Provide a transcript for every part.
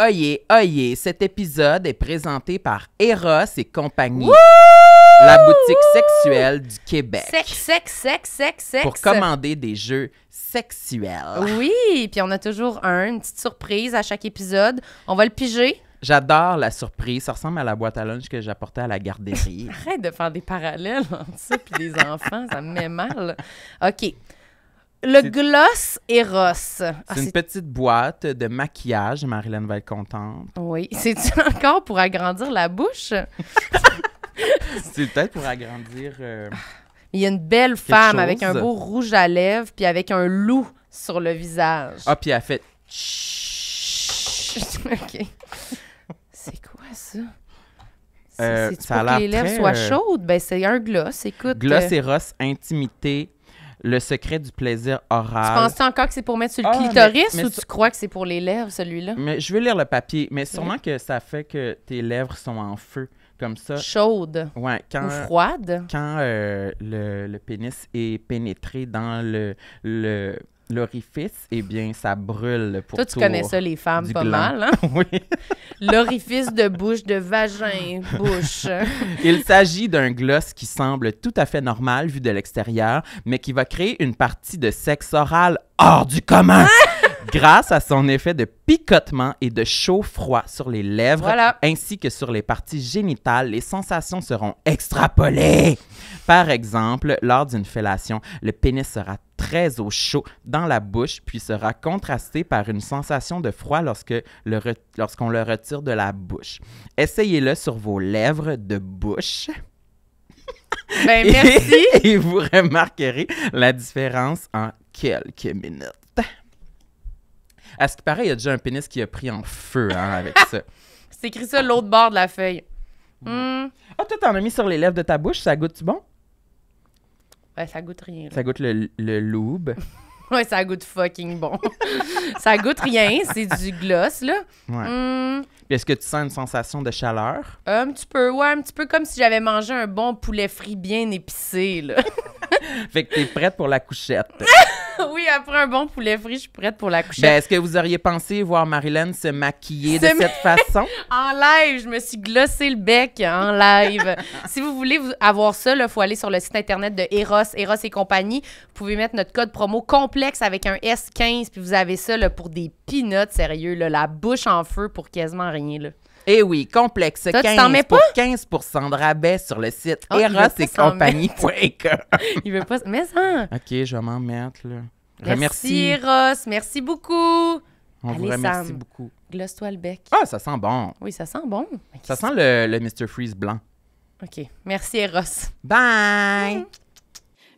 Oyez, oyez, cet épisode est présenté par Eros et compagnie. La boutique sexuelle du Québec. Sex, sex, sex, sex, sex. Pour commander des jeux sexuels. Oui, puis on a toujours un, une petite surprise à chaque épisode. On va le piger. J'adore la surprise. Ça ressemble à la boîte à lunch que j'apportais à la garderie. Arrête de faire des parallèles entre ça puis les enfants, ça me met mal. OK. Le gloss Eros. Ah, c'est une petite boîte de maquillage, Marilyn va être contente. Oui. C'est-tu encore pour agrandir la bouche? C'est peut-être pour agrandir. Euh, Il y a une belle femme avec un beau rouge à lèvres puis avec un loup sur le visage. Ah, puis elle fait. OK. C'est quoi ça? Euh, c'est pour que les lèvres soient euh, chaudes. Ben, c'est un gloss, écoute. Gloss Eros, euh, intimité, le secret du plaisir oral. Tu penses encore que c'est pour mettre sur le ah, clitoris ou tu crois que c'est pour les lèvres, celui-là? Mais je vais lire le papier, mais sûrement que ça fait que tes lèvres sont en feu comme ça. Chaude. Ouais, quand, ou froide. Quand euh, le, pénis est pénétré dans le L'orifice, eh bien, ça brûle pour Toi, tu connais ça, les femmes, pas mal, hein? oui. L'orifice de bouche, de vagin, bouche. Il s'agit d'un gloss qui semble tout à fait normal vu de l'extérieur, mais qui va créer une partie de sexe oral hors du commun. grâce à son effet de picotement et de chaud froid sur les lèvres ainsi que sur les parties génitales, les sensations seront extrapolées. Par exemple, lors d'une fellation, le pénis sera très au chaud dans la bouche, puis sera contrasté par une sensation de froid lorsque lorsqu'on le retire de la bouche. Essayez-le sur vos lèvres de bouche. Ben, merci. et vous remarquerez la différence en quelques minutes. À ce qui paraît, il y a déjà un pénis qui a pris en feu hein, avec ça. C'est écrit ça l'autre bord de la feuille. Hmm. Ah, toi, t'en as mis sur les lèvres de ta bouche. Ça goûte-tu bon? Ouais, ben, ça goûte rien. Ça goûte le, le Ouais, ça goûte fucking bon. ça goûte rien, c'est du gloss, là. Ouais. Hmm. Est-ce que tu sens une sensation de chaleur? Un petit peu, ouais, un petit peu comme si j'avais mangé un bon poulet frit bien épicé, là. fait que t'es prête pour la couchette. oui, après un bon poulet frit, je suis prête pour la couchette. Ben, est-ce que vous auriez pensé voir Marilyn se maquiller de cette façon? en live, je me suis glossé le bec en live. si vous voulez avoir ça, il faut aller sur le site internet de Eros, Eros et compagnie. Vous pouvez mettre notre code promo complet avec un S15, puis vous avez ça pour des peanuts, sérieux, la bouche en feu pour quasiment rien. Là. Eh oui, complexe. 15, tu pour 15 de rabais sur le site oh, il veut pas. Mais ça. OK, je vais m'en mettre. Merci, Eros. Merci beaucoup. On vous remercie beaucoup. gloss toi le bec. Ah, ça sent bon. Oui, ça sent bon. Ça sent le, le Mr. Freeze blanc. OK. Merci, Eros. Bye. Mm.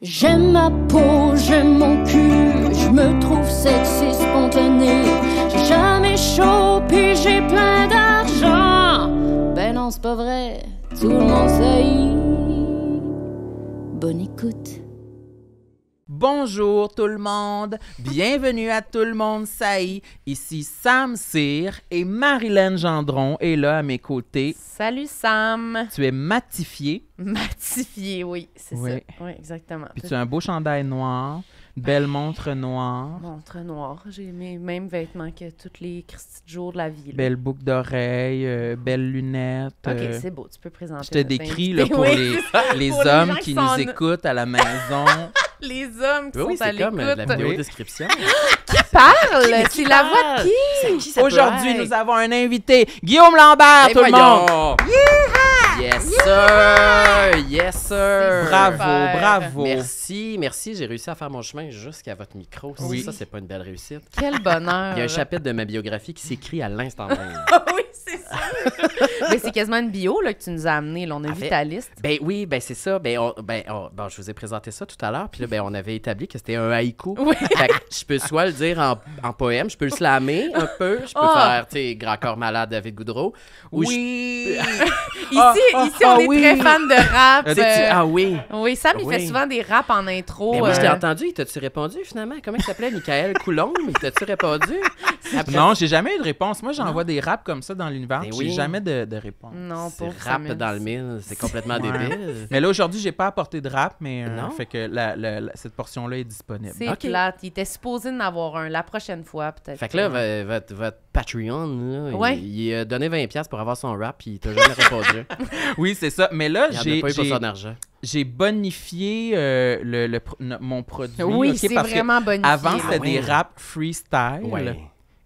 J'aime ma peau, j'aime mon cul, je me trouve sexy spontané. J'ai jamais chaud, puis j'ai plein d'argent. Ben non, c'est pas vrai, tout le monde sait. Bonne écoute. Bonjour tout le monde, bienvenue à tout le monde, ça y est. Ici Sam Cyr et Marilyn Gendron est là à mes côtés. Salut Sam. Tu es matifié. Matifié, oui, c'est ça. Oui, exactement. Puis tu as un beau chandail noir. Belle montre noire. Montre noire. J'ai mes mêmes vêtements que tous les jours de la vie. Belle boucle d'oreille, euh, belle belles lunettes. OK, euh, c'est beau. Tu peux présenter. Je te décris pour les, les hommes qui, nous écoutent à la maison. les hommes qui sont à euh, l'écoute. comme la vidéo description. qui parle? C'est la voix de qui? Aujourd'hui, nous avons un invité. Guillaume Lambert, ben tout le monde! Yes, sir! Yes, sir! Bravo, bravo. Merci. Merci, j'ai réussi à faire mon chemin jusqu'à votre micro. Ça, c'est pas une belle réussite. Quel bonheur. Il y a un chapitre de ma biographie qui s'écrit à l'instant même. Ah oui, c'est ça. Mais c'est quasiment une bio là, que tu nous as amené. on a vu ta liste. Ben oui, ben c'est ça. Ben, ben je vous ai présenté ça tout à l'heure. Puis là, ben, on avait établi que c'était un haïku. je peux soit le dire en, poème, je peux le slammer un peu, je peux ah! faire, grand corps malade David Goudreau. oui. Ah, ici, on est très fan de rap. Euh, ah oui. Oui, Sam, il fait souvent des raps en intro. moi, ben je t'ai euh, entendu. Il t'a-tu répondu finalement? Comment il s'appelait? Michael Coulomb? Il t'a-tu répondu? Non, j'ai jamais eu de réponse. Moi, j'envoie des raps comme ça dans l'univers. Ben j'ai jamais de, de, réponse. Non, pour rap dans le mille, c'est complètement débile. mais là, aujourd'hui, j'ai pas apporté de rap, mais euh, fait que cette portion-là est disponible. C'est okay. Il était supposé en avoir un la prochaine fois, peut-être. Fait que là, votre, Patreon, il, a donné 20$ pour avoir son rap, puis il t'a jamais répondu. Oui, c'est ça. Mais là, j'ai. pas eu son argent j'ai bonifié euh, le, mon produit. Oui, c'est vraiment bonifié. Avant, c'était ah des rap freestyle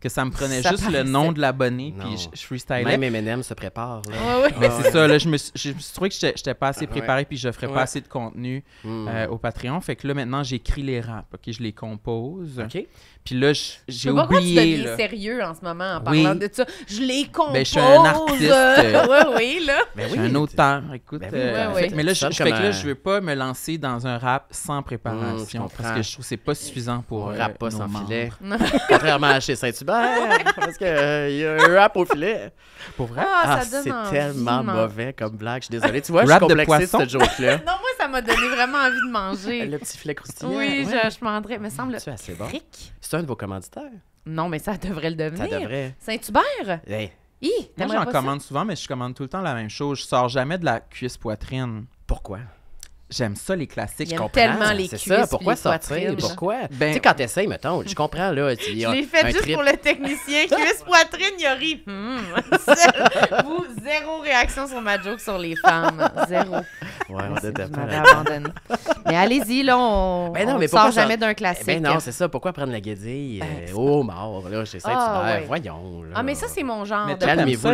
que ça me prenait juste le nom de l'abonné, puis je, freestylais. Même M&M se prépare. Ah oui. Mais c'est ça, là, je me suis, je trouvé que j'étais pas assez préparé, puis je ferais pas assez de contenu hmm. euh, au Patreon. Fait que là, maintenant, j'écris les raps, OK? Je les compose. OK. Puis là, j'ai oublié... Tu deviens sérieux en ce moment en parlant de ça. Je les compose! Ben, je suis un artiste. oui, là. Ben, oui, je suis un auteur, écoute. Ben euh, mais là, je, ne que là, je veux pas me lancer dans un rap sans hmm, préparation, parce que je trouve que c'est pas suffisant pour rap euh, rappe pas sans filet. Contrairement à chez saint Gilbert! Parce qu'il euh, y a un rap au filet. Pour vrai? Ah, ah c'est tellement mauvais comme blague. Je suis désolée. Tu vois, je suis Rap de cette joke-là. non, moi, ça m'a donné vraiment envie de manger. Le petit filet croustillant. oui, je, m'en Me semble. C'est assez bon. C'est un de vos commanditaires. Non, mais ça devrait le devenir. Ça devrait. Saint-Hubert? Oui. Moi, j'en commande souvent, mais je commande tout le temps la même chose. Je sors jamais de la cuisse poitrine. pourquoi? j'aime ça les classiques. Je comprends. tellement les C'est ça, pourquoi sortir? Pourquoi? Ben, tu sais, quand t'essayes, mettons, je comprends, là. Tu, je l'ai fait juste pour le technicien. Cuisse, poitrine, il a ri. Hmm. Vous, zéro réaction sur ma joke sur les femmes. Zéro. Ouais, on abandonné. mais allez-y, là, on, ben non, mais sort jamais d'un eh ben classique. Mais non, c'est ça. Pourquoi prendre la guédille? oh, mort, là, j'essaie Saint-Hubert. Ah, Voyons, Ah, mais ça, c'est mon genre. Mais calmez-vous,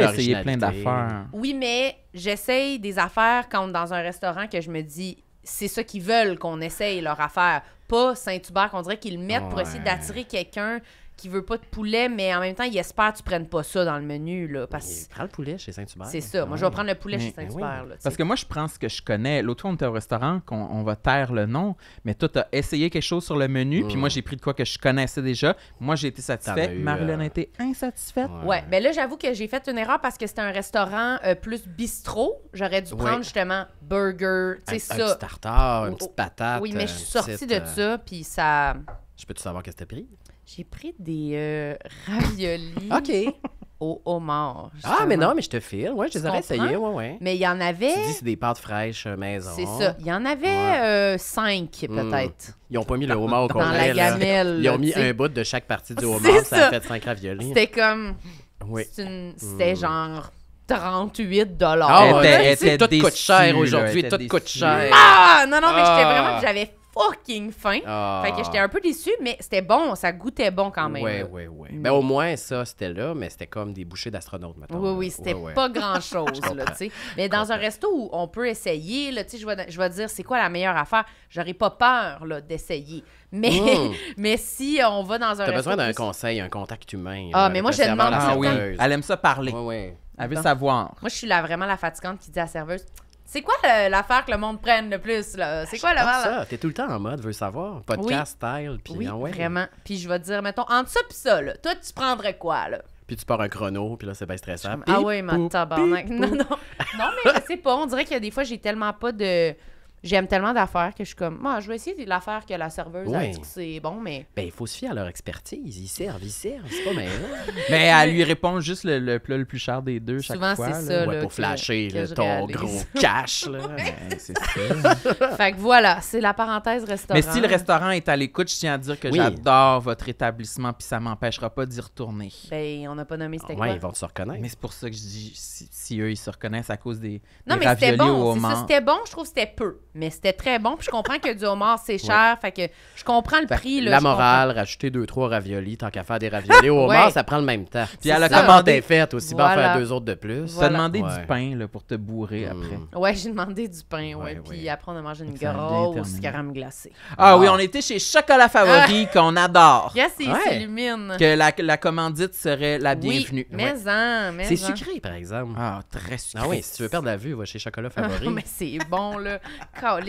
plein d'affaires. Oui, mais j'essaye des affaires quand dans un restaurant que je me dis c'est ça qu'ils veulent qu'on essaye leur affaire. Pas Saint-Hubert qu'on dirait qu'ils mettent pour essayer d'attirer quelqu'un qui veut pas de poulet, mais en même temps, il espère que tu prennes pas ça dans le menu. Là, parce... Prends le poulet chez Saint-Hubert. C'est ça. Moi, je vais prendre le poulet chez ben Saint-Hubert. Parce que moi, je prends ce que je connais. L'autre fois, on était au restaurant, qu'on, on va taire le nom, mais toi, tu as essayé quelque chose sur le menu, puis moi, j'ai pris de quoi que je connaissais déjà. Moi, j'ai été satisfait. Marilyn euh, a été insatisfaite. Ouais. mais ben là, j'avoue que j'ai fait une erreur parce que c'était un restaurant euh, plus bistrot. J'aurais dû prendre justement burger, tu ça. Un petit tartare, une oh, petite patate. Oui, mais je suis sortie de euh, ça, puis ça. Je peux-tu savoir quest ce que t'as pris? J'ai pris des euh, raviolis. OK. Au homard. Ah, mais non, mais je te file. Ouais, je les aurais essayés. Ouais, ouais. Mais il y en avait. Tu dis, c'est des pâtes fraîches euh, maison. C'est ça. Il y en avait euh, cinq, hmm. peut-être. Ils n'ont pas mis le homard au complet. Dans la gamelle. Ils ont mis un bout de chaque partie du homard. Ça. ça. a fait cinq raviolis. C'était comme. Oui. Hmm. C'était genre. 38 dollars. Oh, ouais, tout coûte cher aujourd'hui, tout coûte cher. Ah, non non, mais j'étais ah! vraiment j'avais fucking fin. Fait que j'étais ah. un peu déçue, mais c'était bon, ça goûtait bon quand même. Oui, oui, oui. Mais au moins, ça, c'était là, mais c'était comme des bouchées d'astronautes, maintenant. Oui, oui, c'était pas grand-chose, là, tu sais. Mais dans un resto où on peut essayer, là, tu sais, je vais, dire, c'est quoi la meilleure affaire? J'aurais pas peur, là, d'essayer. Mais, hmm. mais si on va dans un T'as besoin d'un conseil, un contact humain. Ah, mais euh, moi, je demande... Ah oui, elle aime ça parler. Oui, oui. Elle veut Moi, je suis là, vraiment la fatigante qui dit à la serveuse... C'est quoi euh, l'affaire que le monde prenne le plus, C'est quoi la ça? T'es tout le temps en mode, veux savoir. Podcast, style, puis oui, ah vraiment. Puis je vais te dire, mettons, entre ça puis ça, là, toi, tu prendrais quoi, là? Puis tu pars un chrono, puis là, c'est bien stressant. ah oui, ma tabarnak. Non, non. Non, mais c'est pas. On dirait qu'il y a des fois, j'ai tellement pas de j'aime tellement d'affaires que je suis comme, moi, ah, je vais essayer de l'affaire que la serveuse a dit que c'est bon, mais. Ben, il faut se fier à leur expertise. Ils servent, ils servent, c'est pas mal. mais elle lui répond juste le, le plat le plus cher des deux chaque Souvent, fois. Souvent, c'est ça. pour flasher ton gros cash. Là. c'est ça. fait que voilà, c'est la parenthèse restaurant. Mais si le restaurant est à l'écoute, je tiens à dire que j'adore votre établissement, puis ça m'empêchera pas d'y retourner. Ben, on n'a pas nommé c'était quoi. ils vont se reconnaître. Mais c'est pour ça que je dis, si, eux, ils se reconnaissent à cause des. Non, mais c'était bon. c'était bon, je trouve que c'était peu mais c'était très bon. Puis je comprends que du homard, c'est cher. Fait que je comprends le prix. Là, la morale, rajouter deux, trois raviolis, tant qu'à faire des raviolis au homard, ça prend le même temps. Puis elle a t'es faite aussi, ben, voilà. faire deux autres de plus. T'as demandé du pain là, pour te bourrer hmm. après. Ouais, j'ai demandé du pain, ouais. puis après, on a mangé une grosse caramel glacée. Ah oui, on était chez Chocolat Favori, ah! qu'on adore. Yes, c'est Que la, commandite serait la bienvenue. mais en, mais C'est sucré, par exemple. Ah, très sucré. Ah oui, si tu veux perdre la vue, va chez Chocolat ah, Favori. mais c'est bon, là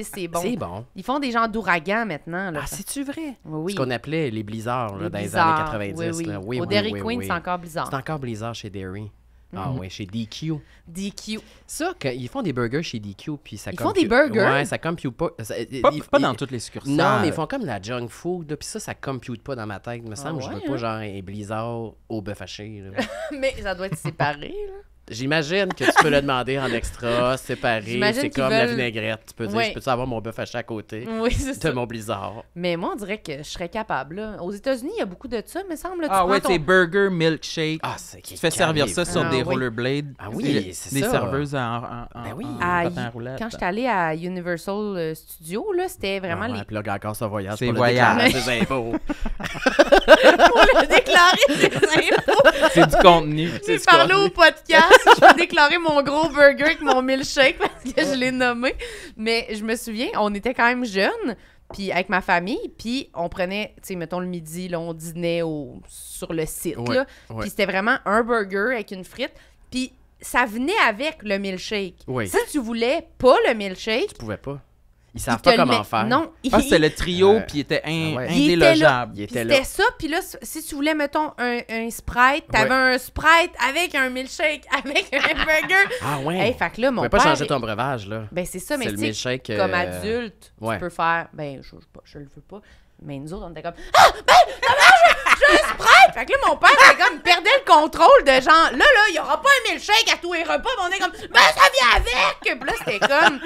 c'est bon. Ils font des gens d'ouragan maintenant. Ah, c'est-tu vrai? Ce qu'on appelait les blizzards, dans les années 90. Au Dairy Queen, c'est encore blizzard. C'est encore blizzard chez Dairy. Ah oui, mhm. ouais, chez DQ. DQ. Ça, qu'ils ils font des burgers chez DQ, puis ça Ils font des burgers? Ouais, ça compute pas. pas, pas, dans toutes les succursales. Non, mais ils font comme la junk food, puis ça, ça compute pas dans ma tête, me semble. Ah je veux pas hein? genre un blizzard au bœuf haché. mais ça doit être séparé, là. J'imagine que tu peux le demander en extra, séparé. C'est comme la vinaigrette. Tu peux dire, je peux avoir mon bœuf à chaque côté oui, de ça. mon blizzard. Mais moi, on dirait que je serais capable. Aux États-Unis, il y a beaucoup de ça, me semble. Ah ouais, c'est burger, milkshake. Ah, c'est qui? Tu fais servir ça sur ah des rollerblades. Ah oui, c'est Des serveuses en, en, en, ben oui. en suis roulette. Quand allée à Universal euh, Studios, c'était vraiment ah, Puis là, encore ce voyage C'est voyage. C'est des infos. pour le déclarer des infos. C'est du contenu. Tu parles au podcast je vais déclarer mon gros burger avec mon milkshake parce que je l'ai nommé. Mais je me souviens, on était quand même jeunes, puis avec ma famille, puis on prenait, tu sais, mettons le midi, là, on dînait au, sur le site, là. Puis c'était vraiment un burger avec une frite, puis ça venait avec le milkshake. Ouais. Si tu voulais pas le milkshake... Tu pouvais pas. Ils savent pas comment faire. Non, ah, il... c'est le trio, puis il était in... Ah il était, c'était ça, puis là, si tu voulais, mettons, un, Sprite, t'avais un Sprite avec un milkshake, avec un burger. Ah ouais? Hey, fait que là, mon tu père... pas changer ton breuvage, là. Ben, c'est ça, mais tu comme euh, adulte, tu peux faire... Ben, je, je, le veux pas. Mais nous autres, on était comme Ah, ben, j'ai je, un Sprite! Fait que là, mon père, était comme, perdait le contrôle de genre, là, là, il n'y aura pas un milkshake à tous les repas, mais on est comme, ben, ça vient avec! Puis là, c'était comme,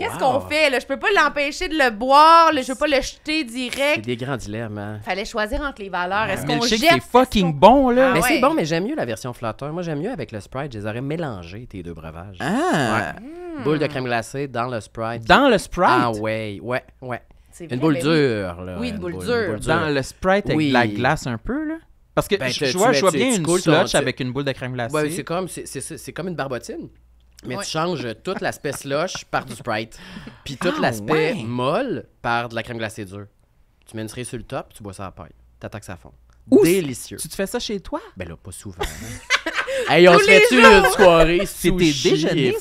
Qu'est-ce qu'on fait? Là? Je peux pas l'empêcher de le boire, Je je peux pas le jeter direct. a des grands dilemmes. Hein? Fallait choisir entre les valeurs. Est-ce ah, qu'on jette? C'est fucking bon, là. mais ah c'est bon, mais j'aime mieux la version flotteur. Moi, j'aime mieux avec le Sprite. Je les aurais mélangés, tes deux breuvages. Ah! Boule de hmm. crème glacée dans le Sprite. Dans le Sprite? Ah, ouais, ouais, ouais. une boule ben dure, là. Oui, une, boule, dure. Dans le Sprite avec de la glace un peu, là. Parce que ben, je, vois, bien une sludge avec une boule de crème glacée. c'est comme, comme une barbotine. Mais tu changes tout l'aspect slush par du Sprite. Puis tout ah, l'aspect molle par de la crème glacée dure. Tu mets une cerise sur le top, tu bois ça à la paille. T'attaques ça à fond. Délicieux. Tu te fais ça chez toi? Ben là, pas souvent. Hein. Hey, on se fait-tu une soirée C'était déjeuner,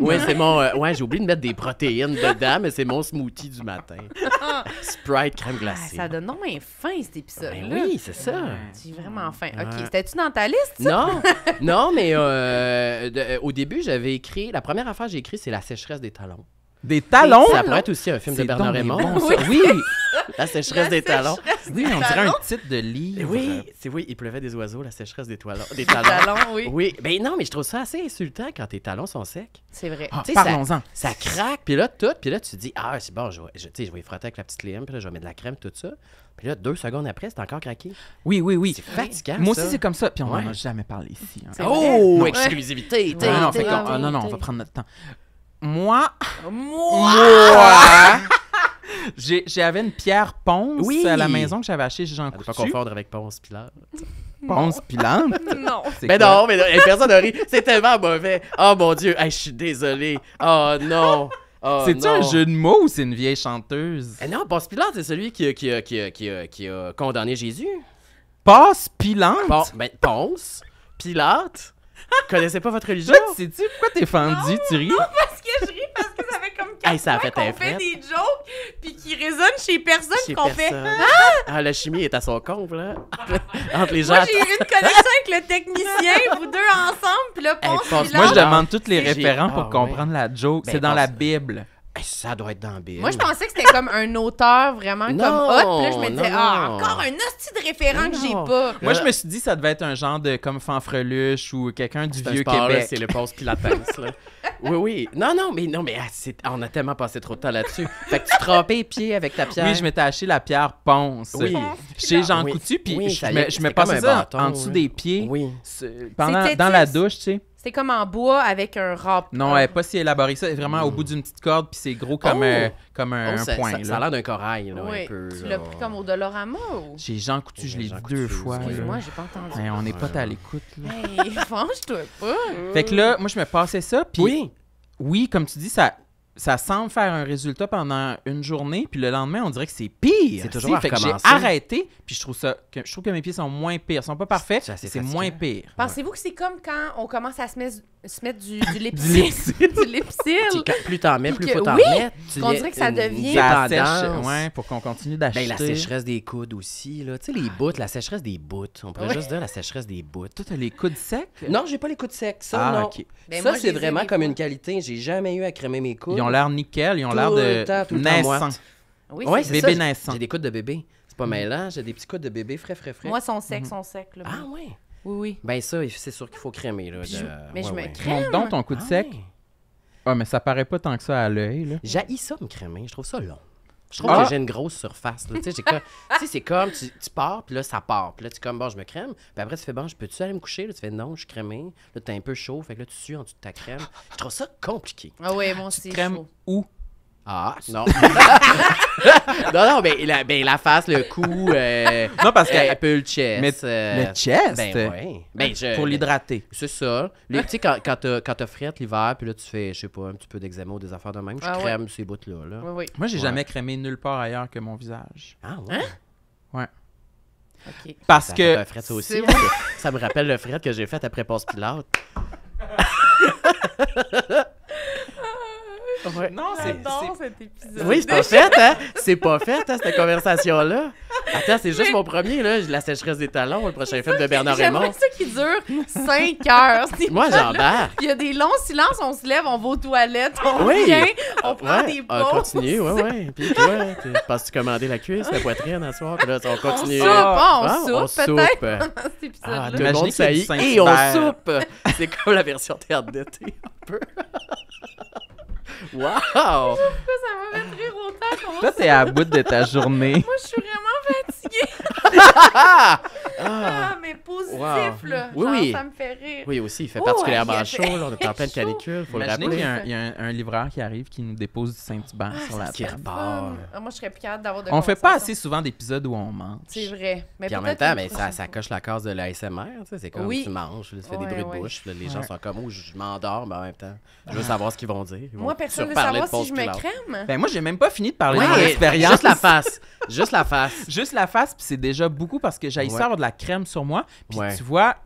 Ouais, c'est mon. Euh, ouais, j'ai oublié de mettre des protéines dedans, mais c'est mon smoothie du matin. Sprite crème glacée. Ah, ça donne non mais faim cet épisode ben oui, c'est ça. Ah, j'ai vraiment faim. Ok, Ouais. c'était-tu dans ta liste? ça? Non, non, mais euh, euh, au début, j'avais écrit. La première affaire que j'ai écrit, c'est La sécheresse des talons. Des talons? Ça pourrait être aussi un film de Bernard Raymond. Oui, la sécheresse des talons. Oui, on dirait un titre de livre. Oui, c'est oui, il pleuvait des oiseaux, la sécheresse des, talons. Des talons, oui. Oui, mais ben non, mais je trouve ça assez insultant quand tes talons sont secs. C'est vrai. Ah, parlons-en. Ça, craque, puis là, tout, puis là, tu te dis, ah, c'est bon, je, vais frotter avec la petite lime, puis là, je vais mettre de la crème, tout ça. Puis là, deux secondes après, c'est encore craqué. Oui, oui, oui. C'est fatigant. Moi aussi, c'est comme ça. Puis on n'en a jamais parlé ici. Hein. Oh, exclusivité. Non, non, non, on va prendre notre temps. Moi. Moi J'avais une pierre ponce à la maison que j'avais achetée chez Jean Coutu. Pas confondre avec ponce Pilate. Ponce Pilate. Non. Mais non, mais personne ne ri. C'est tellement mauvais. Oh mon Dieu, je suis désolé. Oh non. Oh, C'est-tu un jeu de mots ou c'est une vieille chanteuse? Eh non, Ponce Pilate, c'est celui qui, qui, qui, qui, a condamné Jésus. Ponce Pilate? ben, Ponce, Pilate. Connaissez pas votre religion? Sais-tu pourquoi t'es fendu, tu ris? Non, parce que je ris parce hey, ça a fait qu'on fait des jokes puis qui résonnent chez personne qu'on fait. Ah! ah! la chimie est à son comble hein? là. Moi j'ai eu une connexion avec le technicien, vous deux ensemble puis là Moi je ah, demande tous les référents pour ah, comprendre la joke, ben, c'est dans la Bible. Ça doit être dans la Bible. Moi, je pensais que c'était comme un auteur vraiment comme hot. Puis là, je me disais, ah, encore un hostie de référent que j'ai pas. Moi, je me suis dit, ça devait être un genre de comme Fanfreluche ou quelqu'un du vieux Québec. C'est le poste qui la là. Oui, oui. Non, non, mais non, mais ah, ah, on a tellement passé trop de temps là-dessus. Fait que tu trempais les pieds avec ta pierre. Oui, je m'étais acheté la pierre ponce. Oui. Chez Jean Coutu, puis je me, je en dessous des pieds. Oui. pendant, dans la douche, tu sais. C'est comme en bois avec un rap. Non, pas si élaboré Ça, vraiment au bout d'une petite corde, puis c'est gros comme, oh! un, comme un, oh, point. Ça, là. ça a l'air d'un corail, un peu. Tu l'as pris comme au Dolorama ou... J'ai Jean Coutu, je l'ai vu deux fois. Excuse-moi, j'ai pas entendu. on n'est pas à l'écoute. Hey, fange toi pas. Fait que là, moi, je me passais ça, puis... Oui, comme tu dis, ça, ça semble faire un résultat pendant une journée, puis le lendemain, on dirait que c'est pire. C'est toujours à fait j'ai arrêté, puis je trouve ça que, je trouve que mes pieds sont moins pires, ils sont pas parfaits, c'est moins pire. Pensez-vous que c'est comme quand on commence à se mettre se mettre du, du du plus t'en mets, plus faut t'en mettre. On dirait que ça devient ouais, pour qu'on continue ben, d'acheter. la sécheresse des coudes aussi, là. Tu sais, les ah. bouts, la sécheresse des bouts. On pourrait juste dire la sécheresse des bouts. Toi, t'as les coudes secs? Non, j'ai pas les coudes secs. Ça, ah, ben, ça, c'est vraiment comme une qualité. J'ai jamais eu à crémer mes coudes. Ils ont l'air nickel, ils ont l'air de Oui, c'est J'ai des coudes de bébé. C'est pas mm. mêlant. J'ai des petits coudes de bébé frais, frais, frais. Moi, sont secs, sont secs. Ah, oui! Oui, oui. Ben ça, c'est sûr qu'il faut crémer. Là, Mais je me crème. donc ton coup de ah, sec. Ah, mais ça paraît pas tant que ça à l'œil. J'haïs ça, me crémer. Je trouve ça long. Je trouve ah! que j'ai une grosse surface. Tu sais, c'est comme, tu, pars, puis là, ça part. Puis là, tu es comme, bon, je me crème. Puis après, tu fais, bon, je peux-tu aller me coucher? Là, tu fais, non, je suis crémé. Là, es un peu chaud. Fait que là, tu sues en dessous de ta crème. Je trouve ça compliqué. Ah oui, mon c'est Crème où? Ah, non. non, non, mais la, ben, la face, le cou, euh, non, parce qu'elle euh, un peu le chest. Mais, euh, le chest? Ben, ouais. ben je, Pour l'hydrater. C'est ça. tu sais, quand, quand t'as frette l'hiver, puis là, tu fais, je sais pas, un petit peu d'examen ou des affaires de même, je ah crèmes ces bouts-là. Là. Oui, oui. Moi, j'ai jamais crémé nulle part ailleurs que mon visage. Ah, ouais? Hein? Ouais. Ok. Parce que. ça, aussi, ça me rappelle le fret que j'ai fait après Passe Pilate. Non, c'est. cet épisode. Oui, c'est pas fait, hein? C'est pas fait, hein, cette conversation-là. Attends, c'est juste mon premier, là. La sécheresse des talons, le prochain film de Bernard Raymond. C'est ça qui dure 5 heures. Moi, j'en j'embarque. Il y a des longs silences, on se lève, on va aux toilettes, on vient, on prend des ah, pauses. On continue, ouais, ouais. Puis toi, penses-tu commander la cuisse, la poitrine, à soir? là, on continue. Ah, on soupe, on, soupe, peut-être. Ah, tout le monde saillit et on soupe. C'est comme la version théâtre d'été, un peu. Wow! Pourquoi ça va me rire autant? Là, t'es à bout de ta journée. Moi, je suis vraiment fatiguée. Ah, mais positif, là. Ça me fait rire. Oui, aussi, il fait particulièrement chaud. Là, on est en pleine canicule, faut le rappeler. Il y a, un, livreur qui arrive qui nous dépose du Saint-Hubert ah, sur la table. Ah, moi, je serais plus capable d'avoir de On fait pas assez souvent d'épisodes où on mange. C'est vrai. Mais Puis en même temps, mais ben, ça, ça coche la case de l'ASMR. C'est comme tu manges, tu fais des bruits de bouche. les gens sont comme, oh, je m'endors, mais en même temps, je veux savoir ce qu'ils vont dire. Moi, personne ne veut savoir si je me crème. Ben, moi, j'ai même pas fini de parler de l'expérience. Juste la face. Juste la face. Juste la face, puis c'est déjà beaucoup parce que j'ai ça de la crème sur moi. Puis tu vois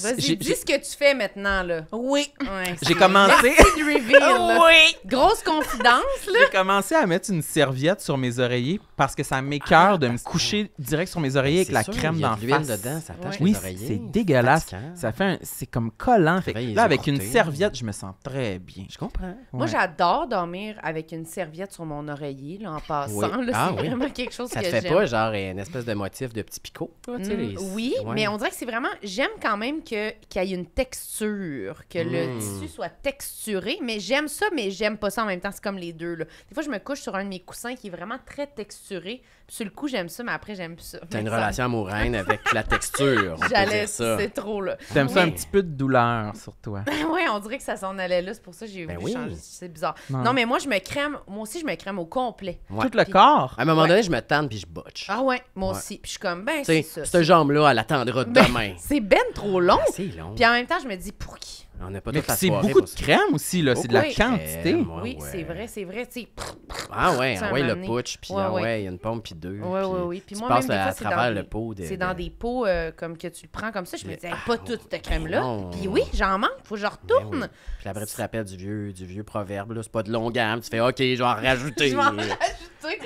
Vas-y, dis ce que tu fais maintenant, là. Oui. j'ai commencé. oui. Grosse confidence, là. J'ai commencé à mettre une serviette sur mes oreillers parce que ça m'écœure ah, de me coucher direct sur mes oreillers avec la crème d'en dedans, ça Oui, c'est dégueulasse. Ça fait C'est comme collant. Fait là, avec une serviette, je me sens très bien. Je comprends. Moi, j'adore dormir avec une serviette sur mon oreiller, en passant. Ah c'est vraiment quelque chose ça que j'aime. Ça fait pas, genre, une espèce de motif de petit picot, mm, Oui, mais on dirait que c'est vraiment... J'aime quand même qu'il y ait une texture, que le hmm. tissu soit texturé. Mais j'aime ça, mais j'aime pas ça en même temps. C'est comme les deux. Là. Des fois, je me couche sur un de mes coussins qui est vraiment très texturé. sur le coup, j'aime ça, mais après, j'aime plus ça. T'as une relation amoureuse avec la texture. J'allais, c'est trop, là. T'aimes ça un petit peu de douleur sur toi. Ben oui, on dirait que ça s'en allait là. C'est pour ça que j'ai eu ben oui. C'est bizarre. Non. mais moi, je me crème. Moi aussi, je me crème au complet. Tout le corps. À un moment donné, je me tente puis je botche. Ah ouais, moi aussi. Puis je suis comme, ben, c'est Cette jambe-là, elle attendra ben, demain. c'est ben trop long. Ah, puis en même temps, je me dis, pour qui? On n'a pas c'est beaucoup de crème aussi, là. C'est de la quantité. oui, c'est vrai, c'est vrai. Ah ouais, ouais, le putsch, puis ouais, il y a une pomme, puis deux. Oui oui oui. Puis moi, même à travers le pot. C'est dans des pots euh, comme que tu le prends comme ça. Je me dis, ah, pas toute cette oh, crème-là. Puis oui, j'en manque, faut que je ben retourne. Puis après, tu te rappelles du vieux, du vieux proverbe, là. C'est pas de longue gamme. Tu fais, OK, je vais en rajouter.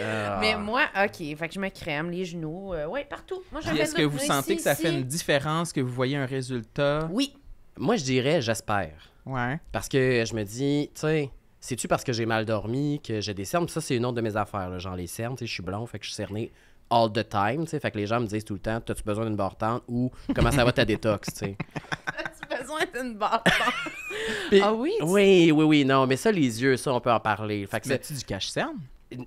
Ah. Mais moi, OK, fait que je me crème les genoux, euh, ouais, partout. Moi, Est-ce que vous sentez que ça fait une différence, que vous voyez un résultat? Oui. Moi, je dirais, j'espère. Ouais. Parce que je me dis, tu sais, c'est-tu parce que j'ai mal dormi, que j'ai des cernes? Ça, c'est une autre de mes affaires, là. genre les cernes, tu sais, je suis blond, fait que je suis cerné all the time, tu sais. Fait que les gens me disent tout le temps, as-tu besoin d'une barre tente ou comment ça va ta détox, tu sais. as besoin d'une barre tente? ah oui? Oui, oui, oui, non, mais ça, les yeux, ça, on peut en parler. Fait que c'est... du cache-cerne?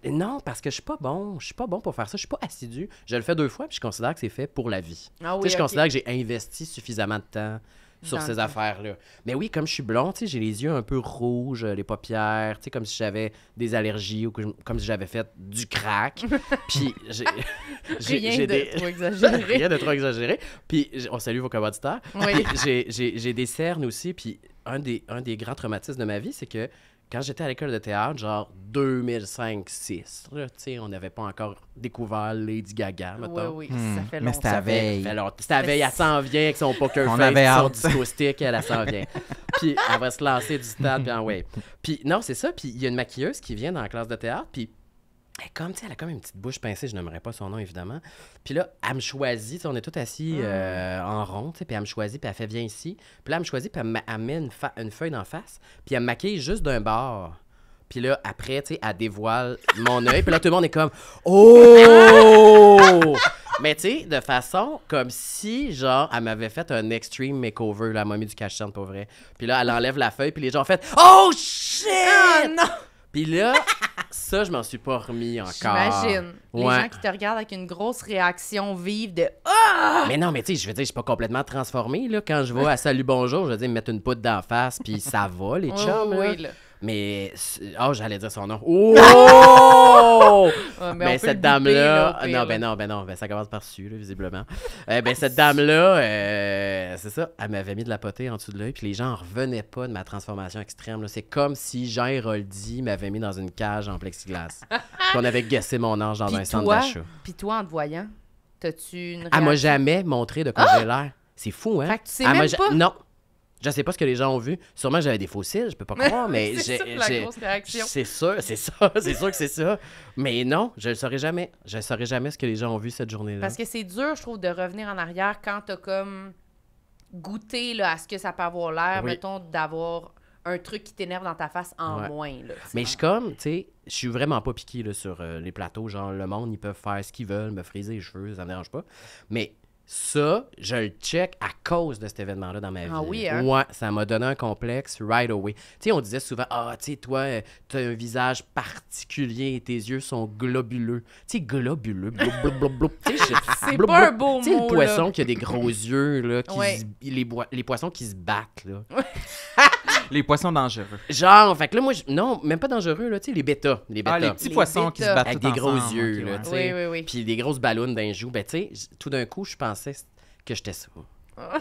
Non, parce que je suis pas bon. Je suis pas bon pour faire ça. Je suis pas assidu. Je le fais deux fois, puis je considère que c'est fait pour la vie. Ah je considère que j'ai investi suffisamment de temps sur ces affaires-là. Mais oui, comme je suis blond, j'ai les yeux un peu rouges, euh, les paupières, comme si j'avais des allergies ou comme si j'avais fait du crack. Puis j'ai. rien de trop exagéré. rien de trop exagéré. Puis on salue vos commanditaires. j'ai des cernes aussi. Puis un des, un des grands traumatismes de ma vie, c'est que quand j'étais à l'école de théâtre, genre 2005-6, on n'avait pas encore découvert Lady Gaga, Oui, oui, ça hmm. fait longtemps. Mais c'était la veille. C'était la veille, elle s'en vient avec son poker on face, avait son disco stick, elle, s'en vient. puis elle va se lancer du stade, puis en ah wave. Puis non, c'est ça, puis il y a une maquilleuse qui vient dans la classe de théâtre, puis elle, comme, elle a comme une petite bouche pincée, je n'aimerais pas son nom évidemment. Puis là, elle me choisit, on est tous assis ah. euh, en rond, puis elle me choisit, puis elle fait viens ici. Puis là, elle me choisit, puis elle, met une, feuille d'en face, puis elle me maquille juste d'un bord. Puis là, après, tu sais, elle dévoile mon œil, puis là, tout le monde est comme Oh! Mais tu sais, de façon comme si, genre, elle m'avait fait un extreme makeover, la momie du cache pour vrai. Puis là, elle enlève la feuille, puis les gens font « fait Oh shit! Ah, non! Pis là, ça, je m'en suis pas remis encore. J'imagine. Les gens qui te regardent avec une grosse réaction vive de Ah! Mais non, mais tu sais, je veux dire, je suis pas complètement transformé. Là. Quand je vois à Salut Bonjour, je veux dire, me mettre une poudre d'en face, puis ça va, les chums. Oui, là. Mais. Oh, j'allais dire son nom. Oh! Mais, ben, ben, cette dame-là. Ah, non, ben non, ben non, ben ça commence par dessus, visiblement. Euh, ben cette dame-là, euh, c'est ça, elle m'avait mis de la potée en dessous de l'œil, puis les gens revenaient pas de ma transformation extrême. C'est comme si Jean Héroldi m'avait mis dans une cage en plexiglas. on avait gassé mon ange dans un centre d'achat. Puis toi, en te voyant, t'as-tu une. Réaction? Elle m'a jamais montré de quoi j'ai l'air. C'est fou, hein? Fait que tu sais pas. Non, je sais pas ce que les gens ont vu. Sûrement j'avais des fossiles, je peux pas croire, mais j'ai. C'est sûr, c'est ça, c'est sûr que c'est ça. Mais non, je ne saurais jamais. Je ne saurais jamais ce que les gens ont vu cette journée-là. Parce que c'est dur, je trouve, de revenir en arrière quand t'as comme goûté là, à ce que ça peut avoir l'air, mettons, d'avoir un truc qui t'énerve dans ta face en moins. mais je suis comme, tu sais, je suis vraiment pas piqué sur euh, les plateaux. Genre, le monde, ils peuvent faire ce qu'ils veulent, me friser les cheveux, ça me dérange pas. Mais ça, je le check à cause de cet événement-là dans ma ah vie. Ah oui, hein? Ouais, ça m'a donné un complexe right away. Tu sais, on disait souvent, ah, tu sais, toi, t'as un visage particulier et tes yeux sont globuleux. Tu sais, globuleux, C'est pas un beau mot, Tu sais, le poisson qui a des gros yeux, là, qui les, poissons qui se battent, là. les poissons dangereux. Genre, fait que là, moi, non, même pas dangereux, là, tu sais, les bêtas. Les ah, les petits poissons qui se battent avec des gros yeux, là, tu sais. Oui, oui, oui. Puis des grosses ballons d'un joue. Ben, tu sais, tout d'un coup, je pensais que j'étais ça. Ah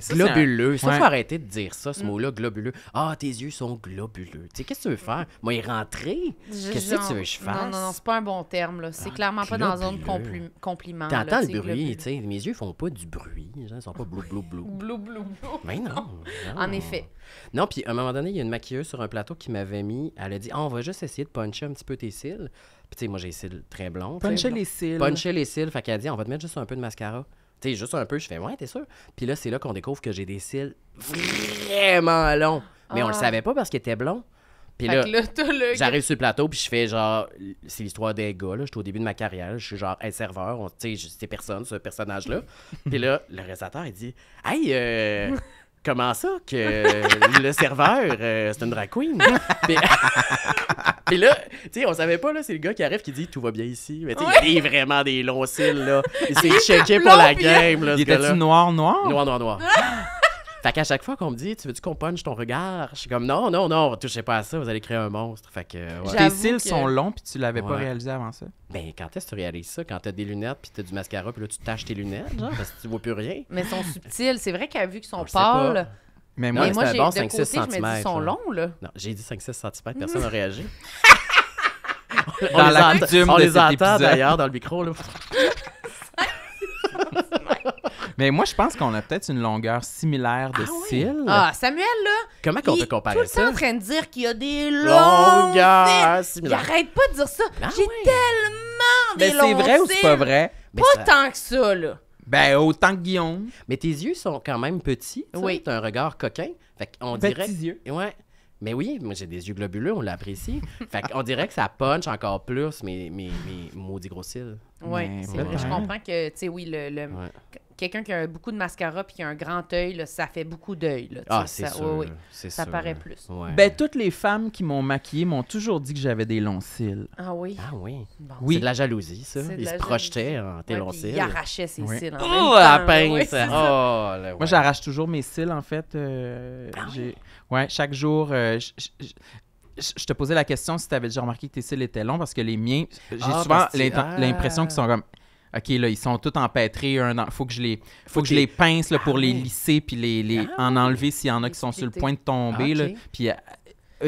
globuleux. Ça, faut arrêter de dire ça, ce mm. mot-là, globuleux. Ah, tes yeux sont globuleux. Tu sais, qu'est-ce que tu veux faire? Moi, y rentrer? Qu'est-ce que tu veux que je fasse? Non, non, non, c'est pas un bon terme, là. C'est ah, clairement pas dans une zone compli... compliment. T'entends le bruit, tu sais. Mes yeux font pas du bruit. Ils sont pas blou, blou, blou. blou, blou, blou. Mais non, En effet. Non, puis à un moment donné, il y a une maquilleuse sur un plateau qui m'avait mis. Elle a dit ah, on va juste essayer de puncher un petit peu tes cils. Puis, tu sais, moi, j'ai les cils très blonds. Puncher les cils. Puncher les cils. Fait qu'elle dit On va te mettre juste un peu de mascara. Tu sais, juste un peu, je fais, ouais, t'es sûr? Puis là, c'est là qu'on découvre que j'ai des cils vraiment longs. Mais on le ah. savait pas parce qu'il était blond. Puis là, j'arrive sur le plateau, puis je fais genre, c'est l'histoire des gars, là. J'étais au début de ma carrière, je suis genre, un serveur, tu sais, c'est personne, ce personnage-là. puis là, le réalisateur, il dit, hey, euh, comment ça que le serveur, euh, c'est une drag queen? Et là, tu sais, on savait pas, là, c'est le gars qui arrive qui dit tout va bien ici. Mais tu il a vraiment des longs cils, là. Il s'est checké pour la game, là. Il était noir, noir? Noir, noir, noir. Fait qu'à chaque fois qu'on me dit, tu veux-tu qu'on punch ton regard? Je suis comme, non, non, non, touchez pas à ça, vous allez créer un monstre. Fait que, Tes cils sont longs, puis tu l'avais pas réalisé avant ça. Mais ben, quand est-ce que tu réalises ça? Quand t'as des lunettes, puis t'as du mascara, puis là, tu taches tes lunettes, parce que tu vois plus rien. Mais ils sont subtils. C'est vrai qu'à vu qu'ils sont pâles. Mais moi, j'ai mais bon, 5-6 cm. ils sont longs, là. Non, j'ai dit 5-6 cm, personne mm. n'a réagi. on, dans la on les entend d'ailleurs dans le micro, là. Mais moi, je pense qu'on a peut-être une longueur similaire de ah cils. Ah, Samuel, là. Comment qu'on peut comparer ça? Il est tout le temps en train de dire qu'il y a des longueurs similaires. Il arrête pas de dire ça. Ah j'ai tellement des longueurs. Mais c'est vrai ou c'est pas vrai? pas tant que ça, là. Ben, autant que Guillaume. Mais tes yeux sont quand même petits. Oui. T'as un regard coquin. Fait qu'on Petits dirait. yeux. Ouais. Mais oui, moi j'ai des yeux globuleux, on l'apprécie. fait qu'on dirait que ça punch encore plus mes, mes, maudits gros cils. Oui, Je comprends que, tu sais, oui, le, le- quelqu'un qui a beaucoup de mascara puis qui a un grand œil, ça fait beaucoup d'œil. ah, c'est ça, ça paraît plus. Ben, toutes les femmes qui m'ont maquillée m'ont toujours dit que j'avais des longs cils. Ah oui? Ah oui? C'est de la jalousie, ça. Ils se projetaient en tes longs cils. Ils arrachaient ses cils. En oh, la pince! Moi, j'arrache toujours mes cils, en fait. Euh, ah ouais, chaque jour, euh, je te posais la question si tu avais déjà remarqué que tes cils étaient longs parce que les miens, j'ai ah, souvent ah. l'impression qu'ils sont comme OK, là, ils sont tous empêtrés. Un Faut que je les, faut, que, les pince là, pour ah les lisser puis les, les ah en enlever s'il y en a qui sont sur le point de tomber. Ah, puis euh,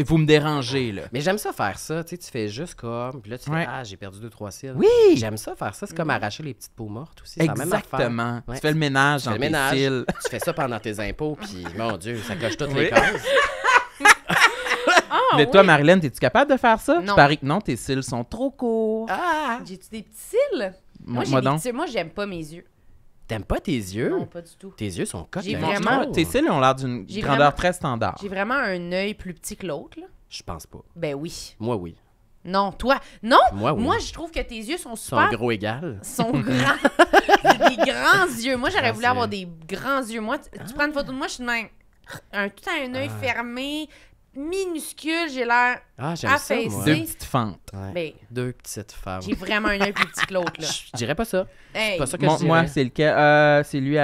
vous me dérangez, là. Mais j'aime ça faire ça. Tu sais, tu fais juste comme. Puis là, tu fais Ah, j'ai perdu deux, trois cils. Oui! J'aime ça faire ça. C'est comme mm. arracher les petites peaux mortes aussi. Exactement. Même Tu fais le ménage tu dans fais tes cils. Tu fais ça pendant tes impôts, puis mon Dieu, ça coche toutes les cases. Mais toi, Marilyn, es-tu capable de faire ça? Non. Je parie que non, tes cils sont trop courts. Ah! J'ai-tu des petits cils? Moi, non n'aime moi, j'aime pas mes yeux. T'aimes pas tes yeux? Non, pas du tout. Tes yeux sont coquins. vraiment- Tes cils ont l'air d'une grandeur très standard. J'ai vraiment un œil plus petit que l'autre, Je pense pas. Ben oui. Moi, oui. Non, toi. Non! Moi, je trouve que tes yeux sont super... sont gros égales. sont grands. des grands yeux. Moi, j'aurais voulu avoir des grands yeux. Moi, tu, prends une photo de moi, je suis de même. Un, tout un œil ah. fermé, minuscule, j'ai l'air ah, affaissée. Deux petites fentes. Ben, Deux petites femmes. J'ai vraiment un œil plus petit que l'autre. Je dirais pas ça. C'est pas ça que Moi, c'est lequel euh, C'est lui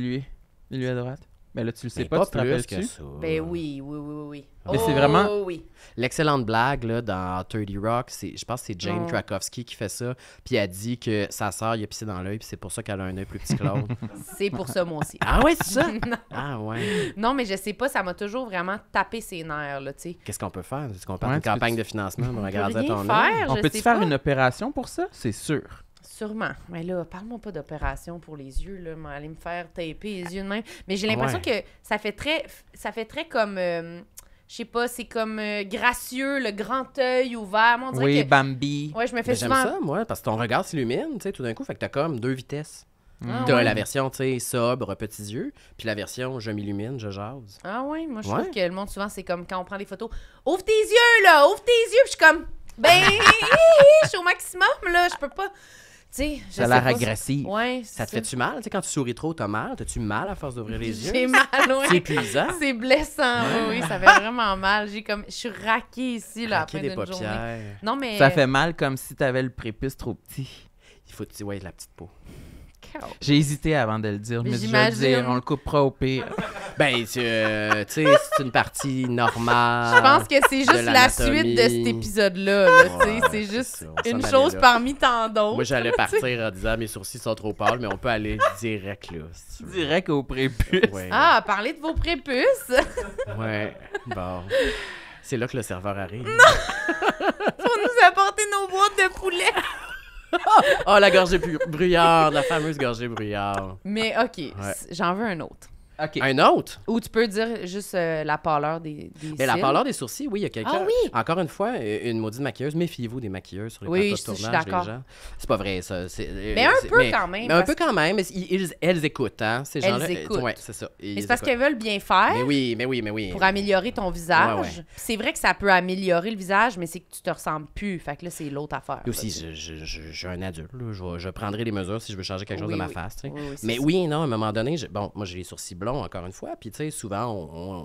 lui. Lui à droite. Mais là, tu le sais pas, plus tu te rappelles que ça. Ben oui, oui, oui, oui. Mais c'est oh, vraiment. L'excellente blague là, dans 30 Rock, je pense que c'est Jane mm. Krakowski qui fait ça. Puis elle dit que sa sœur, il a pissé dans l'œil, puis c'est pour ça qu'elle a un œil plus petit que l'autre. c'est pour ça, moi aussi. Ah ouais, c'est ça? ah ouais. Non, mais je sais pas, ça m'a toujours vraiment tapé ses nerfs, là, tu sais. Qu'est-ce qu'on peut faire? Est-ce qu'on peut ouais, une campagne de financement pour regarder ton œil? On peut-tu faire pas. une opération pour ça? C'est sûr. Sûrement. Mais là, parle-moi pas d'opération pour les yeux, là. Aller me faire taper les yeux de même. Mais j'ai l'impression que ça fait très. Ça fait très comme. Euh, je sais pas, c'est comme euh, gracieux, le grand œil ouvert. On dirait oui, Bambi. Ouais, je me fais ben, J'aime ça, moi, parce que ton regard s'illumine, tu sais, tout d'un coup, fait que t'as comme deux vitesses. Ah t'as la version, tu sais, sobre, petits yeux, puis la version je m'illumine, je jase. Ah oui, moi, je trouve que le monde, souvent, c'est comme quand on prend des photos, ouvre tes yeux, là, ouvre tes yeux, puis je suis comme, ben, je suis au maximum, là, je peux pas sais, ça a l'air agressif. Ouais, ça te fait-tu mal? quand tu souris trop, t'as mal? T'as-tu mal à force d'ouvrir les yeux? J'ai mal, oui. C'est épuisant. C'est blessant, oui. Ça fait vraiment mal. J'ai comme... Je suis raquée ici, là, raquée après des paupières. Journée. Non, mais... Ça fait mal comme si t'avais le prépuce trop petit. Il faut... Ouais, la petite peau. J'ai hésité avant de le dire, mais, je vais dire, on le coupera au pire. ben, euh, tu sais, c'est une partie normale. Je pense que c'est juste la suite de cet épisode-là. c'est juste une chose parmi tant d'autres. Moi, j'allais partir en disant mes sourcils sont trop pâles, mais on peut aller direct là. direct au prépuce. Ah, parler de vos prépuces. ouais, bon. C'est là que le serveur arrive. Non! Pour nous apporter nos boîtes de poulet oh, la gorgée brouillard, la fameuse gorgée brouillard. Mais OK, j'en veux un autre. Un autre. Ou tu peux dire juste euh, la pâleur des, des Mais la pâleur des sourcils, oui, il y a quelqu'un. Ah oui! Encore une fois, une maudite maquilleuse, méfiez-vous des maquilleuses sur les oui, plateaux gens. C'est pas vrai, ça. Euh, mais un peu quand même. Mais un peu quand même. elles écoutent, hein, ces gens-là. Euh, c'est ça. c'est parce qu'elles veulent bien faire. Mais oui, mais oui, mais oui. Pour améliorer ton visage. C'est vrai que ça peut améliorer le visage, mais c'est que tu te ressembles plus. Fait que là, c'est l'autre affaire. aussi, je, un adulte. Je, prendrai les mesures si je veux changer quelque chose de ma face. mais oui, non, à un moment donné, bon, moi, j'ai les sourcils blancs encore une fois. Puis, tu sais, souvent,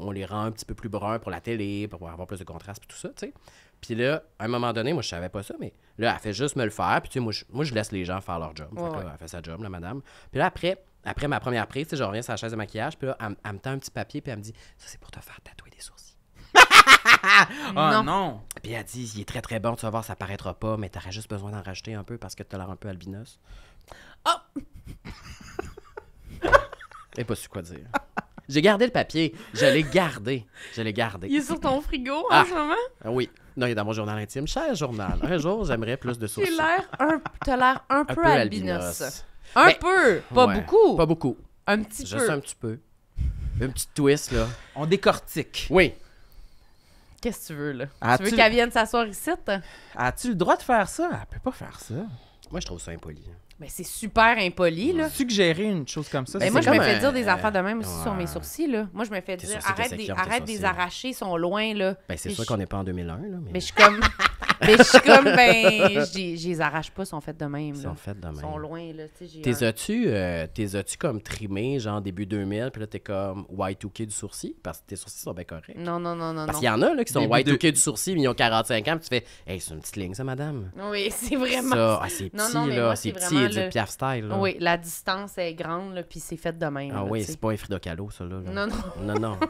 on, les rend un petit peu plus bruns pour la télé, pour avoir plus de contraste, puis tout ça, tu sais. Puis là, à un moment donné, moi, je savais pas ça, mais là, elle fait juste me le faire. Puis, tu sais, moi, je laisse les gens faire leur job. elle fait sa job, la madame. Puis là, après, après ma première prise, tu sais, je reviens sur la chaise de maquillage, puis là, elle, me tend un petit papier, puis elle me dit Ça, c'est pour te faire tatouer des sourcils. ah non. non. Puis elle dit, il est très très bon, tu vas voir, ça paraîtra pas, mais t'aurais juste besoin d'en rajouter un peu parce que t'as l'air un peu albinos. Oh! Et pas su quoi dire. J'ai gardé le papier. Je l'ai gardé. Je l'ai gardé. Il est sur ton frigo en ah. ce moment? Ah oui. Non, il est dans mon journal intime. Cher journal, un jour, j'aimerais plus de Tu as l'air un, un, peu, albinos. Un ben, peu! Pas beaucoup! Pas beaucoup. Un petit Juste peu. un petit peu. Un petit twist, là. On décortique. Oui. Qu'est-ce que tu veux, là? tu veux qu'elle vienne s'asseoir ici? As-tu le droit de faire ça? Elle peut pas faire ça. Moi, je trouve ça impoli. Mais c'est super impoli, là. Suggérer une chose comme ça, ben, Moi, je me fais dire des affaires de même aussi sur mes sourcils, là. Moi, je me fais dire, arrête, des, arrête des arrachés, sont loin, là. Ben, c'est sûr qu'on n'est pas en 2001, là. Mais, mais ben, je suis comme, mais je suis comme, ben, je les arrache pas, ils sont faits de même. Ils sont faits de même. Ils sont loin, là. Euh, t'es as-tu comme trimé, genre début 2000, puis là, t'es comme white 2 du sourcil, parce que tes sourcils sont bien corrects? Non, non, non, non. Parce qu'il y en a, là, qui sont white y du sourcil, mais ils ont 45 ans, puis tu fais, hey, c'est une petite ligne, ça, madame. Oui, c'est vraiment. Ça, ah, c'est petit, là. C'est petit, du piaf style, là. Oui, la distance est grande, là, puis c'est fait de même. Ah oui, c'est pas un Frida ça, là. Non, non. Non, non.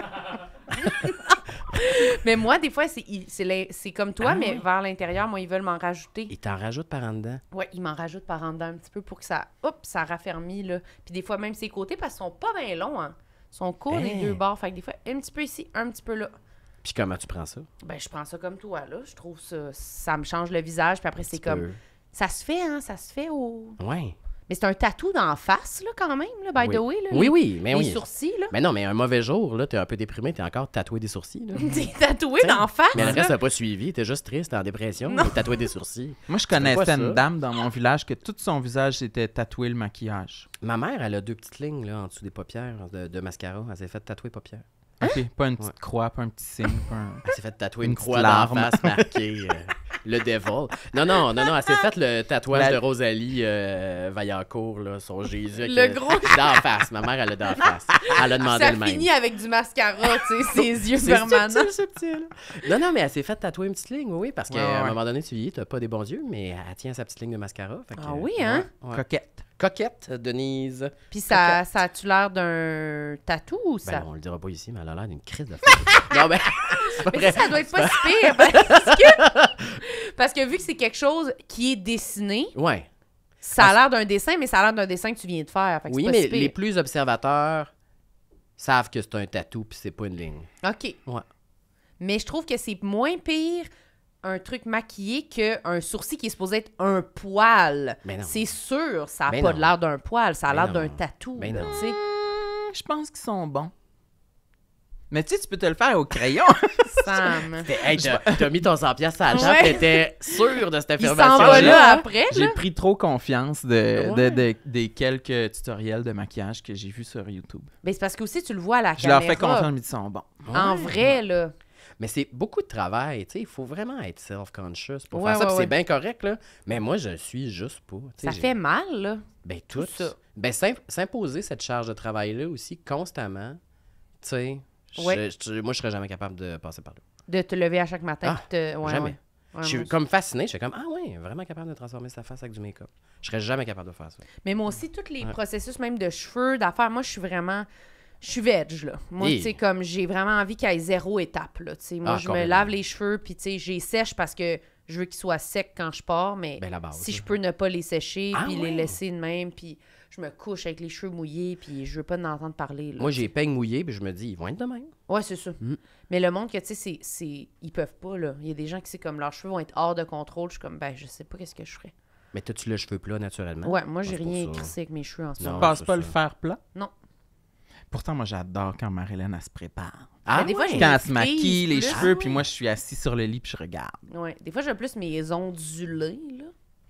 mais moi, des fois, c'est comme toi, ah mais vers l'intérieur, moi, ils veulent m'en rajouter. Ils t'en rajoutent par en dedans? Oui, ils m'en rajoutent par en dedans un petit peu pour que ça, hop, ça raffermit, là. Puis des fois, même ses côtés, parce qu'ils sont pas bien longs, hein. Ils sont courts, les ben. deux bords. Fait que des fois, un petit peu ici, un petit peu là. Puis comment tu prends ça? Ben, je prends ça comme toi, là. Je trouve ça, ça me change le visage. Puis après, c'est comme... Ça se fait, hein? Ça se fait au... Ouais. Mais c'est un tatou d'en face, là, quand même, là, by the way. Là, oui, oui, mais oui. sourcils, Mais non, mais un mauvais jour, là, t'es un peu déprimé, t'es encore tatoué des sourcils, là. t'es tatoué d'en face, Mais le reste, n'a pas suivi, t'es juste triste, en dépression, t'es tatoué des sourcils. Moi, je connaissais une dame dans mon village que tout son visage était tatoué le maquillage. Ma mère, elle a deux petites lignes, là, en dessous des paupières de, mascara. Elle s'est fait tatouer paupières. OK, pas une petite croix, pas un petit signe, pas Elle s'est fait tatouer une, croix dans face marquée. Euh. le devil. Non, non, non, non, elle s'est faite le tatouage de Rosalie euh, Vaillancourt, là, son Jésus. Le gros. D'en face. Ma mère, elle l'a d'en face. Elle a demandé Ça le même. finit avec du mascara, tu sais, ses yeux permanents. Subtil, subtil. Non, non, mais elle s'est faite tatouer une petite ligne, oui, parce qu'à un moment donné, tu y es, t'as pas des bons yeux, mais elle tient sa petite ligne de mascara. ah oui, hein? Coquette coquette, Denise. Puis ça, ça a-tu l'air d'un tatou ou ben ça? on le dira pas ici, mais elle a l'air d'une crise de Non, mais. ça, ça doit être pas si pire. Parce que, vu que c'est quelque chose qui est dessiné. Ouais. Ça a l'air d'un dessin, mais ça a l'air d'un dessin que tu viens de faire. oui, mais les plus observateurs savent que c'est un tatou puis c'est pas une ligne. OK. Ouais. Mais je trouve que c'est moins pire un truc maquillé qu'un sourcil qui est supposé être un poil. C'est sûr, ça n'a pas l'air d'un poil, ça a l'air d'un tatou. Je pense qu'ils sont bons. Mais tu sais, tu peux te le faire au crayon. Sam. Tu as mis ton 100$ à la jambe. Tu t'étais sûr de cette affirmation-là. après. J'ai pris trop confiance de, des quelques tutoriels de maquillage que j'ai vus sur YouTube. Mais ben, c'est parce que aussi, tu le vois à la caméra. Je leur fais confiance, mais ils sont bons. En vrai, là. Mais c'est beaucoup de travail, tu sais. Il faut vraiment être self-conscious pour faire ça. c'est bien correct, là. Mais moi, je suis juste pas. Ça fait mal, là. Ben, tout, ça. Ben, s'imposer cette charge de travail-là aussi constamment, tu sais. moi, je serais jamais capable de passer par là. De te lever à chaque matin. Ah, jamais. je suis comme fasciné. Je suis comme, ah oui, vraiment capable de transformer sa face avec du make-up. Je serais jamais capable de faire ça. Mais moi aussi, tous les processus, même de cheveux, d'affaires, moi, je suis vraiment je suis veg, là. Moi, tu sais, comme j'ai vraiment envie qu'il y ait zéro étape, là. T'sais. Moi, ah, je me lave les cheveux, puis tu sais, j'ai sèche parce que je veux qu'ils soient secs quand je pars, mais ben, si je peux ne pas les sécher, ah, puis les laisser de même, puis je me couche avec les cheveux mouillés, puis je veux pas entendre parler. Là. Moi, j'ai peigne mouillé, puis je me dis, ils vont être de même. Ouais, c'est ça. Mm. Mais le monde que, tu sais, c'est, ils peuvent pas, là. Il y a des gens qui, c'est comme leurs cheveux vont être hors de contrôle. Je suis comme, ben, je sais pas qu'est-ce que je ferais. Mais t'as-tu le cheveu plat naturellement? Ouais, moi, ah, j'ai rien écrit avec mes cheveux en ce moment. Tu penses pas le faire plat? Non. Pourtant, moi, j'adore quand Marilyn, elle se prépare. Ah ben, des fois, quand elle se maquille, les cheveux, ah puis moi, je suis assis sur le lit, puis je regarde. Ouais. Des fois, j'ai plus mes ondulés, là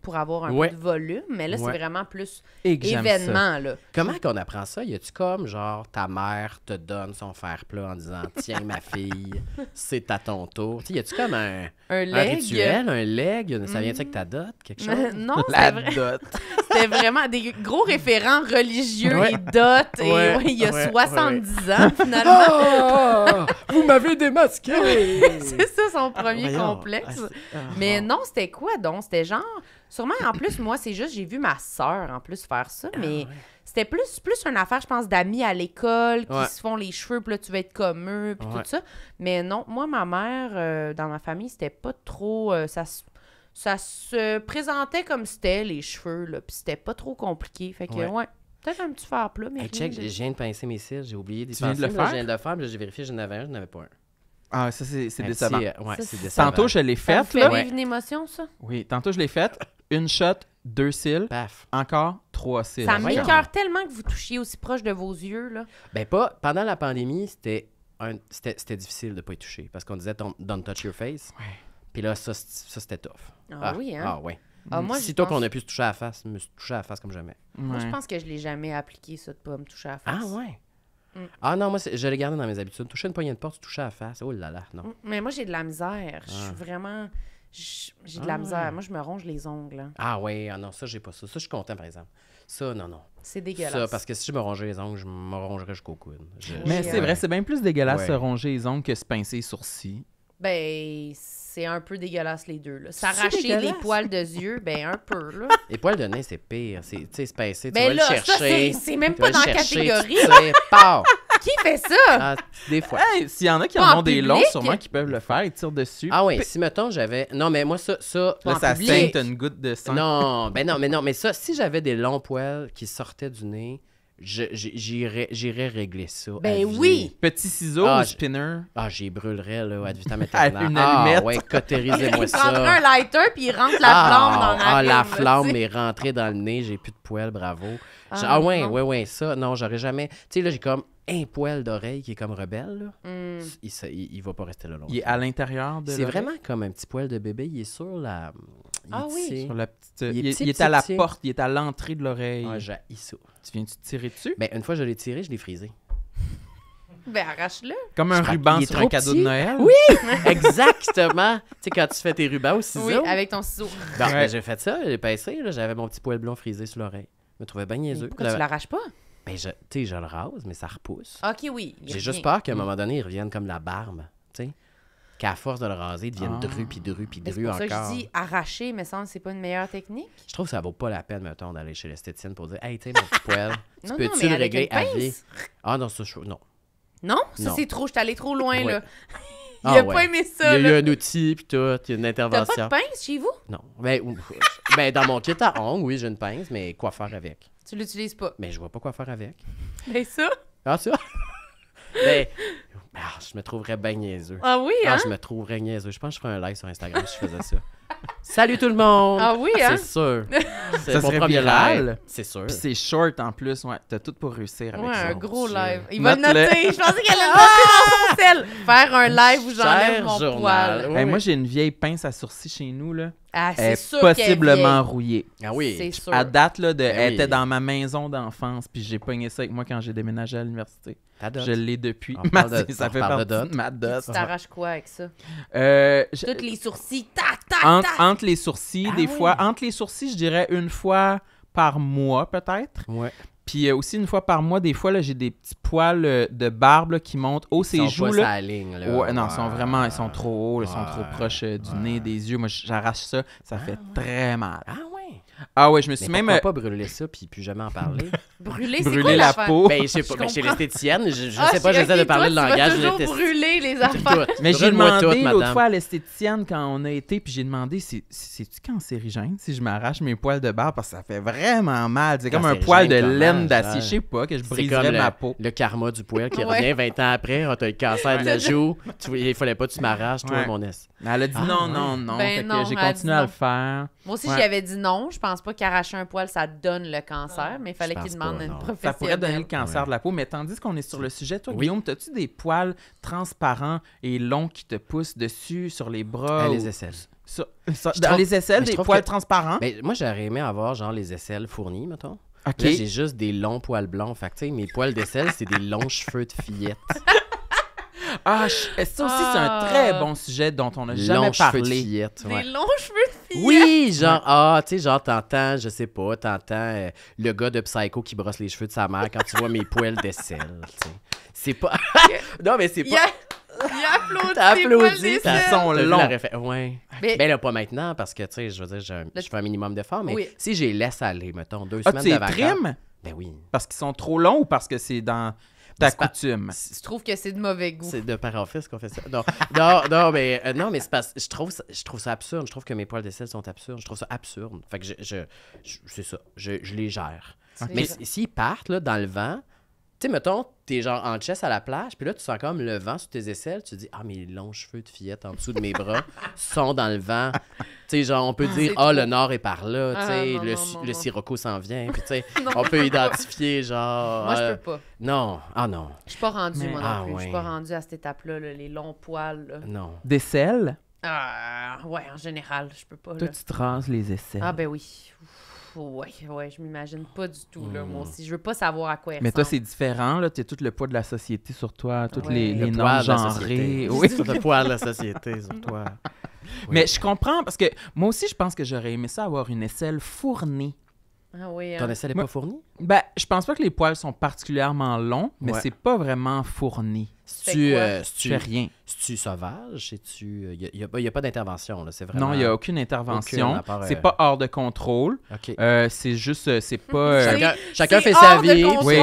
pour avoir un peu de volume, mais là, c'est vraiment plus événement. Là. Comment qu'on apprend ça? Y a-tu comme, genre, ta mère te donne son fer plat en disant « Tiens, ma fille, c'est à ton tour. » Y a-tu comme un, un, rituel, un leg? Ça vient-tu que ta dot, quelque chose? non, c'est vrai... C'était vraiment des gros référents religieux et dots. Et il y a 70 ans, finalement. Ah! vous m'avez démasqué! c'est ça son premier complexe. Ah, ah. Mais non, c'était quoi donc? C'était genre Sûrement, en plus, moi, c'est juste, j'ai vu ma sœur en plus faire ça, ah mais c'était plus, plus une affaire, je pense, d'amis à l'école qui se font les cheveux, puis là, tu vas être comme eux, puis tout ça. Mais non, moi, ma mère, euh, dans ma famille, c'était pas trop. Euh, ça, ça se présentait comme c'était les cheveux, là, puis c'était pas trop compliqué. Fait que, ouais. Peut-être un petit faire plat, mais. check, je viens de pincer mes cils, j'ai oublié de viens de le faire, je viens de faire, j'ai vérifié, j'en avais un, je avais pas un. Ah, ça, c'est c'est ben, décevant. ouais, c'est Tantôt, je l'ai Ça faite, fait vivre une émotion, ça? Oui, tantôt, je l'ai faite. Une shot, deux cils, Paf. encore trois cils. Ça ben, me tellement que vous touchiez aussi proche de vos yeux, là. Ben pas, pendant la pandémie, c'était un- c'était c'était difficile de ne pas y toucher parce qu'on disait don't touch your face. Ouais. Puis là, ça, ça, c'était tough. Ah, ah oui, hein? Ah oui. Ah, moi, Sitôt qu'on a pu se toucher à la face, me suis à la face comme jamais. moi, je pense que je l'ai jamais appliqué, ça, de pas me toucher à la ah, face. Ah ouais? Mm. Ah non, moi, je l'ai gardé dans mes habitudes. Toucher une poignée de porte, toucher à la face. Oh là là, non. Mm. Mais moi, j'ai de la misère. Je suis ah. vraiment. J'ai de la ah. misère. Moi, je me ronge les ongles. Hein. Ah oui, ah non, ça, j'ai pas ça. Ça, je suis content, par exemple. Ça, non, non. C'est dégueulasse. Ça, parce que si je me rongeais les ongles, je me rongerais jusqu'au coude. Mais c'est vrai, c'est bien plus dégueulasse de se ronger les ongles que se pincer les sourcils. Ben, c'est un peu dégueulasse les deux. S'arracher les poils de yeux, ben un peu. Là. Les poils de nez, c'est pire. C'est, tu sais, c'est pincé, ben chercher. c'est, même pas dans la catégorie. qui fait ça? Ah, des fois. s'il y en a qui en, ont des longs, sûrement qui peuvent le faire, ils tirent dessus. Ah oui, si mettons, j'avais. Non, mais moi, ça. ça là, ça une goutte de sang. Non, ben non, mais non, mais ça, si j'avais des longs poils qui sortaient du nez J'irai régler ça. Ben oui! Petit ciseau ah, ou spinner? Ah, j'y brûlerais, là, ad vitam Une ah, allumette. Ah, ouais, cotérisez-moi ça. Il un lighter, puis il rentre la ah, flamme dans la Ah, la flamme est rentrée dans le nez, j'ai plus de poils, bravo. Ah, ah ouais, ouais, ouais, ça, non, j'aurais jamais... Tu sais, là, j'ai comme un poil d'oreille qui est comme rebelle, là. Hmm. Il, ça, il, va pas rester là longtemps. Il est à l'intérieur de C'est vraiment comme un petit poil de bébé, il est sur la... ah oui! Sur la petite... Il est, à la porte, il est à l'entrée de l'oreille. Ah, j'ai ça. Tu viens te tirer dessus? Ben, une fois que je l'ai tiré, je l'ai frisé. Ben, arrache-le. Comme un ruban sur un cadeau de Noël. Oui, exactement. tu sais, quand tu fais tes rubans au ciseau. Oui, avec ton ciseau. Ben, j'ai fait ça, j'ai pincé, j'avais mon petit poil blond frisé sur l'oreille. Je me trouvais bien niaiseux. Pourquoi tu l'arraches pas? Ben, tu sais, je le rase, mais ça repousse. OK, oui. J'ai juste peur qu'à un mm. moment donné, il revienne comme la barbe, tu sais qu'à force de le raser, il deviennent ah. puis dru puis dru encore. C'est pour ça que je dis arracher, mais ça, c'est pas une meilleure technique. Je trouve que ça vaut pas la peine, mettons, d'aller chez l'esthéticienne pour dire Hey, tu sais, mon petit tu peux-tu le régler à vie Ah non, ça, je... non. Non, ça, c'est trop, je suis allé trop loin, là. Ah, il ah, a pas aimé ça. Il y a eu un outil, puis tout, il y a une intervention. T'as pas de pince chez vous? Non. Ben, ben dans mon kit à ongles, oui, j'ai une pince, mais quoi faire avec? Tu l'utilises pas. Mais je vois pas quoi faire avec. Ben, ça? Ah, ça? ben, ah, je me trouverais bien niaiseux. Ah oui, ah, hein? je me trouverais niaiseux. Je pense que je ferais un live sur Instagram si je faisais ça. Salut tout le monde! Ah oui, hein? C'est sûr. C'est mon premier live. C'est sûr. Puis c'est short en plus, ouais. T'as tout pour réussir avec ça. Ouais, un gros live. Il va noter. Je pensais qu'elle allait noter dans Faire un live où j'enlève mon journal. poil. Moi, j'ai une vieille pince à sourcils chez nous, là. Ah, c'est sûr possiblement est rouillée. Ah oui. C'est sûr. À date, là, de, ben elle était dans ma maison d'enfance, puis j'ai pogné ça avec moi quand j'ai déménagé à l'université. Je l'ai depuis. ça fait partie de, Tu t'arraches quoi avec ça? Euh, Toutes les sourcils, tac, tac, entre, les sourcils, ah des fois. Entre les sourcils, je dirais une fois par mois, peut-être. Ouais. Puis euh, aussi, une fois par mois, des fois, là, j'ai des petits poils euh, de barbe qui montent haut, ses joues. là. ligne, là. non, ils sont vraiment, ils sont trop hauts, ils sont trop proches euh, du nez, des yeux. Moi, j'arrache ça, ça ah fait très mal. Ah ah ouais, je me suis mais même. Euh, pas brûler ça puis plus jamais en parler. brûler, c'est Brûler la peau. Ben, je sais pas, mais ben, chez l'esthéticienne, je, je ah, sais pas, j'essaie de parler le langage. Tu toujours brûler les affaires. mais j'ai demandé l'autre fois à l'esthéticienne quand on a été, puis j'ai demandé c'est-tu cancérigène si je m'arrache mes poils de barbe parce que ça fait vraiment mal. C'est comme un poil de laine d'acier, je sais pas, que je briserais ma peau. Le karma du poil qui revient 20 ans après, t'as le cancer de la joue, il fallait pas que tu m'arraches, toi, mon Elle a dit ah, non, non, ben non. j'ai continué à le faire. Moi aussi, j'y avais dit non, je pense pas qu'arracher un poil, ça donne le cancer, mais il fallait qu'il demande une professionnelle. Ça pourrait donner le cancer de la peau, mais tandis qu'on est sur le sujet, toi, Guillaume, as-tu des poils transparents et longs qui te poussent dessus, sur les bras? Ah, les aisselles. dans les aisselles, des poils transparents? moi, j'aurais aimé avoir, genre, les aisselles fournies, mettons. Là, j'ai juste des longs poils blancs. Fait que, mes poils d'aisselle, c'est des longs cheveux de fillette. Ah, ça aussi, c'est un ah. très bon sujet dont on n'a jamais parlé. Cheveux de fillette, Des longs cheveux de fillette. Oui, genre, ah, tu sais, genre, t'entends, je sais pas, t'entends euh, le gars de Psycho qui brosse les cheveux de sa mère quand tu vois mes poils de sel, tu sais. C'est pas. non, mais c'est pas. Yeah. Il applaudit. Ils sont longs. Ouais. Mais... Ben là, pas maintenant, parce que, tu sais, je veux dire, je, je fais un minimum d'efforts, mais si j'ai laisse aller, mettons, deux ah, semaines de vacances. Ben oui. Parce qu'ils sont trop longs ou parce que c'est dans ta coutume. Je trouve que c'est de mauvais goût. C'est de parent-fils qu'on fait ça. Non, mais, non, mais euh, je trouve, ça, je trouve ça absurde. Je trouve que mes poils de sel sont absurdes. Je trouve ça absurde. Fait que je, je, c'est ça. Je, les gère. Mais s'ils partent là, dans le vent, sais, mettons, t'es genre en chess à la plage, puis là, tu sens comme le vent sur tes aisselles. Tu dis, ah, mes longs cheveux de fillette en dessous de mes bras sont dans le vent. Tu sais, genre, on peut ah, dire, ah, le nord est par là. Ah, tu sais, le, sirocco s'en vient. Puis, tu sais, on peut identifier, genre. Moi, je peux euh, pas. Non, ah non. Je suis pas rendue, moi non ah, plus. Je suis pas rendue à cette étape-là, les longs poils. Non. Des selles? ouais, en général, je peux pas. Toi, tu te les aisselles. Ah, ben oui ouais, ouais, je m'imagine pas du tout, moi hmm. aussi. Je veux pas savoir à quoi elle Mais toi, c'est différent, là. T'as tout le poids de la société sur toi, toutes les, le genrées. tout le poids de la société sur toi. Mais je comprends, parce que moi aussi, je pense que j'aurais aimé ça avoir une aisselle fournie. Ah oui, hein. Ton aisselle n'est pas fournie? Ben, je pense pas que les poils sont particulièrement longs, mais c'est pas vraiment fourni. Si euh, tu, tu fais rien. Si tu sauvage, tu il n'y a, y a, pas d'intervention c'est vraiment Non, il n'y a aucune intervention. C'est n'est euh, pas hors de contrôle. Euh, c'est juste c'est pas chacun, fait sa vie. Oui,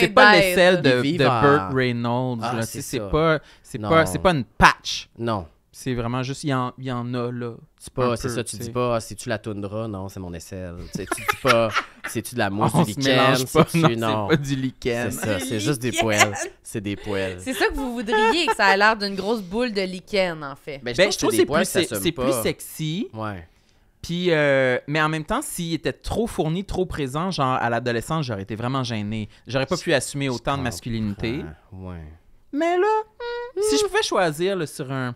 c'est pas l'aisselle de, de Burt Reynolds ah, c'est pas c'est pas c'est pas une patch. Non. C'est vraiment juste il y en a là. C'est pas, c'est ça, tu dis pas, ah, c'est-tu la toundra? Non, c'est mon aisselle. tu dis pas, c'est-tu de la mousse lichen? C'est non, pas du lichen. C'est ça, c'est juste des poils. C'est des poils C'est ça que vous voudriez, que ça a l'air d'une grosse boule de lichen, en fait. Ben, je, ben, trouve que c'est plus, sexy. Ouais. Puis, euh, mais en même temps, s'il était trop fourni, trop présent, genre à l'adolescence, j'aurais été vraiment gêné. J'aurais pas pu assumer autant de masculinité. Mais là, hmm, si je pouvais choisir le sur un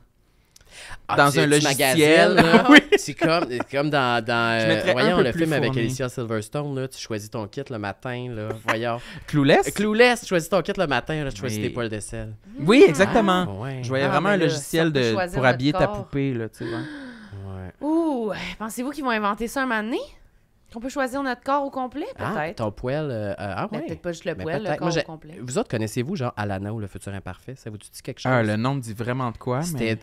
ah, dans un logiciel. Ah c'est comme, comme dans, dans voyons, le film avec Alicia Silverstone, là, tu choisis ton kit le matin, là, voyons. Clueless? Euh, Clueless, tu choisis ton kit le matin, tu choisis tes poils de sel. Oui, ah. exactement. Je voyais vraiment ben un logiciel de, pour habiller ta poupée, là, tu vois. Ouais. Ouh, pensez-vous qu'ils vont inventer ça un moment donné? On peut choisir notre corps au complet, ah, peut-être. Ah, ton poêle. Euh, euh, ah, peut-être pas juste le poil, le corps au complet. Vous autres, connaissez-vous, genre, Alana ou le futur imparfait Ça vous dit quelque ah, chose Le nom dit vraiment de quoi.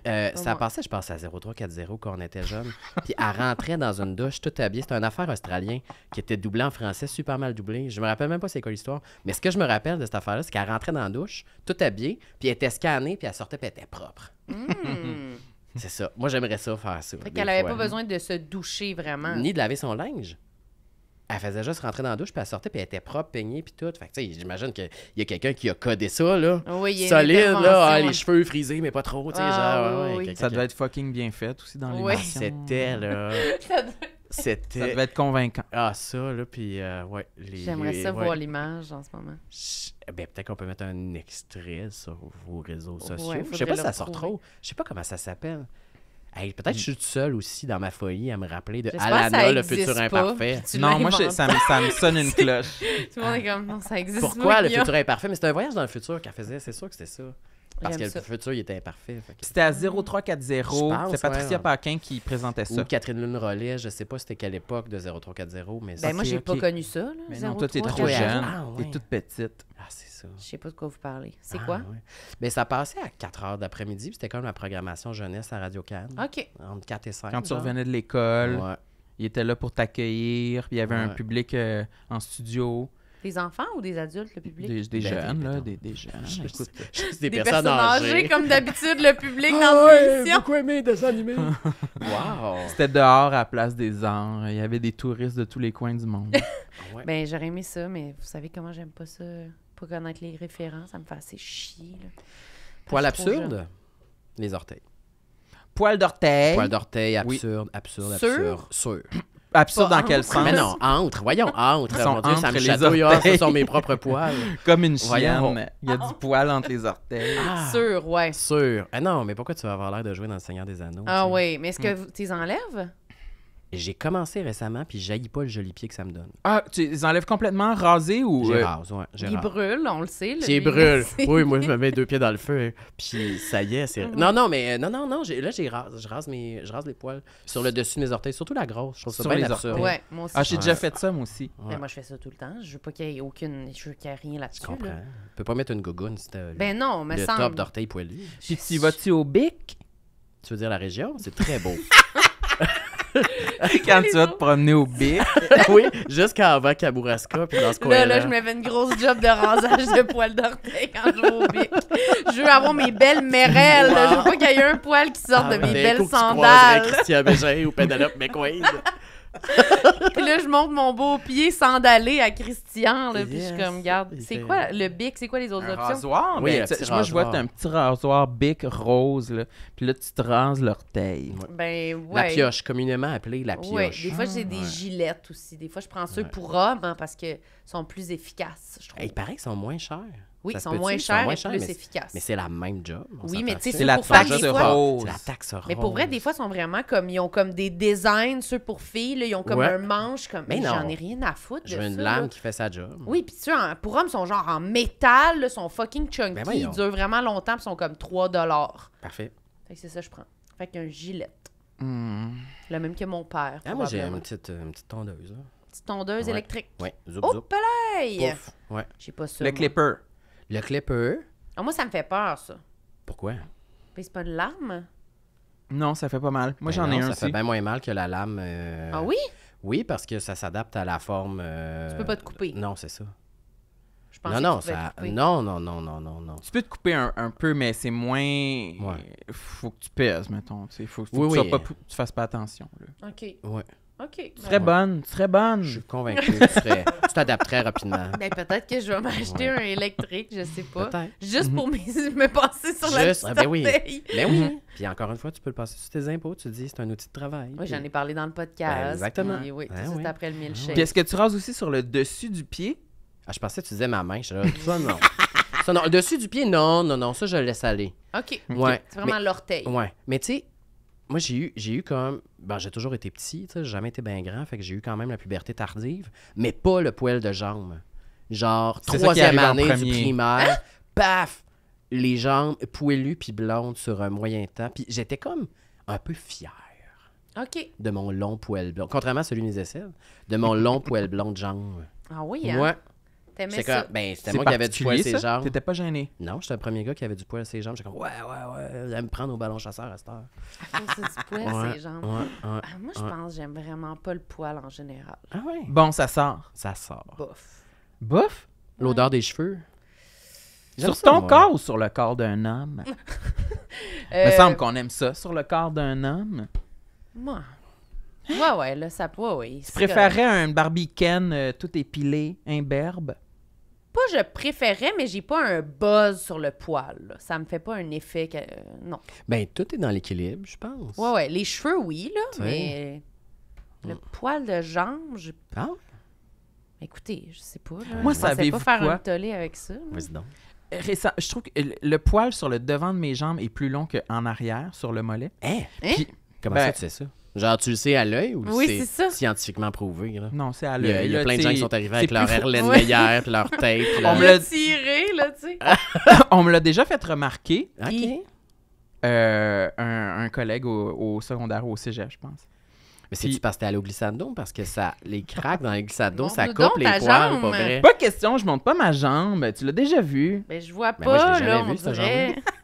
Euh, ça passait, je pense, à 0340 quand on était jeune. Puis elle rentrait dans une douche tout habillée. C'était une affaire australien qui était doublé en français, super mal doublé. Je me rappelle même pas c'est quoi l'histoire. Mais ce que je me rappelle de cette affaire-là, c'est qu'elle rentrait dans la douche, tout habillée, puis elle était scannée, puis elle sortait, puis elle était propre. Hmm. c'est ça. Moi, j'aimerais ça faire ça. qu'elle avait pas besoin de se doucher vraiment. Ni de laver son linge elle faisait juste rentrer dans la douche, puis elle sortait, puis elle était propre, peignée, puis tout. Fait tu sais, j'imagine qu'il y a quelqu'un qui a codé ça, là. Solide, là. Ah, les cheveux frisés, mais pas trop, tu sais. Ah, ça devait être fucking bien fait aussi dans les C'était, là. ça devait... C'était. Ça être convaincant. Ah, ça, là, puis, euh, ouais. J'aimerais ça voir l'image en ce moment. Eh ben, peut-être qu'on peut mettre un extrait sur vos réseaux sociaux. Je Je sais pas si ça sort trop. Je sais pas comment ça s'appelle peut-être que je suis tout seul aussi dans ma folie à me rappeler de Alana, le futur imparfait. Non, moi, ça, ça, me sonne une cloche. tout le monde est comme, non, ça existe Pourquoi le futur imparfait? Mais c'était un voyage dans le futur qu'elle faisait, c'est sûr que c'était ça. Parce que le futur, il était imparfait. C'était à 0340. C'est Patricia Paquin qui présentait ça. Ou Catherine Lune Rollet, je sais pas c'était quelle époque de 0340. Mais ben, moi, j'ai pas connu ça. Là, non, toi, t'es trop jeune. Ah, tu es toute petite. Ah, je sais pas de quoi vous parlez. C'est ah, quoi? Mais ben, ça passait à 4 heures d'après-midi, c'était comme la programmation jeunesse à Radio-Can. OK. Entre 4 et 5. Quand tu revenais de l'école, il était là pour t'accueillir, il y avait un public euh, en studio. Des enfants ou des adultes, le public? Des, jeunes, des, là, ben, des, jeunes. des, personnes, âgées. comme d'habitude, le public ah dans ouais, beaucoup aimé des animés. C'était dehors à Place des Arts. Il y avait des touristes de tous les coins du monde. Ah ben, j'aurais aimé ça, mais vous savez comment j'aime pas ça pour connaître les références, ça me fait assez chier. Poil absurde, les orteils. Poil d'orteil. Poil d'orteil, absurde, absurde, absurde. Sûr. Absurde dans quel sens? Mais non, entre, voyons, entre. Mon Dieu, ça me chatouille, hein, ce sont mes propres poils. Comme une chienne, il y a du ah. poil entre les orteils. Ah. Sûr, ouais. Sûr. Ah eh non, mais pourquoi tu vas avoir l'air de jouer dans Le Seigneur des Anneaux? Ah oui, mais est-ce que hmm. tu les enlèves? J'ai commencé récemment, puis j'aillis pas le joli pied que ça me donne. Ah, tu les enlèves complètement, rasé ou. J'ai euh, rase, ouais. Il brûle, on le sait. Ils brûlent. Oui, moi, je me mets deux pieds dans le feu. Hein. Puis ça y est, c'est. Non, non, mais euh, non, non, non. Là, j'ai rase, je rase mes, je les poils sur le dessus de mes orteils, surtout la grosse. Je trouve ça Sur bien les orteils. Ouais, moi ah, aussi. Ah, j'ai déjà fait ça, moi aussi. Mais moi, je fais ça tout le temps. Je veux pas qu'il y ait aucune. Je veux qu'il y ait rien là-dessus. Je comprends. Tu peux pas mettre une gougoune si t'as Ben non, mais semble. top Puis tu vas-tu au bic? Tu veux dire la région? C'est très beau. Quand tu vas te promener au bic. oui, avant Kabouraska, puis dans ce là Là, je me fais une grosse job de rasage de poils d'orteil quand je vais au bic. Je veux avoir mes belles merelles. Je veux pas qu'il y ait un poil qui sorte de ah, mes belles sandales. Je Christian Bégin ou Pénélope McQueen puis là, je monte mon beau pied sandalé à Christian. Là, Puis je suis comme, regarde, c'est quoi le bic? C'est quoi les autres un options? Rasoir, oui, ben, Moi, je vois un petit rasoir bic rose. Là, puis là, tu te rases l'orteil. Ben, ouais. La pioche, communément appelée la pioche. Ouais. Des fois, j'ai ah, des gilettes aussi. Des fois, je prends ceux pour hommes hein, parce que sont plus efficaces, je trouve. pareil, ils sont moins chers. Oui, ils sont, moins chers et plus efficaces. Mais c'est la même job. Oui, mais tu sais, c'est la, taxe rose. la taxe rose. Mais pour vrai, des fois, ils sont vraiment comme. Ils ont comme des designs, ceux pour filles, ils ont comme un manche. Comme, mais j'en ai rien à foutre. J'ai une lame qui fait sa job. Oui, puis tu sais, pour hommes, ils sont genre en métal, Ils sont fucking chunky, ben ils, durent vraiment longtemps, Ils sont comme 3 Parfait. c'est ça que je prends. Fait qu'un gilet. Hmm. Le même que mon père. Ah, moi, j'ai une petite, euh, petite tondeuse. Petite tondeuse électrique. Oui, zoup, zoup. Oh, Ouais. J'ai pas ça. Le clipper. Le clépeux. Ah, moi, ça me fait peur, ça. Pourquoi? c'est pas de larme? Non, ça fait pas mal. Moi, ben j'en ai un ça fait bien moins mal que la lame. Euh, ah oui? Oui, parce que ça s'adapte à la forme. Euh, tu peux pas te couper. Non, c'est ça. Je Non, non, ça. Non, non, non, non, non, non. Tu peux te couper un, peu, mais c'est moins. Faut que tu pèses, mettons. tu Faut, que tu pas- fasses pas attention. là. OK. Ouais. OK. bonne, très bonne. Je suis convaincu que tu t'adapterais rapidement. Ben, peut-être que je vais m'acheter un électrique, je sais pas. Juste pour me passer sur la ah ben oui. Mais ben oui. Mhm. Puis encore une fois, tu peux le passer sur tes impôts. Tu dis, c'est un outil de travail. Oui, j'en ai parlé dans le podcast. exactement. puis oui, après le milkshake. Ah puis est-ce que tu rases aussi sur le dessus du pied? Ah, je pensais que tu disais ma main. ça, non. ça, non. Le dessus du pied, non, non, non. Ça, je le laisse aller. OK. Ouais. C'est vraiment l'orteil. ouais. Mais tu sais, moi, j'ai eu, j'ai eu comme ben, j'ai toujours été petit, j'ai jamais été bien grand, fait que j'ai eu quand même la puberté tardive, mais pas le poil de jambe. Genre, troisième année du primaire, hein? paf, les jambes poilues puis blondes sur un moyen temps. Puis j'étais comme un peu fière, de mon long poil blond. Contrairement à celui de mes de mon long poil blond de jambe. Ah oui, hein? c'est quoi ben, c'était moi qui avait du poil à ses jambes. T'étais pas gêné? Non, j'étais le premier gars qui avait du poil à ses jambes. j'ai comme, ouais, ouais, ouais, j'aime me prendre au ballon chasseur à cette heure. c'est du poil à ses jambes. Ouais, ouais, ah, moi, je pense j'aime vraiment pas le poil en général. Ah ouais? Bon, ça sort. Ça sort. Bof. Bof? L'odeur des cheveux? Sur ton corps ou sur le corps d'un homme? Il me semble euh, qu'on aime ça, sur le corps d'un homme. Moi. Ouais, ouais, là, ça. oui. Tu préférais un barbican euh, tout épilé, imberbe? je préférais, mais j'ai pas un buzz sur le poil. Ça me fait pas un effet. Que, euh, non. Ben, tout est dans l'équilibre, je pense. Ouais, ouais. Les cheveux, oui, là. Mais le mm. poil de jambe, j'ai. Ah? Écoutez, je sais pas. Moi, ça pas faire un tollé avec ça. je trouve que le poil sur le devant de mes jambes est plus long qu'en arrière, sur le mollet. Hein? hein? Comment ça, ben, tu ça? Genre, tu le sais à l'œil ou c'est scientifiquement prouvé? Là? Non, c'est à l'œil. Il y a, plein de gens qui sont arrivés avec leur Erlen laine Meyer, leur tête. On me l'a tiré, là, tu sais. On me l'a déjà fait remarquer. Euh, un, collègue au, secondaire ou au cégep, je pense. Mais c'est-tu parce que t'es allé au glissade Parce que ça, les craques dans les glissades ça coupe les poils, pas vrai? Pas question, je monte pas ma jambe. Tu l'as déjà vu. Mais ben, je vois pas, ben moi, je là, vu,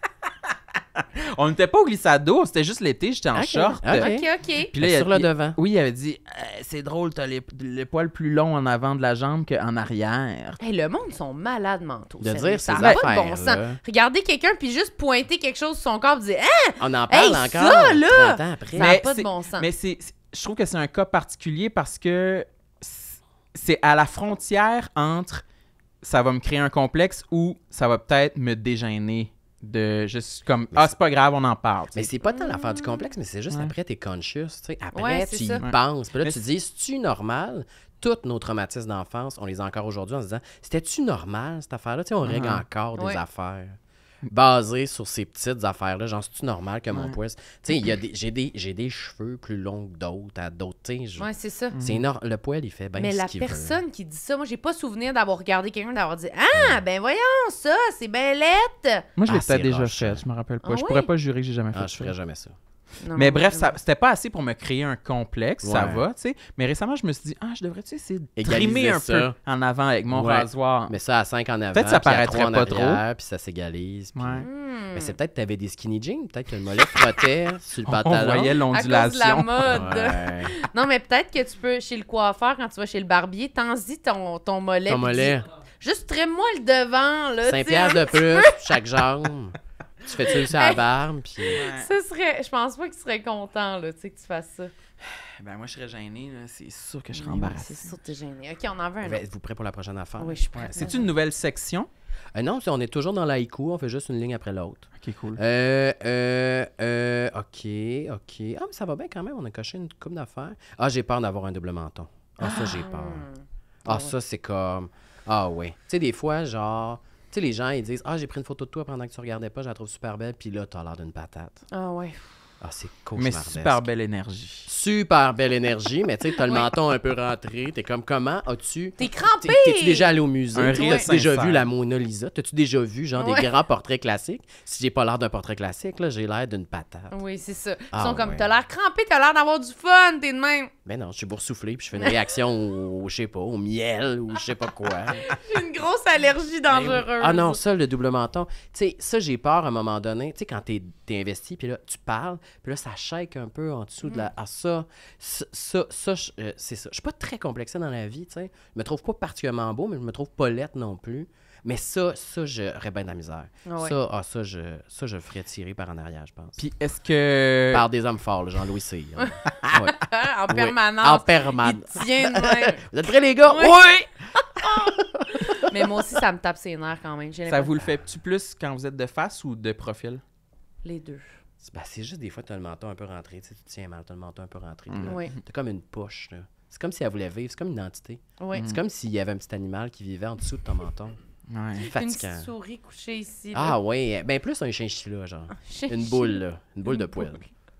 on n'était pas au glissado, c'était juste l'été, j'étais en short. OK, OK. Puis là, devant. Oui, il avait dit euh, C'est drôle, t'as les, poils plus longs en avant de la jambe qu'en arrière. et le monde sont malades mentaux. De dire ça n'a pas de bon sens. Regarder quelqu'un puis juste pointer quelque chose sur son corps et dire Hein, On en parle ça, là! ça n'a pas de bon sens. Mais je trouve que c'est un cas particulier parce que c'est- c'est à la frontière entre ça va me créer un complexe ou ça va peut-être me dégêner de juste comme ah c'est pas grave on en parle mais c'est pas tant l'affaire du complexe mais c'est juste après t'es conscious après tu penses puis là tu dis c'est-tu normal toutes nos traumatismes d'enfance on les a encore aujourd'hui en se disant c'était-tu normal cette affaire-là on règle mm-hmm. encore des affaires basé sur ces petites affaires-là. Genre, c'est-tu normal que mon poil... Tu sais, j'ai des, des, cheveux plus longs que d'autres à d'autres. c'est ça. C'est Le poil, il fait bien Mais la personne qui dit ça, moi, j'ai pas souvenir d'avoir regardé quelqu'un, d'avoir dit Ah, ben voyons, ça, c'est lettre! » Moi, je ah, l'ai déjà fait, je me rappelle pas. Ah je pourrais pas jurer que j'ai jamais ah, fait ça. Je ferais jamais ça mais bref, ça, c'était pas assez pour me créer un complexe, ça va, tu sais. Mais récemment, je me suis dit, ah, je devrais essayer de trimer un peu en avant avec mon rasoir. Mais ça, à 5 en avant, peut-être ça paraîtrait pas arrière, trop. Puis ça s'égalise. Hmm. Mais c'est peut-être que avais des skinny jeans, peut-être que le mollet frottait sur le pantalon. On voyait l'ondulation. la mode. non, mais peut-être que tu peux, chez le coiffeur, quand tu vas chez le barbier, ten dis ton, ton mollet. Ton mollet. Juste trime-moi le devant, là. saint pierre de plus, chaque jambe. Tu fais ça à la barbe, puis... Ça euh, serait... Je pense pas qu'il serait content, là, tu sais, que tu fasses ça. Ben moi, je serais gênée, là. C'est sûr que je serais embarrassée. C'est sûr que es gênée. OK, on en veut un autre. Êtes-vous prêt pour la prochaine affaire? Oui, je suis prêt. C'est-tu une nouvelle section? Euh, non, on est toujours dans l'haïku, on fait juste une ligne après l'autre. OK, cool. Euh, euh, euh, OK, OK. Ah, mais ça va bien quand même, on a coché une coupe d'affaires. Ah, j'ai peur d'avoir un double menton. Ah, ça, j'ai ah. peur. Ah, ah ça, c'est comme... Ah oui. Tu sais, des fois, genre les gens, ils disent Ah, j'ai pris une photo de toi pendant que tu regardais pas, je la trouve super belle, puis là, t'as l'air d'une patate. Ah ouais. Ah, c'est Mais super belle énergie. Super belle énergie, mais tu sais, t'as le menton un peu rentré. T'es comme, comment as-tu. T'es crampé! T'es-tu déjà allé au musée? T'as-tu déjà vu la Mona Lisa? T'as-tu déjà vu, genre, des grands portraits classiques? Si j'ai pas l'air d'un portrait classique, là, j'ai l'air d'une patate. Oui, c'est ça. Ils ah, sont comme, t'as l'air crampé, t'as l'air d'avoir du fun, t'es de même. Ben non, je suis boursouflé, puis je fais une réaction au, je sais pas, au miel ou je sais pas quoi. j'ai une grosse allergie ben, dangereuse. ah non, ça, le double menton. Tu sais, ça, j'ai peur à un moment donné. Tu sais, quand t'es es investi, puis là, tu parles puis là, ça chèque un peu en dessous de la. Mm. Ah, ça, ça, euh, c'est ça. Je suis pas très complexé dans la vie, tu sais. Je me trouve pas particulièrement beau, mais je me trouve pas laite non plus. Mais ça, ça, j'aurais bien de la misère. Ah ça, ah, ça, je, ça, je ferais tirer par en arrière, je pense. Puis est-ce que. Par des hommes forts, Jean-Louis C. En permanence. En permanence. Vous êtes prêts, les gars? Oui! Mais moi aussi, ça me tape ses nerfs quand même. Ça vous le fait-tu plus quand vous êtes de face ou de profil? Les deux c'est juste des fois, tu as le menton un peu rentré. Tu tiens mal, tu as le menton un peu rentré. t'as Tu as comme une poche. C'est comme si elle voulait vivre. C'est comme une entité. C'est mm. comme s'il y avait un petit animal qui vivait en dessous de ton menton. Ouais. Une souris couchée ici. Ah oui, ben plus un chinchilla, genre. Ah, une boule, là. Une boule de poil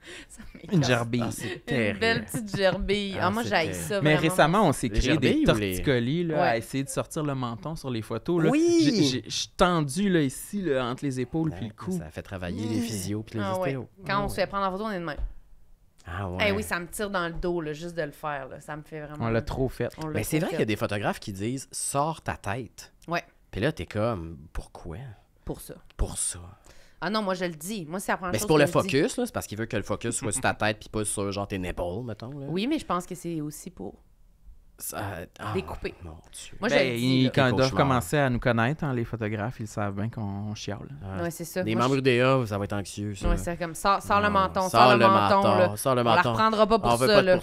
une gerbille. Ah, une belle petite gerbille. Ah, ah, moi, j'aille ça. Mais récemment, on s'est créé des torticolis là, à essayer de sortir le menton sur les photos. Oui! Je suis tendu là, ici, entre les épaules puis le cou. Ça fait travailler les mmh. physios puis les ah, Quand on oh. se fait prendre en photo, on est de même. Ah ouais. Eh oui, ça me tire dans le dos, là, juste de le faire. Là. Ça me fait vraiment. On l'a trop fait. Mais c'est vrai qu'il y a des photographes qui disent Sors ta tête. Ouais. Puis là, t'es comme Pourquoi Pour ça. Pour ça. Ah non, moi je le dis. Moi, c'est la première Mais c'est pour le focus, là. C'est parce qu'il veut que le focus soit sur ta tête puis pas sur genre tes nipples, mettons. Là. Oui, mais je pense que c'est aussi pour. Ah, découper. Moi, je ben, le dis. ils doivent commencer à nous connaître, hein, les photographes, ils savent bien qu'on chiale. Ah. c'est ça. Des membres UDA, ça va être anxieux. ça. Ouais, c'est comme sors, sors le menton, sors, le menton. On la reprendra pas pour On veut ça. pas là.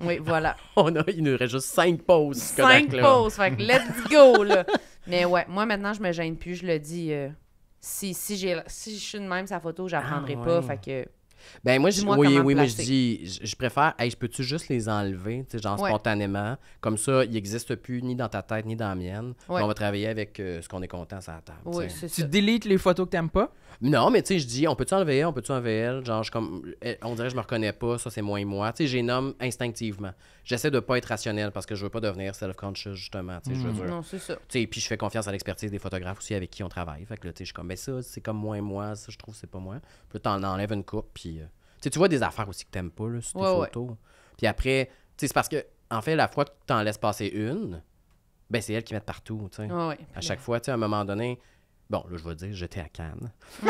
Oui, voilà. On a, il nous reste juste cinq pauses. Cinq pauses. Fait que let's go, là. Mais ouais, moi maintenant, je me gêne plus. Je le dis. Euh, si, si, j'ai, si je suis de même sa photo, je ah, pas. Ben moi, je, oui, oui, mais je dis, je, préfère, je peux-tu juste les enlever, genre spontanément, comme ça, il n'existent plus ni dans ta tête ni dans la mienne. On va travailler avec euh, ce qu'on est content sur la table. tu délites les photos que tu n'aimes pas, non, mais tu sais, je dis, on peut-tu enlever on peut-tu enlever elle? Genre, je, comme, eh, on dirait que je me reconnais pas, ça c'est moi et moi. Tu sais, j'ai instinctivement. J'essaie de pas être rationnel parce que je veux pas devenir self-conscious, justement. Tu hmm. Non, c'est ça. Tu sais, puis je fais confiance à l'expertise des photographes aussi avec qui on travaille. Fait que là, tu sais, je suis comme, mais ben ça, c'est comme moi et moi, ça, je trouve, c'est pas moi. Puis t'en enlèves une coupe, puis. Euh, tu vois des affaires aussi que t'aimes pas, là, sur tes photos. Puis après, tu sais, c'est parce que, en fait, la fois que t'en laisses passer une, ben c'est elle qui met partout, tu sais. à chaque fois, tu sais, à un moment donné Bon, là, je vais dire, j'étais à Cannes. Hmm.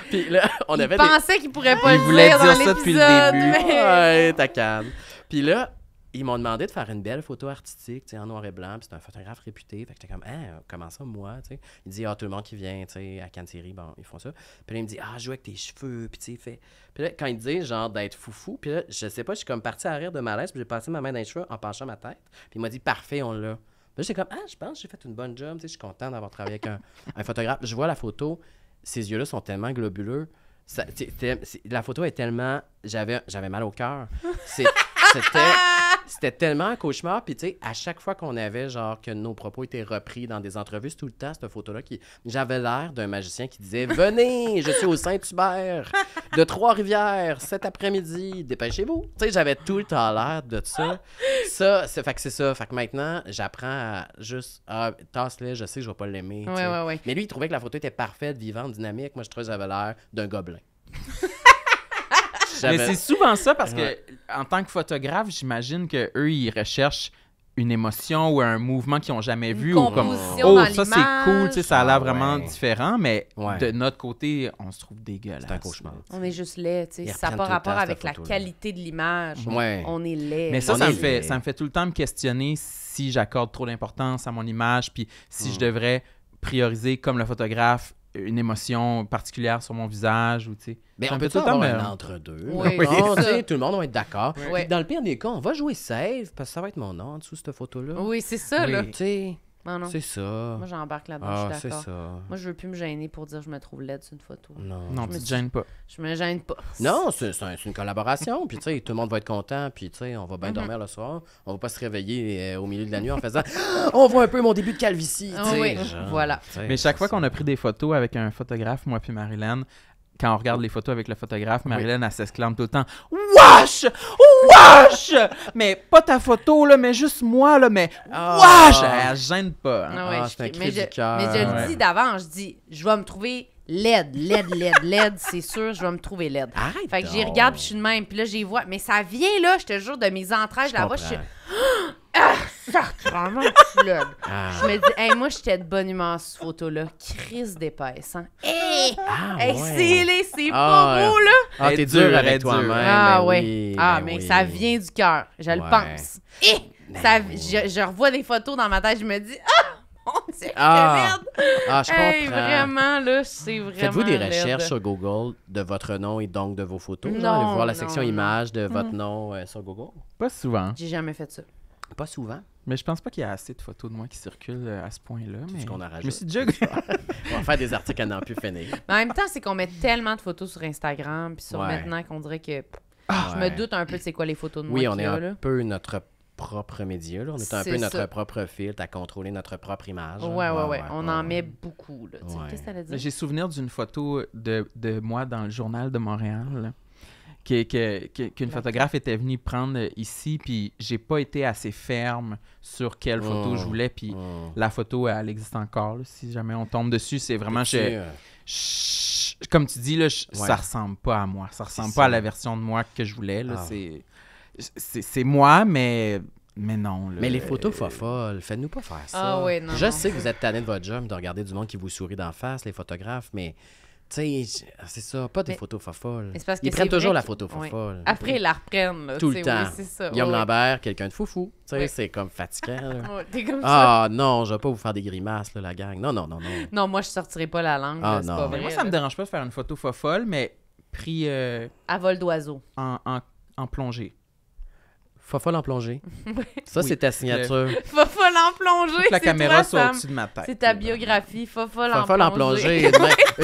puis là, on avait. Je Il pensait qu'il pourrait pas il le voulait dire, ça depuis le début. Mais... Ouais, à Cannes. Puis là, ils m'ont demandé de faire une belle photo artistique, tu sais, en noir et blanc, puis c'est un photographe réputé. Fait que j'étais comme, hein, comment ça, moi, tu sais. Il dit, ah, tout le monde qui vient, tu sais, à Cannes Thierry bon, ils font ça. Puis là, il me dit, ah, joue avec tes cheveux, puis tu sais, fait. Puis là, quand il dit, genre, d'être foufou, puis là, je sais pas, je suis comme parti à rire de malaise, puis j'ai passé ma main dans les cheveux en penchant ma tête. Puis il m'a dit, parfait, on l'a. Là, c'est comme, ah, je pense que j'ai fait une bonne job. Tu je suis content d'avoir travaillé avec un, photographe. Je vois la photo, ses yeux-là sont tellement globuleux. Ça, la photo est tellement. J'avais mal au cœur. C'est. C'était. C'était tellement un cauchemar. Puis, tu sais, à chaque fois qu'on avait, genre, que nos propos étaient repris dans des entrevues, c'est tout le temps cette photo-là qui. J'avais l'air d'un magicien qui disait Venez, je suis au Saint-Hubert de Trois-Rivières cet après-midi, dépêchez-vous. Tu sais, j'avais tout le temps l'air de ça. Ça, c'est fait que c'est ça. Fait que maintenant, j'apprends à juste. Ah, tasse je sais que je vais pas l'aimer. Mais lui, il trouvait que la photo était parfaite, vivante, dynamique. Moi, je trouvais que j'avais l'air d'un gobelin. Mais c'est souvent ça parce que, en tant que photographe, j'imagine que eux ils recherchent une émotion ou un mouvement qu'ils n'ont jamais vu une ou comme oh ça c'est cool ça a l'air ah vraiment différent mais de notre côté on se trouve dégueulasse c'est un cauchemar on est juste laid tu sais ça n'a pas rapport avec la qualité de l'image mhm. on est laid mais ça ça, me fait ça me fait tout le temps me questionner si j'accorde trop d'importance à mon image puis si mhm. je devrais prioriser comme le photographe une émotion particulière sur mon visage ou tu sais. Ben, on peut tout avoir un entre-deux. Ah, tout le monde va être d'accord. Dans le pire des cas, on va jouer save parce que ça va être mon nom en dessous de cette photo-là. Oui, c'est ça, là. C'est ça. Moi, j'embarque là-dedans. Ah, je ne Moi, je veux plus me gêner pour dire je me trouve laide sur une photo. Non, tu ne te gênes pas. Je me gêne pas. Non, c'est une collaboration. puis, tu sais, tout le monde va être content. Puis, tu sais, on va bien mhm. dormir le soir. On va pas se réveiller euh, au milieu de la nuit en faisant ah, on voit un peu mon début de calvitie. Ah voilà. Mais chaque fois qu'on a pris des photos avec un photographe, moi puis Marilyn, quand on regarde les photos avec le photographe, Marilyn, elle s'exclame tout le temps Wash Wash Mais pas ta photo, là, mais juste moi, là, mais ah. Wash Elle gêne pas. je... Mais, je... le dis d'avant, je dis Je vais me trouver laide, laide, laide, laide, c'est sûr, je vais me trouver laide. fait que j'y regarde, puis je suis de même, puis là, j'y vois. Mais ça vient, là, je te jure, de mes entrailles, je la vois, je suis. Ah, sacrement Ah. Je me dis, hey, moi, j'étais de bonne humeur sur cette photo-là. Crise d'épaisse, hein? Eh! Ah, hey! c'est les, c'est ah, pas beau, là! Ah, t'es dur avec toi-même. Ah, ben ouais. Oui, ah, ben mais ça vient du cœur. Je le pense. Eh! Ben ça, je, revois des photos dans ma tête, je me dis, ah! Mon Dieu, ah, ah, je hey, vraiment, là, c'est vraiment. Faites-vous des recherches sur Google de votre nom et donc de vos photos? Non, allez voir la section images de votre nom euh, sur Google? Pas souvent. J'ai jamais fait ça. Pas souvent. Mais je pense pas qu'il y a assez de photos de moi qui circulent euh, à ce point-là. Mais... qu'on a Je me suis déjà... On va faire des articles à n'en plus finir. Mais en même temps, c'est qu'on met tellement de photos sur Instagram, puis sur maintenant qu'on dirait que... Ah! je me doute un peu de c'est quoi les photos de moi. Oui, on est un peu notre propre média. On est un peu notre propre filtre à contrôler notre propre image. Ouais, ouais, oui. On en met beaucoup. Là. Qu'est-ce que ça dire? J'ai souvenir d'une photo de, de, moi dans le journal de Montréal qu'une photographe était venue prendre ici, puis j'ai pas été assez ferme sur quelle photo je oh. voulais, puis oh. la photo, elle existe encore. si jamais on tombe dessus, c'est vraiment... Euh, comme tu dis, là, ça ressemble pas à moi. Ça ressemble pas à la version de moi que je voulais. Ah. C'est moi, mais... Mais non. mais les photos euh... faites-nous pas faire ah ça. Je sais que vous êtes tanné de votre job de regarder du monde qui vous sourit d'en face, les photographes, mais ah, c'est ça, pas des photos fofolles. ils prennent toujours la photo fofolle. Après, ils la reprennent. Tout le temps. Guillaume Lambert, quelqu'un de foufou. Tu c'est comme fatigant. ah non, je vais pas vous faire des grimaces, la gang. Non, non, non, non. Non, moi, je sortirai pas la langue. Ah, moi, ça me dérange pas de faire une photo fofolle, mais pris... Euh, à vol d'oiseau. en, en plongée. Fofol en plongée. Ça, c'est ta signature. Fofol en plongée. la caméra toi, soit au-dessus de ma tête. C'est ta biographie. Fofol en plongée. Fofol en plongée.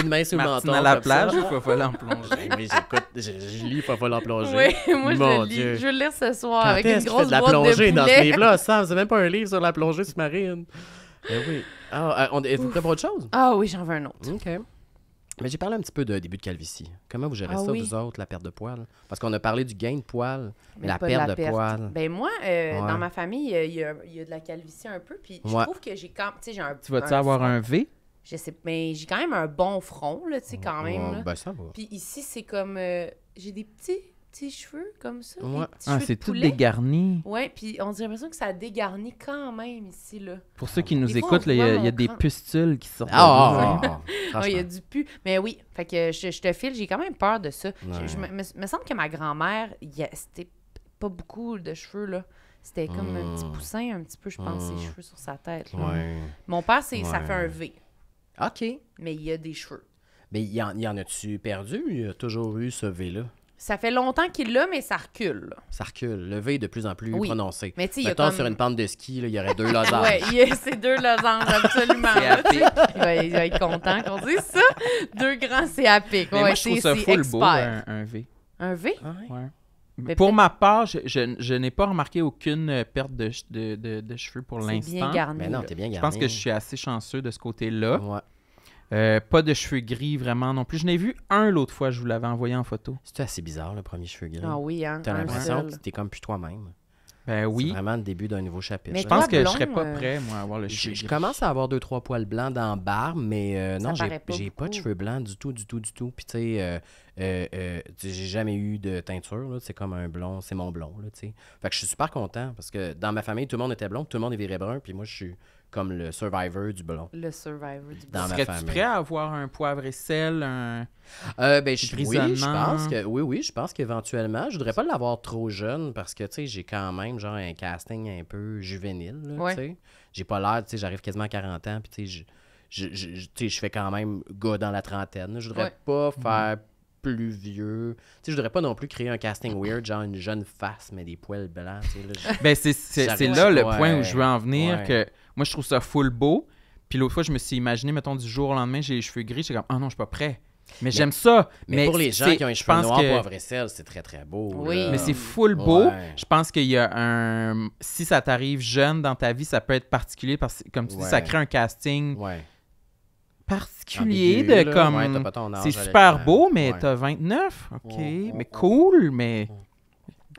Une main, sur le menton. à la plage ou en plongée? Mais j'écoute. Je, je, lis Fofol en plongée. Oui, moi, je lis. Je vais le lire ce soir avec une grosse boîte de la plongée dans ce livre-là, vous C'est même pas un livre sur la plongée sous-marine. Mais eh oui. Ah, euh, on est pour autre chose? Ah oui, j'en veux un autre. OK. Mais j'ai parlé un petit peu de début de calvitie. Comment vous gérez ah ça, vous autres, la perte de poils? Parce qu'on a parlé du gain de poils, la, perte de, poils. Ben moi, euh, dans ma famille, euh, il y, a, de la calvitie un peu. Puis je trouve que j'ai quand même. Un, tu vas-tu avoir un V? Je sais, mais j'ai quand même un bon front, là, tu sais, quand même. Ben, puis ici, c'est comme. Euh, j'ai des petits petits cheveux comme ça. Ah, c'est tout dégarni. Oui, puis on dirait l'impression que ça dégarni quand même ici, là. Pour ceux qui nous écoutent, il y a, des pustules qui sortent. Ah, ah, ah, ah il y a du pu. Mais oui, fait que je, te file, j'ai quand même peur de ça. Il me, semble que ma grand-mère, c'était pas beaucoup de cheveux, là. C'était comme un petit hum. poussin, un petit peu, je pense, ses hum. cheveux sur sa tête. Mon père, c'est ça fait un V. OK. Mais il y a des cheveux. Mais il y en, a-tu perdu il a toujours eu ce V-là? Ça fait longtemps qu'il l'a, mais ça recule. Ça recule. Le V est de plus en plus prononcé. Mais tu Mettons, sur une pente de ski, il y aurait deux losanges. oui, c'est deux losanges, absolument. il, va, il, va, être content qu'on dise ça. Deux grands CAP. Mais ouais, moi, je trouve ça full beau, un, V. Un V? Oui. Ah pour ma part, je, n'ai pas remarqué aucune perte de, cheveux pour l'instant. bien garni. Mais non, t'es bien garni. Je pense que je suis assez chanceux de ce côté-là. Ouais. Euh, pas de cheveux gris vraiment non plus. Je n'ai vu un l'autre fois, je vous l'avais envoyé en photo. C'était assez bizarre le premier cheveu gris. Ah oui, hein. T'as l'impression que t'es comme plus toi-même. Ben oui. C'est vraiment le début d'un nouveau chapitre. je pense que je je serais pas euh, prêt, moi, à avoir le cheveu. Je, commence à avoir deux, trois poils blancs dans barbe, mais euh, non, j'ai pas, de cheveux blancs du tout, du tout, du tout. Puis, tu sais, euh, j'ai jamais eu de teinture. C'est comme un blond, c'est mon blond. Là, sais. fait que je suis super content parce que dans ma famille, tout le monde était blond, tout le monde est viré brun, puis moi, je suis comme le survivor du blond. Le survivor du blond. Serais-tu prêt à avoir un poivre et sel, un euh, ben, je, oui, je pense que Oui, oui, je pense qu'éventuellement, je voudrais pas l'avoir trop jeune parce que, tu sais, j'ai quand même genre un casting un peu juvénile, tu sais. J'ai pas l'air, tu sais, j'arrive quasiment à 40 ans, puis tu sais, je je, fais quand même go dans la trentaine. Je voudrais pas mhm. faire plus vieux. Tu sais, je voudrais pas non plus créer un casting weird, genre une jeune face, mais des poils blancs. Ben, c'est là le point où je veux en venir. que Moi, je trouve ça full beau. Puis l'autre fois, je me suis imaginé, mettons, du jour au lendemain, j'ai les cheveux gris. J'étais comme, ah non, je suis pas prêt. Mais, j'aime ça. Mais, pour les gens qui ont les cheveux noirs, poivre c'est très, très beau. Mais c'est full beau. Je pense qu'il y a un... Si ça t'arrive jeune dans ta vie, ça peut être particulier parce que, comme tu dis, ça crée un casting. Ouais particulier de comme. c'est super beau, mais t'as 29. OK. Oh, oh, mais oh. cool, mais.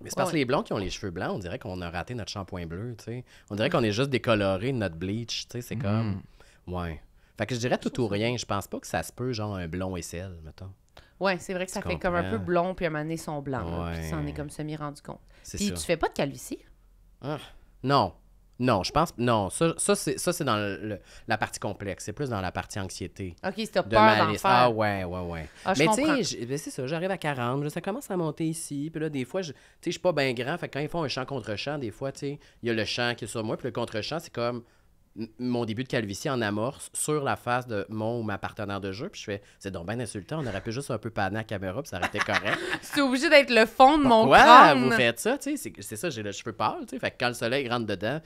Mais c'est parce que les blonds qui ont les cheveux blancs, on dirait qu'on a raté notre shampoing bleu, tu sais. On dirait qu'on est juste décoloré notre bleach, tu sais. C'est mm. comme. Ouais. Fait que je dirais tout ou rien. Je pense pas que ça se peut, genre, un blond et sel, mettons. Ouais, c'est vrai que ça fait comme un peu blond, puis à un moment donné, ils sont Puis ça en est comme semi rendu compte. Puis tu fais pas de calvitie. Ah. Non. Non, je pense. Non, ça, ça c'est dans la partie complexe. C'est plus dans la partie anxiété. OK, stop. peur d'en faire. Ah, ouais, ouais, ouais. Ah, mais tu sais, ben, c'est ça, j'arrive à 40, ça commence à monter ici. Puis là, des fois, je ne suis pas bien grand. Fait que quand ils font un chant contre chant, des fois, tu sais, il y a le chant qui est sur moi. Puis le contre chant, c'est comme mon début de calvitie en amorce sur la face de mon ou ma partenaire de jeu. Puis je fais, c'est donc bien insultant, on aurait pu juste un peu panner à la caméra, puis ça aurait été correct. c'est obligé d'être le fond de mon crâne. vous faites ça, tu sais, c'est ça, j'ai le cheveu pâle, tu sais. Fait que quand le soleil rentre dedans,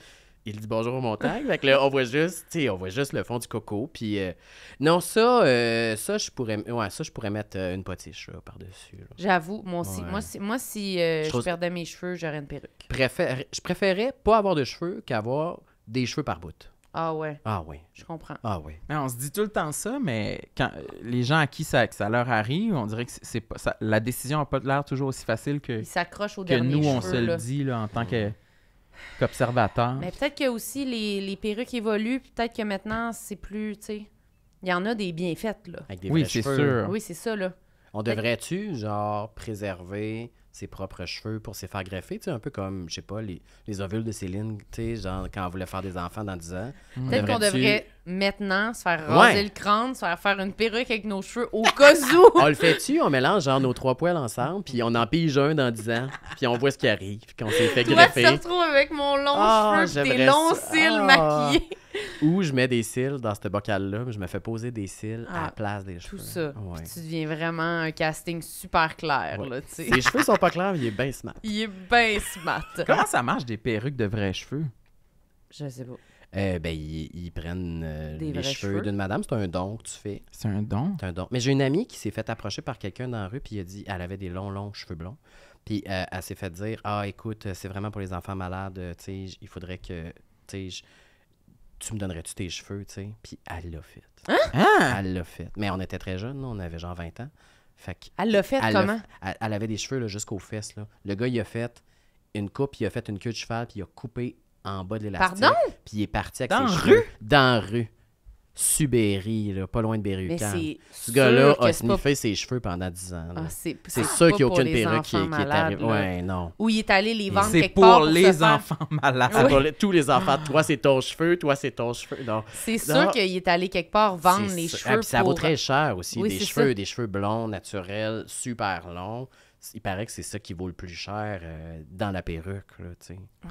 il dit bonjour au montagne. fait que on voit juste, tu sais, on voit juste le fond du coco. Puis euh, non, ça, euh, ça, je pourrais, ça, je pourrais mettre euh, une potiche par-dessus. J'avoue, moi Moi, si, moi, si je, perdais mes cheveux, j'aurais une perruque. je préférais pas avoir de cheveux qu'avoir des cheveux par bout. Ah ouais. Ah oui. Je comprends. Ah oui. Mais on se dit tout le temps ça, mais quand les gens à qui ça, ça leur arrive, on dirait que c'est pas ça, la décision n'a pas l'air toujours aussi facile que, que nous, on se le dit là, en tant que qu'observateur. Mais peut-être que aussi les, les perruques évoluent, peut-être que maintenant c'est plus, tu sais, il y en a des bien faites là. Avec des oui, c'est sûr. Oui, c'est ça là. On devrait-tu genre préserver ses propres cheveux pour se faire greffer, un peu comme, je sais pas, les, les ovules de Céline, genre quand on voulait faire des enfants dans 10 ans. Mm. Peut-être qu'on devrait maintenant, se faire raser le crâne, se faire faire une perruque avec nos cheveux au cas où. on le fait-tu? On mélange genre nos trois poils ensemble, puis on en pige un dans 10 ans, puis on voit ce qui arrive, puis on fait Toi, te avec mon long ah, cheveu, longs cils ah. maquillés. Ou je mets des cils dans ce bocal-là, mais je me fais poser des cils à la ah, place des cheveux. Tout ça. tu deviens vraiment un casting super clair, tu sais. Les cheveux sont pas clairs, mais il est bien smart. Il est bien smart. Comment ça marche des perruques de vrais cheveux? Je sais pas. Euh, ben, ils, prennent euh, les cheveux, d'une madame. C'est un don que tu fais. C'est un don. C'est un don. Mais j'ai une amie qui s'est fait approcher par quelqu'un dans la rue, puis il a dit elle avait des longs, longs cheveux blonds. Puis euh, elle s'est fait dire Ah, écoute, c'est vraiment pour les enfants malades. sais, il faudrait que. sais, tu me donnerais-tu tes cheveux, tu sais? Puis elle l'a fait. Hein? Ah! Elle l'a fait. Mais on était très jeunes, on avait genre 20 ans. Fait elle l'a fait comment? Elle, avait des cheveux jusqu'aux fesses. Là. Le gars, il a fait une coupe, il a fait une queue de cheval, puis il a coupé en bas de l'élastique. Pardon? Puis il est parti avec dans ses rue? Cheveux, dans rue. Subéry, là, pas loin de berry Ce gars-là a sniffé ses cheveux pendant 10 ans. Ah, c'est sûr qu'il n'y a aucune perruque qui, est arrivée. Ouais, non. Où il est allé les vendre quelque pour part. C'est pour les enfants malades. tous les enfants. Toi, c'est ton cheveu. Toi, c'est ton cheveu. C'est sûr qu'il est allé quelque part vendre les cheveux. ça vaut très cher aussi. des cheveux, des cheveux blonds, naturels, super longs il paraît que c'est ça qui vaut le plus cher euh, dans la perruque. Là,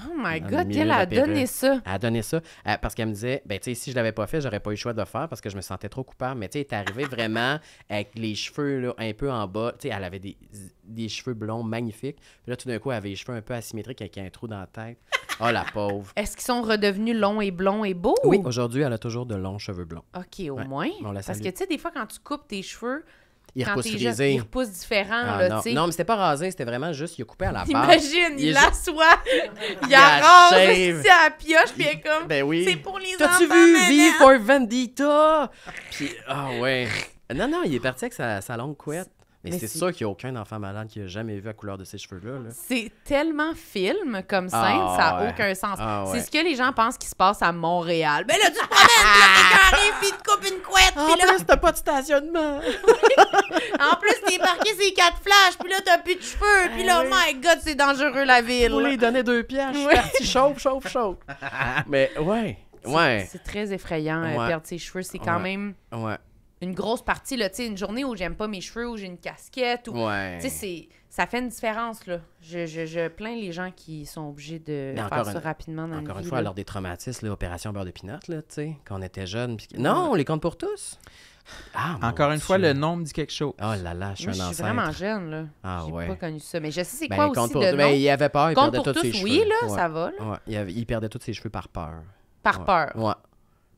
oh my God, elle a donné ça. Elle a donné ça euh, parce qu'elle me disait, ben, si je l'avais pas fait, j'aurais pas eu le choix de le faire parce que je me sentais trop coupable. Mais elle est arrivée vraiment avec les cheveux un peu en bas. sais, elle avait des, cheveux blonds magnifiques. Puis là, tout d'un coup, elle avait les cheveux un peu asymétriques avec un trou dans la tête. Oh la pauvre. Est-ce qu'ils sont redevenus longs et blonds et beaux? Oui, aujourd'hui, elle a toujours de longs cheveux blonds. OK, au moins. parce que tu sais, des fois, quand tu coupes tes cheveux, il repousse frisé. Il repousse différent, ah, là, tu sais. Non, mais c'était pas rasé, c'était vraiment juste, il a coupé à la barbe. Imagine, il, il l'assoit, il arrose, c'est à la pioche, puis il est comme, ben oui. c'est pour les T'as-tu vu V for Vendita »? Puis, ah oh, ouais. Non, non, il est parti avec sa, sa longue couette. Mais, c'est sûr qu'il n'y a aucun enfant malade qui a jamais vu la couleur de ses cheveux-là. c'est tellement film comme scène, ah, ça n'a aucun sens. Ah, c'est ce que les gens pensent qui se passe à Montréal. Mais là, tu te promènes, là, arrive, puis tu coupes une couette. En puis là... plus, t'as pas de stationnement. en plus, t'es sur ces quatre flashs, puis là, t'as plus de cheveux. Puis là, ah, my God, c'est dangereux, la ville. Pour lui donner deux pièges, je suis parti chauffe, chauffe, chauffe. mais ouais, ouais. C'est très effrayant, euh, perdre ses cheveux. C'est quand même... Ouais une grosse partie, là, une journée où j'aime pas mes cheveux, où j'ai une casquette, ou c'est ça fait une différence là. Je, je, plains les gens qui sont obligés de faire ça rapidement dans Encore une, fois, lors des traumatismes, là, opération beurre de pinot, là, tu quand on était jeune, non, on les compte pour tous. Ah, encore une fois, le nom dit quelque chose. Oh là là, je suis un Je suis vraiment jeune, là. Ah J'ai pas connu ça. Mais je sais c'est ben, quoi aussi le ben, il avait peur, il perdait tous, ses cheveux. Oui, là, ça va. Il, perdait tous ses cheveux par peur. Par peur. Ouais.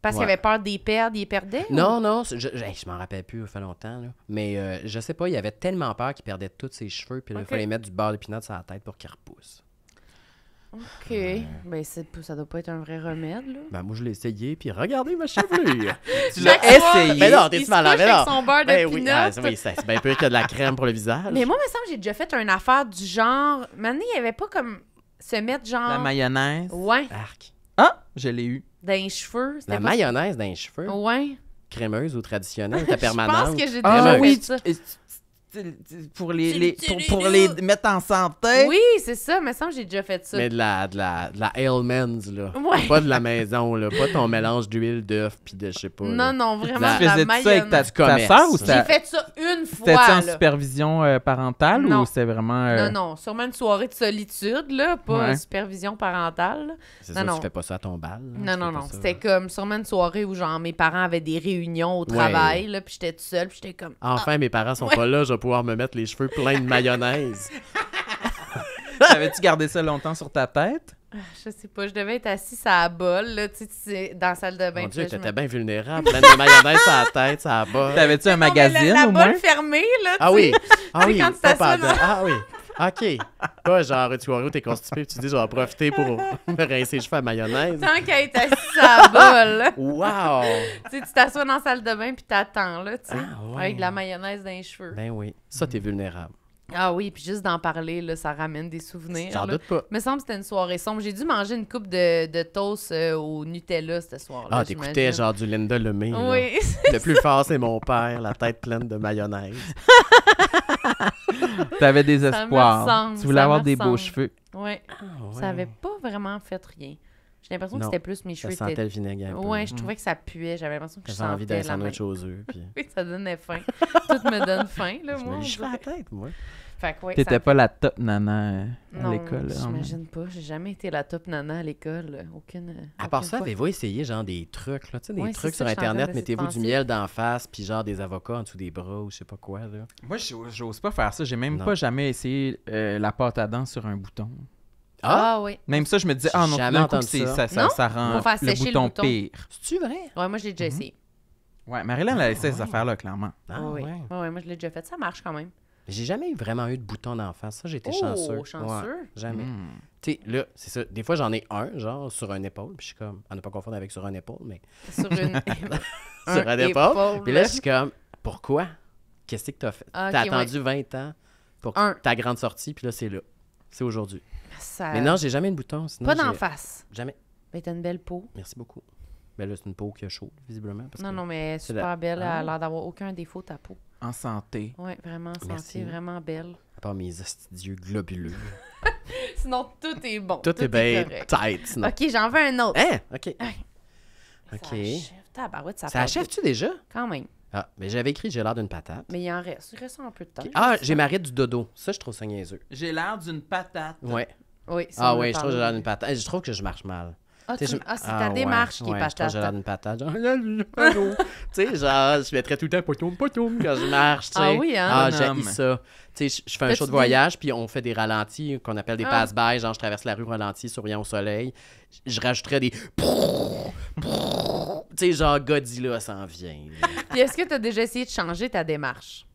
Parce qu'il avait peur des perdre, il perdait? Non, non, je, je, m'en rappelle plus, il fait longtemps. Là. Mais euh, je sais pas, il avait tellement peur qu'il perdait tous ses cheveux, puis il fallait mettre du beurre d'épinard sur la tête pour qu'il repousse. OK. ça Ben, ça doit pas être un vrai remède, là. Ben, moi, je l'ai essayé, puis regardez ma chevelure. tu l'as essayé. Ben mais non, t'es-tu malade? son beurre de ben, oui, oui ah, c'est bien pire que de la crème pour le visage. Mais moi, il me semble que j'ai déjà fait une affaire du genre. Maintenant, il y avait pas comme se mettre genre. La mayonnaise. Ouais. Arc. Ah, je l'ai eu. D'un cheveux. La pas... mayonnaise d'un cheveux. Ouais. Crémeuse ou traditionnelle, ta permanente. Je pense que j'ai ah déjà ah, oui, ça. tu, pour les, pour, les mettre en santé. Oui, c'est ça, mais ça j'ai déjà fait ça. Mais de la de la de là, pas de la maison là, pas ton mélange d'huile d'œuf puis de je sais pas. Non non, vraiment la, de ça avec ta, soeur, ou J'ai fait ça une fois. C'était en supervision euh, parentale ou c'est vraiment euh, Non non, sûrement une soirée de solitude là, pas supervision parentale. C'est ça, non. tu fais pas ça à ton bal. Hein, non non non, c'était hein. comme sûrement une soirée où genre mes parents avaient des réunions au travail là, puis j'étais toute seule, puis j'étais comme Enfin, ah. mes parents sont pas là, pouvoir me mettre les cheveux pleins de mayonnaise. T'avais-tu gardé ça longtemps sur ta tête? Ah, je sais pas, je devais être assise à la bol, là, tu sais, dans la salle de bain. Mon Dieu, t'étais bien vulnérable, plein de mayonnaise à la tête, à la bol. T'avais-tu un magazine la, la au moins? La bolle fermée, là, Ah oui, ah oui, quand tu pas Ah oui. OK. Pas genre, tu vois, t'es constipé, puis tu dis, on va en profiter pour me rincer les cheveux à mayonnaise. Tant qu'elle est assise à la wow! tu sais, tu t'assois dans la salle de bain, puis t'attends, là, tu sais, ah, avec de la mayonnaise dans les cheveux. Ben oui. Ça, t'es vulnérable. Ah oui, puis juste d'en parler, là, ça ramène des souvenirs. J'en doute pas. Me semble que c'était une soirée sombre. J'ai dû manger une coupe de, de toast euh, au Nutella ce soir-là. Ah, t'écoutais genre du Linda Lemay. Oui. Le plus fort, c'est mon père, la tête pleine de mayonnaise. T'avais des espoirs. tu voulais avoir des beaux cheveux. Oui. Ah, ouais. Ça avait pas vraiment fait rien. J'ai l'impression que c'était plus mes cheveux. Ça sentait le vinaigre. Ouais, je mm. trouvais que ça puait. J'avais l'impression que je sentais envie d'un sandwich aux œufs. Puis... oui, ça donnait faim. Tout me donne faim, là, moi. Je la tête, moi. Tu T'étais pas la top nana euh, à l'école. J'imagine hein? pas. J'ai jamais été la top nana à l'école. Euh, aucune. Euh, à part ça, avez-vous essayé genre des trucs, là? Tu sais, des trucs sur Internet, mettez-vous du miel d'en face, puis genre des avocats en dessous des bras ou je sais pas quoi, là? Moi, j'ose pas faire ça. J'ai même pas jamais essayé la pâte à dents sur un bouton. Ah, ah oui. Même ça, je me disais, ah non, coup, ça. Ça, rend le bouton, pire. C'est-tu vrai? Ouais, moi, je l'ai déjà mhm. essayé. Ouais, Marilyn, elle a essayé ces ah affaires-là, clairement. Ah, oui. ouais, moi, je l'ai déjà fait. Ça marche quand même. J'ai jamais vraiment eu de bouton face Ça, j'ai été oh, chanceux. jamais. Hmm. Tu sais, là, c'est ça. Des fois, j'en ai un, genre, sur un épaule. Puis je suis comme, à ne pas confondre avec sur un épaule, mais. Sur une. sur un, épaule. Puis là, je suis comme, pourquoi? Qu'est-ce que t'as fait? Ah, t'as attendu 20 ans pour ta grande sortie, puis là, c'est là. C'est aujourd'hui. Mais non, j'ai jamais de bouton. pas d'en face. Jamais. Mais ben, t'as une belle peau. Merci beaucoup. Mais ben là, c'est une peau qui est chaude, visiblement. non, non, mais super belle. Ah. Elle l'air d'avoir aucun défaut, ta peau en santé. Oui, vraiment en santé, vraiment belle. À part mes astidieux globuleux. Sinon, tout est bon. Tout, est, bien tight. OK, j'en veux un autre. Hein? OK. OK. Ça achève. ça, ça achève-tu déjà? Quand même. Ah, mais j'avais écrit j'ai l'air d'une patate. Mais il en reste. Il reste un peu de temps. Ah, j'ai marre du dodo. Ça, je trouve ça niaiseux. J'ai l'air d'une patate. Ouais. Oui, ça Ah, oui, je trouve que j'ai l'air d'une patate. Je trouve que je marche mal. Ah, ah, c'est ta ah, démarche qui est ouais, pas je une patate, tu sais, genre, je mettrais tout le temps potoum, potoum quand je marche, tu Ah oui, hein? Ah, j'ai ça. Tu sais, je fais un show de voyage, puis on fait des ralentis qu'on appelle des ah. pass-by, genre, je traverse la rue ralenti, souriant au soleil. Je rajouterais des... tu sais, genre, Godzilla s'en vient. puis est-ce que tu as déjà essayé de changer ta démarche?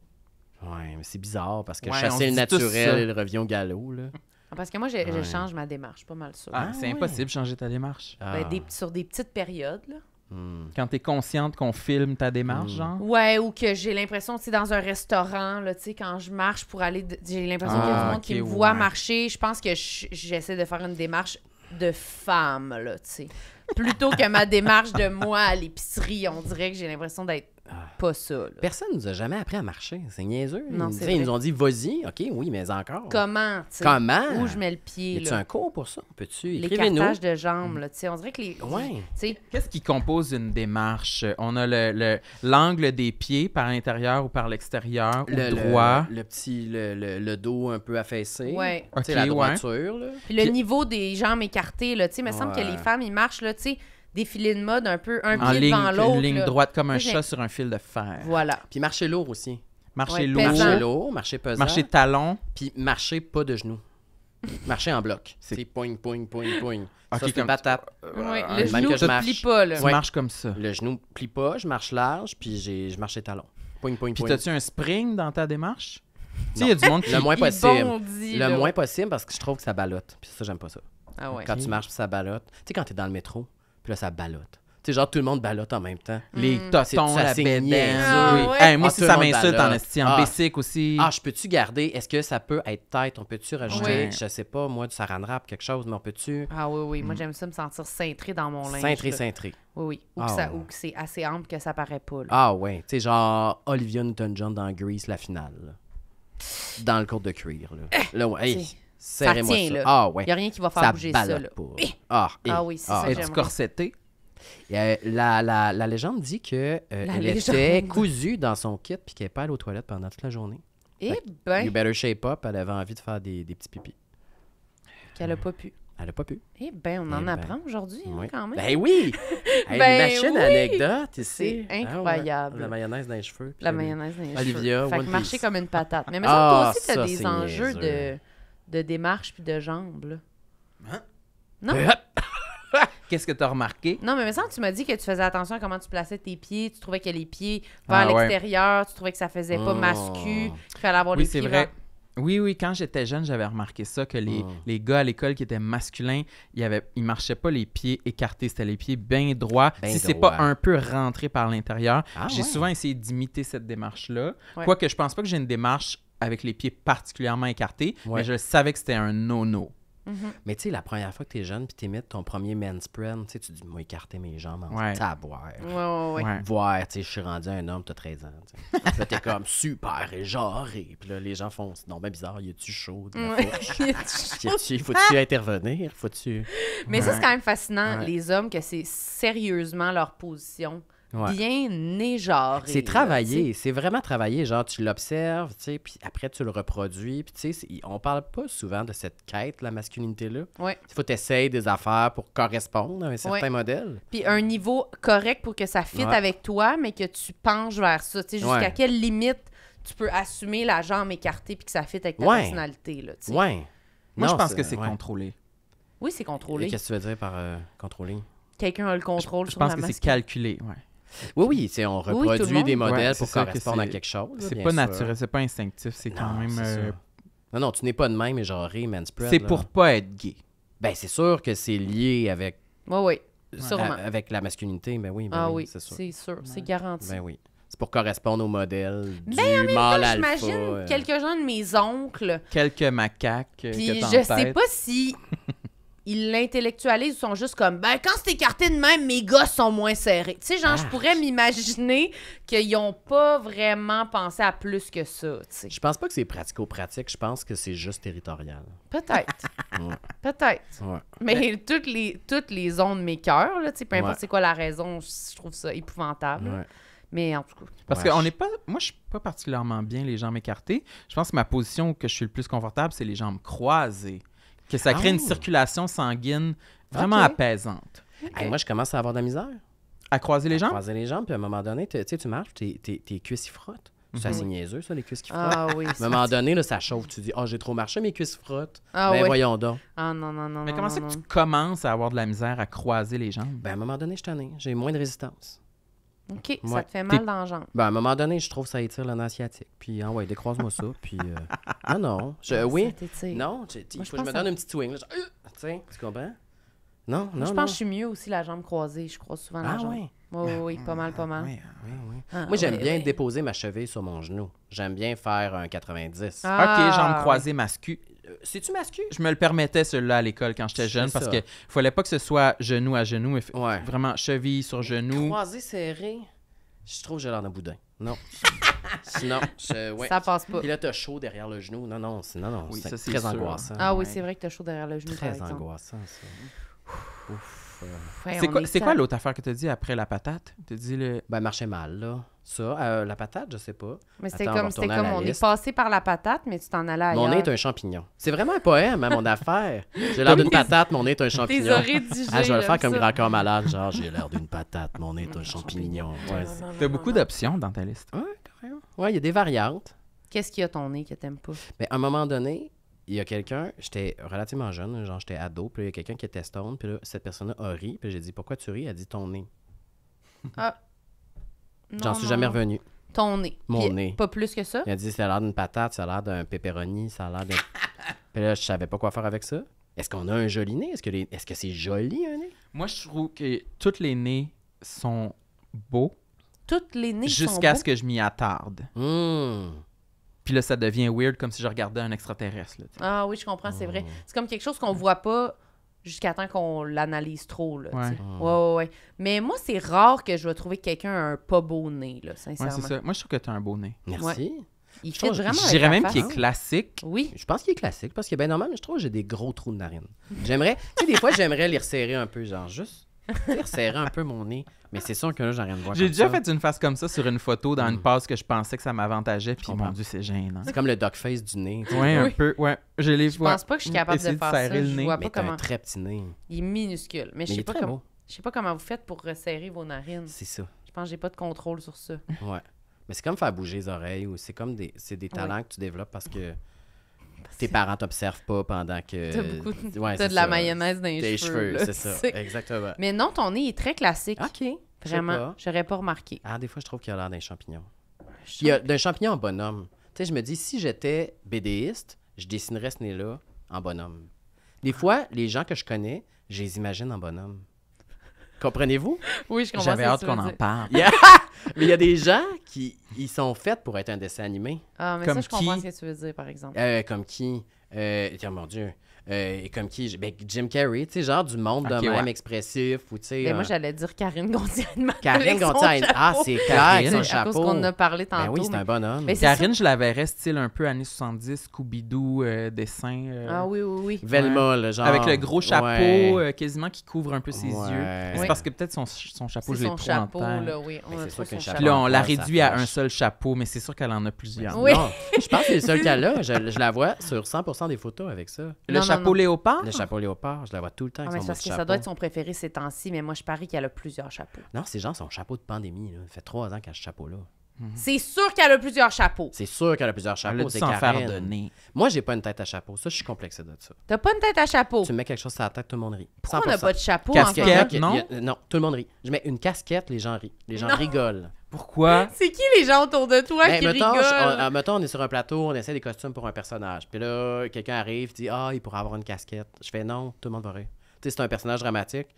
Ouais, mais c'est bizarre, parce que chasser le naturel, il revient au galop, là. Ah, parce que moi, je, change ma démarche, pas mal sûr. Ah, ah, c'est impossible de changer ta démarche. Ben, sur des petites périodes, hmm. Quand tu es consciente qu'on filme ta démarche, hmm. genre? Ouais, ou que j'ai l'impression, tu dans un restaurant, là, tu quand je marche pour aller, j'ai l'impression qu'il y a monde qui me voit marcher. Je pense que j'essaie de faire une démarche de femme, là, tu sais. Plutôt que ma démarche de moi à l'épicerie, on dirait que j'ai l'impression d'être ah. Pas ça. Personne nous a jamais appris à marcher. C'est niaiseux. Non, ils, nous, ils nous ont dit, vas-y, OK, oui, mais encore. Comment? Comment? Où je mets le pied? Tu a un cours pour ça? Peux-tu L'écartage de jambes, là, on dirait que les... Ouais. Qu'est-ce qui compose une démarche? On a l'angle le, l'angle des pieds par l'intérieur ou par l'extérieur, le, droit. Le, petit, le, dos un peu affaissé. Oui. la droiture. Puis le niveau des jambes écartées, là, tu il me semble que les femmes, ils marchent, là, tu sais défiler de mode un peu un en pied ligne, devant l'autre. Une ligne droite comme un chat sur un fil de fer. Voilà. Puis marcher lourd aussi. Marcher lourd. Marcher lourd, marcher pesant. Marcher talon. Puis marcher pas de genoux. Marcher en bloc. C'est poing, poing, poing, poing. ça, c'est patate. Oui, le genou ne plie pas. Là. marche marches comme ça. Le genou ne plie pas, je marche large, puis je marche talon. talons. Poing, poing, Puis as tu un spring dans ta démarche? Tu il y a du monde qui... Le moins possible. Bondit, le moins possible parce que je trouve que ça balotte. Puis ça, j'aime pas ça. Ah ouais. Quand tu marches, ça balotte. Tu sais, quand t'es dans le métro, puis là, ça balotte. Tu sais, genre, tout le monde balotte en même temps. Les mm. tosses la bédaine. Ah moi, ah, si ça m'insulte en esti, en ah. aussi. Ah, je peux-tu garder? Est-ce que ça peut être tête? On peut-tu rajouter, je sais pas, moi, du saran wrap, quelque chose, mais on peut-tu? Ah oui, oui. Moi, mm. j'aime ça me sentir cintré dans mon linge. Cintré, cintré. Oui, oui. Ou que, ça, ou que c'est assez ample que ça paraît pas. Là. Ah oui. Tu sais, genre, Olivia Newton-John dans Grease, la finale. Dans le cours de cuir, là. Eh, là ouais ça. Tient, Là. Ah ouais. Il n'y a rien qui va faire bouger ça. Là. Ah, ah, eh, oui, c'est ah. ça. Est-ce corseté? Et, euh, la, la, la, légende dit qu'elle euh, était cousue dans son kit puis qu'elle n'est pas aux toilettes pendant toute la journée. Eh ben. You better shape up, elle avait envie de faire des, des petits pipis. Qu'elle n'a pas pu. Elle n'a pas pu. Eh bien, on eh en ben. apprend aujourd'hui, hein, quand même. Ben oui! ben une machine anecdote ici. C'est ah incroyable. la mayonnaise dans les cheveux. La mayonnaise dans les Olivia, cheveux. Olivia, Fait que marcher comme une patate. Mais, mais ah, toi aussi, tu as des enjeux de de démarche puis de jambes. Hein? Non? Qu'est-ce que tu as remarqué? Non, mais me tu m'as dit que tu faisais attention à comment tu plaçais tes pieds. Tu trouvais que les pieds ah, vers l'extérieur, tu trouvais que ça faisait pas oh. mascu, qu'il fallait avoir les c'est Oui, c'est vrai. Oui, oui, quand j'étais jeune, j'avais remarqué ça, que les, oh. gars à l'école qui étaient masculins, ils ne ils marchaient pas les pieds écartés, c'était les pieds bien droits. si c'est pas un peu rentré par l'intérieur, ah j'ai souvent essayé d'imiter cette démarche-là. Quoique je pense pas que j'ai une démarche avec les pieds particulièrement écartés, mais je savais que c'était un no-no. Mm-hmm. Mais tu sais, la première fois que tu es jeune puis émettes ton premier men's tu tu dis, moi, écarter mes jambes en boire. Ouais, ouais, tu sais, je suis rendu un homme, as 13 ans. tu es comme super et genre. puis là, les gens font, non, mais bizarre, y a-tu chaud? Faut-tu intervenir? Faut-tu. Mais ça, c'est quand même fascinant, les hommes, que c'est sérieusement leur position. Bien bien genre. C'est travaillé, c'est vraiment travaillé. Genre, tu l'observes, tu sais, puis après, tu le reproduis. Puis, tu sais, on parle pas souvent de cette quête, la masculinité-là. Oui. Il faut t'essayer des affaires pour correspondre à un certain modèle. Puis, un niveau correct pour que ça fitte avec toi, mais que tu penches vers ça. Tu sais, jusqu'à quelle limite tu peux assumer la jambe écartée puis que ça fitte avec ta personnalité, là, tu sais. Oui. Moi, je pense que c'est contrôlé. Oui, c'est contrôlé. Qu'est-ce que tu veux dire par euh, contrôlé? Quelqu'un a le contrôle je, sur je pense que c'est calculé, oui, oui, c'est on reproduit des modèles pour correspondre à quelque chose. C'est pas naturel, c'est pas instinctif, c'est quand même. Euh, non, non, tu n'es pas de même genre, genre C'est pour pas être gay. Ben, c'est sûr que c'est lié avec. Oui, oui. Sûrement. avec la masculinité, mais ben oui, ben ah, oui, c'est sûr. C'est garanti. Ben c'est pour correspondre au modèle du mâle alpha. J'imagine euh. quelques gens de mes oncles. Quelques macaques. Euh, Puis je sais pas si ils l'intellectualisent ou sont juste comme ben quand c'est écarté de même mes gosses sont moins serrés. Tu sais genre je ah. pourrais m'imaginer qu'ils ont pas vraiment pensé à plus que ça, tu sais. Je pense pas que c'est pratico-pratique, je pense que c'est juste territorial. Peut-être. Peut-être. Mais, toutes les toutes les zones mes cœurs là, tu sais peu importe c'est quoi la raison, je trouve ça épouvantable. Mais en tout cas. Parce qu'on n'est pas. Moi, je suis pas particulièrement bien les jambes écartées. Je pense que ma position que je suis le plus confortable, c'est les jambes croisées que ça crée une ah. circulation sanguine vraiment apaisante. moi, je commence à avoir de la misère. À croiser les jambes? À croiser les jambes, puis à un moment donné, tu sais, tu marches, tes, tes, tes cuisses y frottent. Ça, mhm. assez niaiseux, ça, les cuisses qui frottent. Ah à un moment donné, là, ça chauffe. Tu dis, oh, j'ai trop marché, mes cuisses frottent. Ah, ben, voyons donc. Ah non, non, non. Mais comment ça que tu commences à avoir de la misère à croiser les jambes? Ben, à un moment donné, je t'en ai. J'ai moins de résistance. OK, ça te fait mal dans la jambe. Ben, à un moment donné, je trouve ça étire en asiatique. Puis, ah ouais, décroise-moi ça. Puis, euh, ah non, ah, oui. Non, faut je que je me donne une un petit swing. Euh, Tiens, Tu comprends? Non, non. je pense que je suis mieux aussi la jambe croisée. Je croise souvent la ah, jambe. Oui. oui, oui, pas mal, pas ah mal. Oui, ah oui, oui. Moi, j'aime bien déposer ma cheville sur mon genou. J'aime bien faire un 90. OK, jambe croisée, mascu. C'est-tu euh, masqué? Je me le permettais, celui-là, à l'école quand j'étais jeune, parce qu'il fallait pas que ce soit genou à genou, mais vraiment cheville sur genou. Croisé serré, je trouve que j'ai l'air d'un boudin. Non. Sinon, Ça ouais. ça passe pas. Puis là, t'as chaud derrière le genou. Non, non, c'est, non, c'est très angoissant. Ah oui, c'est vrai que t'as chaud derrière le genou. Très angoissant, ça. Ouf. Euh. c'est, quoi, c'est quoi l'autre affaire que t'as dit après la patate? T'as dit le. Ben, marchait mal, là. Ça, euh, la patate, je sais pas. Mais c'était comme, on, est passé par la patate, mais tu t'en allais ailleurs. Mon nez est un champignon. C'est vraiment un poème, hein, mon affaire. J'ai l'air d'une patate, mon nez est un champignon. Ah, je vais le faire comme grand corps malade, genre j'ai l'air d'une patate, mon nez est un champignon. T'as beaucoup d'options dans ta liste. Oui, il y a des variantes. Qu'est-ce qu'il a ton nez que t'aimes pas? Mais à un moment donné, il y a quelqu'un, j'étais relativement jeune, genre j'étais ado, puis il y a quelqu'un qui était stone, puis cette personne-là a ri, puis j'ai dit Pourquoi tu ris Elle a dit ton nez. Ah. J'en suis jamais revenu. Ton nez. Mon nez. Pas plus que ça. Il a dit ça a l'air d'une patate, ça a l'air d'un pepperoni, ça a l'air d'un. Puis là, je savais pas quoi faire avec ça. Est-ce qu'on a un joli nez? Est-ce que est-ce que c'est joli un nez? Moi, je trouve que tous les nez sont beaux. Toutes les nez sont beaux. Jusqu'à ce que je m'y attarde. Hmm. Puis là, ça devient weird comme si je regardais un extraterrestre. ah oui, je comprends, c'est vrai. Hmm. C'est comme quelque chose qu'on voit pas jusqu'à temps qu'on l'analyse trop. Là, ah. ouais. ouais. ouais, Mais moi, c'est rare que je vais trouver quelqu'un un pas beau nez, là, sincèrement. Moi, je trouve que tu as un beau nez. Merci. Il vraiment. Je dirais même qu'il est classique. Oui. Je pense qu'il est classique parce que, ben normalement je trouve que j'ai des gros trous de narine. J'aimerais, tu sais, des fois, j'aimerais les resserrer un peu, genre juste resserrer un peu mon nez. Mais c'est sûr que là, rien de voir J'ai déjà fait une face comme ça sur une photo dans une mm. passe que je pensais que ça m'avantageait. Puis mon Dieu, c'est gênant. C'est comme le dog face du nez. oui, un peu. Ouais. Je les Je pense pas que je suis capable de, faire ça. Je vois pas comment. un très petit nez. Il est minuscule. Mais, je sais pas comment. Je sais pas comment vous faites pour resserrer vos narines. C'est ça. Je pense que j'ai pas de contrôle sur ça. Ouais. Mais c'est comme faire bouger les oreilles ou c'est comme des, des talents que tu développes parce que tes parents t'observent pas pendant que. T'as de, de la mayonnaise dans les cheveux. c'est ça, exactement. Mais non, ton nez est très classique. OK. Vraiment, j'aurais pas remarqué. Ah, des fois, je trouve qu'il a l'air d'un champignon. Il y a d'un champignon en bonhomme. Tu sais, je me dis, si j'étais BDiste, je dessinerais ce nez-là en bonhomme. Des ah. fois, les gens que je connais, je les imagine en bonhomme. Comprenez-vous? Oui, je comprends. J'avais hâte qu'on en parle. mais il y a des gens qui ils sont faits pour être un dessin animé. Ah, mais comme ça, je qui... comprends ce que tu veux dire, par exemple. Euh, comme qui? Euh, tiens, mon Dieu. Euh, et comme qui ben, Jim Carrey, tu sais, genre du monde okay, de même expressif. Ou, sais ben, euh... Moi, j'allais dire Karine gontier Karine gontier ah, c'est Karine, son chapeau. À qu'on a parlé tantôt. Ben oui, c'est un bonhomme. Mais Karine, je la verrais style un peu années 70, scooby euh, dessin. Euh, ah oui, oui, oui. Velma, ouais. genre. Avec le gros chapeau euh, quasiment qui couvre un peu ses yeux. C'est parce que peut-être son, son chapeau, je l'ai trop chapeau, en là, oui. Puis là, on la réduit à un seul chapeau, mais c'est sûr qu'elle en a plusieurs. Oui. Je pense que c'est le seul qu'elle là Je la vois sur 100 des photos avec ça. Le chapeau chapeau léopard? Le chapeau léopard, je la vois tout le temps. Ah, avec son parce que ça doit être son préféré ces temps-ci, mais moi, je parie qu'elle a plusieurs chapeaux. Non, ces gens, sont chapeaux de pandémie, là. Ça fait trois ans qu'elle a ce chapeau-là. Mhm. C'est sûr qu'elle a plusieurs chapeaux. C'est sûr qu'elle a plusieurs chapeaux. C'est faire nez. Moi, j'ai pas une tête à chapeau. Ça, je suis complexé de ça. T'as pas une tête à chapeau. Tu mets quelque chose sur la tête, tout le monde rit. Pourquoi on n'a pas de chapeau en non? non, tout le monde rit. Je mets une casquette, les gens rient. Les gens rigolent pourquoi. C'est qui les gens autour de toi ben, qui mettons, rigolent? on, euh, mettons, on est sur un plateau, on essaie des costumes pour un personnage. Puis là, quelqu'un arrive, dit Ah, il pourrait avoir une casquette. Je fais Non, tout le monde va rire. Tu sais, c'est un personnage dramatique.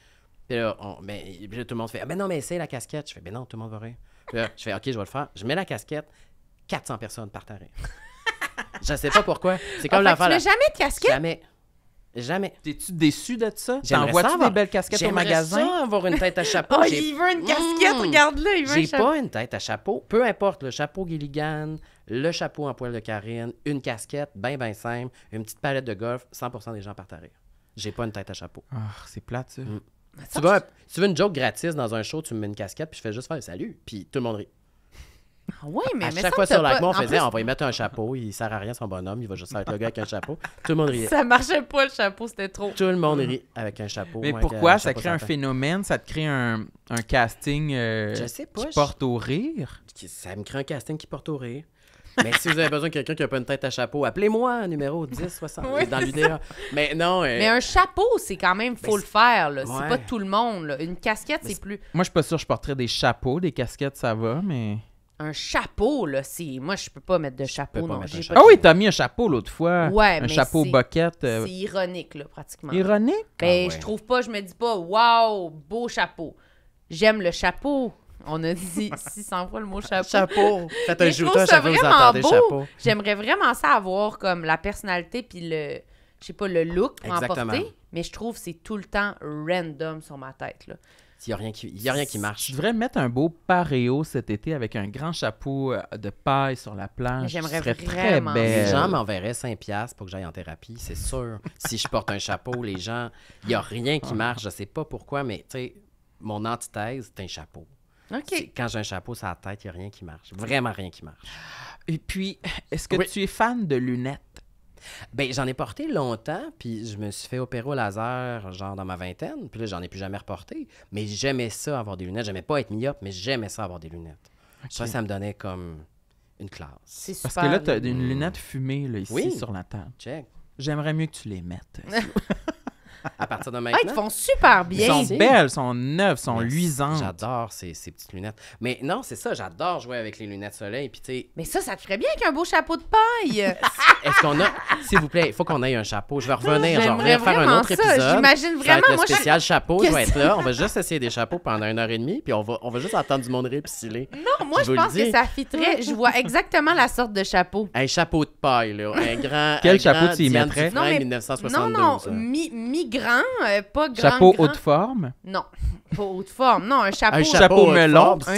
Puis là, ben, tout le monde fait Ah, ben non, mais essaie la casquette. Je fais Ben non, tout le monde va rire. Puis là, je fais OK, je vais le faire. Je mets la casquette. 400 personnes par rire. je sais pas pourquoi. C'est comme la Tu mets jamais de casquette? Jamais. Jamais. T'es-tu déçu de ça? T'envoies-tu avoir... des belles casquettes au magasin? avoir une tête à chapeau. Oh, il veut une casquette, hmm. regarde-le, il veut J'ai pas une tête à chapeau. Peu importe, le chapeau Gilligan, le chapeau en poil de Karine, une casquette, ben ben simple, une petite palette de golf, 100% des gens partent à rire. J'ai pas une tête à chapeau. Ah, c'est plat hmm. ça. Tu veux, tu veux, une joke gratis dans un show, tu me mets une casquette, puis je fais juste faire salut, puis tout le monde rit. Ah oui, mais à chaque fois sur on faisait on va y mettre un chapeau, il sert à rien son bonhomme, il va juste être le gars avec un chapeau. Tout le monde riait. Ça marchait pas le chapeau, c'était trop. Tout le monde mm. rit avec un chapeau. Mais pourquoi ça crée un phénomène, ça te crée un, casting euh, qui porte au rire Ça me crée un casting qui porte au rire. Mais si vous avez besoin de quelqu'un qui n'a pas une tête à chapeau, appelez-moi numéro 10, 60, dans l'UDA. Mais non. Euh, mais un chapeau, c'est quand même, faut le faire. Ce C'est pas tout le monde. Une casquette, c'est plus. Moi, je suis pas sûr que je porterais des chapeaux. Des casquettes, ça va, mais un chapeau, là. Si... Moi, je peux pas mettre de chapeau. Non, j'ai Ah oui, t'as mis un chapeau l'autre fois. Ouais, un chapeau boquette. Euh. C'est ironique, là, pratiquement. Ironique? Ben, ah je trouve pas, je me dis pas, waouh, beau chapeau. J'aime le chapeau. On a dit 600 fois le mot chapeau. chapeau. Faites un chapeau, vous J'aimerais vraiment ça avoir comme la personnalité puis le, je sais pas, le look pour Mais je trouve que c'est tout le temps random sur ma tête, là. Il n'y a, rien qui, a rien qui marche. Je devrais mettre un beau pareo cet été avec un grand chapeau euh, de paille sur la planche. J'aimerais vraiment. Très Les gens m'enverraient 5$ pour que j'aille en thérapie, c'est sûr. si je porte un chapeau, les gens, il n'y a rien qui marche. Je ne sais pas pourquoi, mais tu sais, mon antithèse, c'est un chapeau. Quand j'ai un chapeau sur la tête, il n'y a rien qui marche. Vraiment rien qui marche. Et puis, est-ce que tu es fan de lunettes? Ben, j'en ai porté longtemps, puis je me suis fait opérer au laser, genre dans ma vingtaine, puis là, j'en ai plus jamais reporté. Mais j'aimais ça, avoir des lunettes. J'aimais pas être myope, mais j'aimais ça, avoir des lunettes. Ça, ça me donnait comme une classe. Parce que là, tu as une mm. lunette fumée, là, ici, sur la table. Check. J'aimerais mieux que tu les mettes. à partir de ah, maintenant. ils font super bien. Ils sont belles, sont neuves, sont luisantes. J'adore ces, petites lunettes. Mais non, c'est ça, j'adore jouer avec les lunettes soleil. Puis Mais ça, ça te ferait bien avec un beau chapeau de paille. Est-ce qu'on a. S'il vous plaît, il faut qu'on ait un chapeau. Je vais revenir, je faire un autre épisode. J'imagine vraiment. Ça va spécial chapeau, je vais être là. On va juste essayer des chapeaux pendant une heure et demie, puis on va, on va juste entendre du monde répiciler. Non, moi, je pense que ça fitrait. Je vois exactement la sorte de chapeau. Un chapeau de paille, là. Un grand. Quel chapeau tu y mettrais? Non, mais... non, hein. Euh, pas grand. Chapeau haute forme? Non, pas haute forme. Non, un chapeau. Un chapeau melon. Un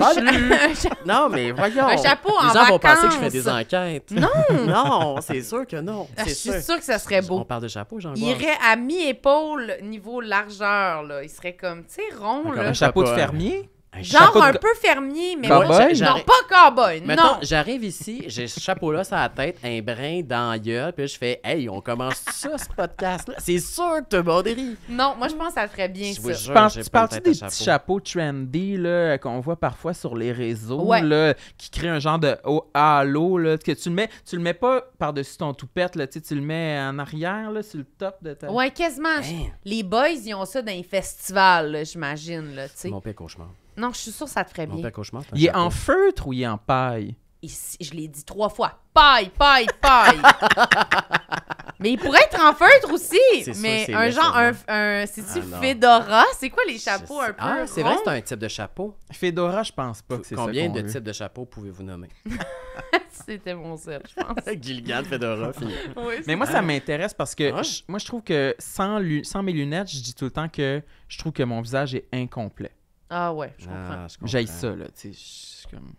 cha... non, mais voyons. Un chapeau Les en gens vous vont penser que je fais des enquêtes. Non. non, c'est sûr que non. Ah, c'est je suis sûr. que ça serait beau. On parle de chapeau, j'en Il irait à mi-épaule niveau largeur. Là. Il serait comme, tu sais, rond. Là. Un chapeau de hein. fermier? Genre un peu fermier, mais moi, non, pas cowboy. non. j'arrive ici, j'ai ce chapeau-là sur la tête, un brin dans gueule, puis je fais Hey, on commence ça, ce podcast-là. C'est sûr que tu Non, moi, je pense que ça ferait bien, je ça. pense, tu des chapeau. petits chapeaux trendy là, qu'on voit parfois sur les réseaux, qui créent un genre de halo, là, que tu le mets, tu le mets pas par-dessus ton toupette, là, tu le mets en arrière, là, sur le top de ta. Ouais, quasiment. Hein? Les boys, ils ont ça dans les festivals, j'imagine. Là, Mon pire cauchemar. Non, je suis sûre que ça te ferait bien. Il est en feutre ou il est en paille? je l'ai dit trois fois. Paille, paille, paille. mais il pourrait être en feutre aussi. mais un genre, un, c'est-tu ah, Fedora? C'est quoi les chapeaux un peu? Ah, c'est vrai, c'est un type de chapeau. Fedora, je pense pas que c'est ça Combien de types de chapeaux pouvez-vous nommer? C'était mon seul, je pense. Gilgan, Fedora, Mais moi, ça m'intéresse parce que moi, je trouve que sans, sans mes lunettes, je dis tout le temps que je trouve que mon visage est incomplet. Ah ouais, je comprends. Ah, J'aille ça, là. Tu sais, je comme.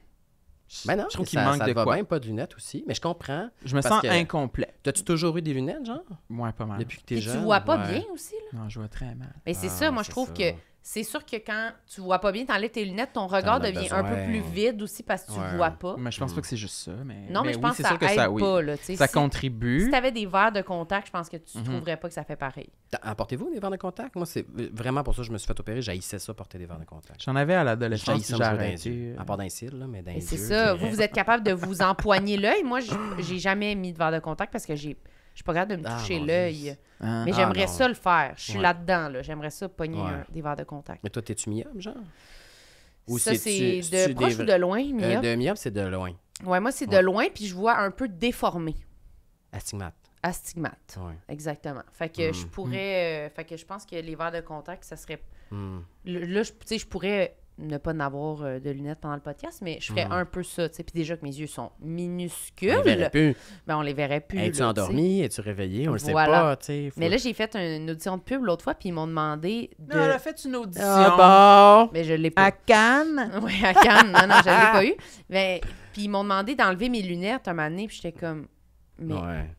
Ben non, je trouve qu'il manque ça va même pas de lunettes aussi, mais je comprends. Je me sens incomplet. T'as-tu toujours eu des lunettes, genre? Moi, pas mal. Depuis que jeune. tu vois pas bien aussi, là? Non, je vois très mal. Mais c'est ah, ça, moi, je trouve que c'est sûr que quand tu vois pas bien, t'enlèves tes lunettes, ton regard devient un peu plus vide aussi parce que tu vois pas. Mais je pense mm. pas que c'est juste ça. Non, mais, je pense que ça aide pas. ça contribue. Si t'avais des verres de contact, je pense que tu ne mhm. trouverais pas que ça fait pareil. Apportez-vous des verres de contact? Moi, c'est vraiment pour ça que je me suis fait opérer. J'haïssais ça, porter des verres de contact. J'en avais à l'adolescence. J'ai euh. À part d'un là, mais d'un C'est ça. Vous, vous êtes capable de vous empoigner l'œil. Moi, j'ai jamais mis de verre de contact parce que j'ai... Je suis pas grave de me ah, toucher l'œil. Hein? mais j'aimerais ah, ça le faire. Je suis là-dedans. Là. J'aimerais ça pogner des verres de contact. Mais toi, t'es-tu myope, genre? Ou ça, c'est de proche ou de loin, euh, myope? de myope, c'est de loin. Ouais, moi, c'est de loin, puis je vois un peu déformé. Astigmate. Astigmate. Exactement. Fait que hmm. je hmm. pourrais... Euh, fait que je pense que les verres de contact, ça serait... Hmm. Là, tu là, je pourrais ne pas n'avoir euh, de lunettes pendant le podcast, mais je ferais un peu ça. Puis déjà que mes yeux sont minuscules, on les verrait plus. Ben, on les verrait plus. Es-tu endormi? Es-tu réveillé? On le sait pas. Faut... Mais là, j'ai fait une audition de pub l'autre fois, puis ils m'ont demandé. De... Non, elle a fait une audition. Ah, mais je l'ai pas. À Cannes? Oui, à Cannes. non, non, je l'ai pas eu. Mais... Ben, puis ils m'ont demandé d'enlever mes lunettes un moment donné, puis j'étais comme. Ouais.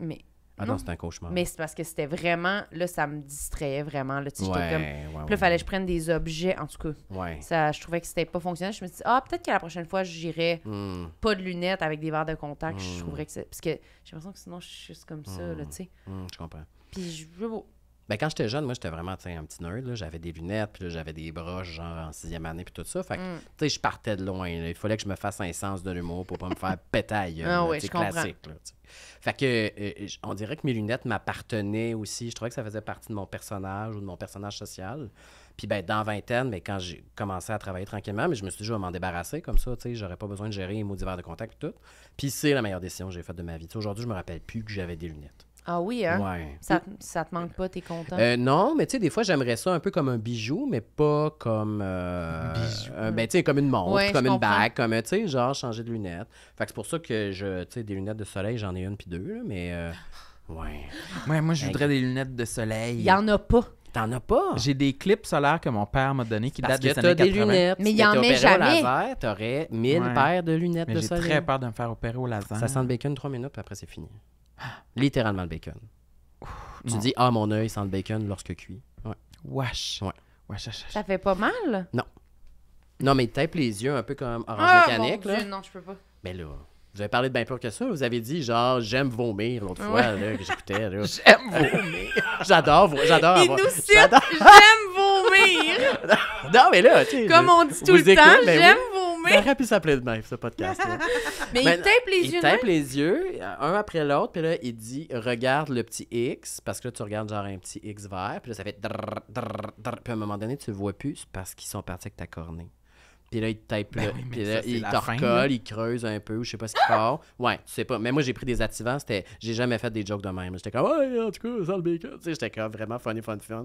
Mais ah non, c'était un cauchemar. Mais c'est parce que c'était vraiment. Là, ça me distrayait vraiment. Là, tu sais, comme. Ouais, fallait que je prenne des objets, en tout cas. Ouais. Ça, je trouvais que c'était pas fonctionnel. Je me suis ah, peut-être que la prochaine fois, j'irai hmm. pas de lunettes avec des verres de contact. Je hmm. trouverais que c'est. Parce que j'ai l'impression que sinon, je suis juste comme ça, là, hmm. tu sais. je comprends. Puis je veux. Ben, quand j'étais jeune, moi, j'étais vraiment un petit nerd. J'avais des lunettes, puis j'avais des broches, genre en sixième année, puis tout ça. Fait que, mm. tu sais, je partais de loin. Il fallait que je me fasse un sens de l'humour pour pas me faire péter. Ah c'est classique. fait que, euh, on dirait que mes lunettes m'appartenaient aussi. Je trouvais que ça faisait partie de mon personnage ou de mon personnage social. Puis, ben, dans vingtaine, mais ben, quand j'ai commencé à travailler tranquillement, mais je me suis dit, je vais m'en débarrasser comme ça. Tu sais, j'aurais pas besoin de gérer les mots divers de contact tout. Puis, c'est la meilleure décision que j'ai faite de ma vie. Aujourd'hui, je me rappelle plus que j'avais des lunettes. Ah oui, hein? Ça, ça te manque pas, t'es content? Euh, non, mais tu sais, des fois, j'aimerais ça un peu comme un bijou, mais pas comme. Euh, bijou. ben, tu sais, comme une montre, comme une bague, comme, euh, tu sais, genre changer de lunettes. Fait que c'est pour ça que je. Tu sais, des lunettes de soleil, j'en ai une puis deux, mais. Euh, ouais. ouais. Moi, je voudrais des lunettes de soleil. Il y en a pas. T'en as pas. J'ai des clips solaires que mon père m'a donné qui datent des années des Lunettes. Mais il y en met jamais. Tu t'aurais mille paires de lunettes de soleil. J'ai très peur de me faire opérer au laser. Ça sent le bacon trois minutes, puis après c'est fini. Littéralement le bacon. tu dis Ah, mon œil sent le bacon lorsque cuit. Ouais. Wesh. Ouais. Ça fait pas mal? Non. Non, mais tape les yeux un peu comme Orange ah, Mécanique. là. non, je peux pas. Mais ben là, vous avez parlé de bien plus que ça. Vous avez dit genre j'aime vomir l'autre fois là, que j'écoutais. j'aime vomir. j'adore j'adore avoir... j'aime vomir. non mais là, tu sais, Comme on dit tout le temps, ben j'aime vomir mais. aurait pu s'appeler de ce podcast mais il tape les yeux. Il tape hein? les yeux, un après l'autre, puis là, il dit Regarde le petit X, parce que là, tu regardes genre un petit X vert, puis là, ça fait drrr, drrr, Puis à un moment donné, tu le vois plus, parce qu'ils sont partis avec ta cornée. Puis là, il tape, ben puis là, il te il creuse un peu, ou je sais pas ce qu'il fort. Ouais, tu sais pas. Mais moi, j'ai pris des activants, c'était. J'ai jamais fait des jokes de même. J'étais comme, ouais, en tout cas, ça le bacon. Tu sais, j'étais comme vraiment funny, fun, fun.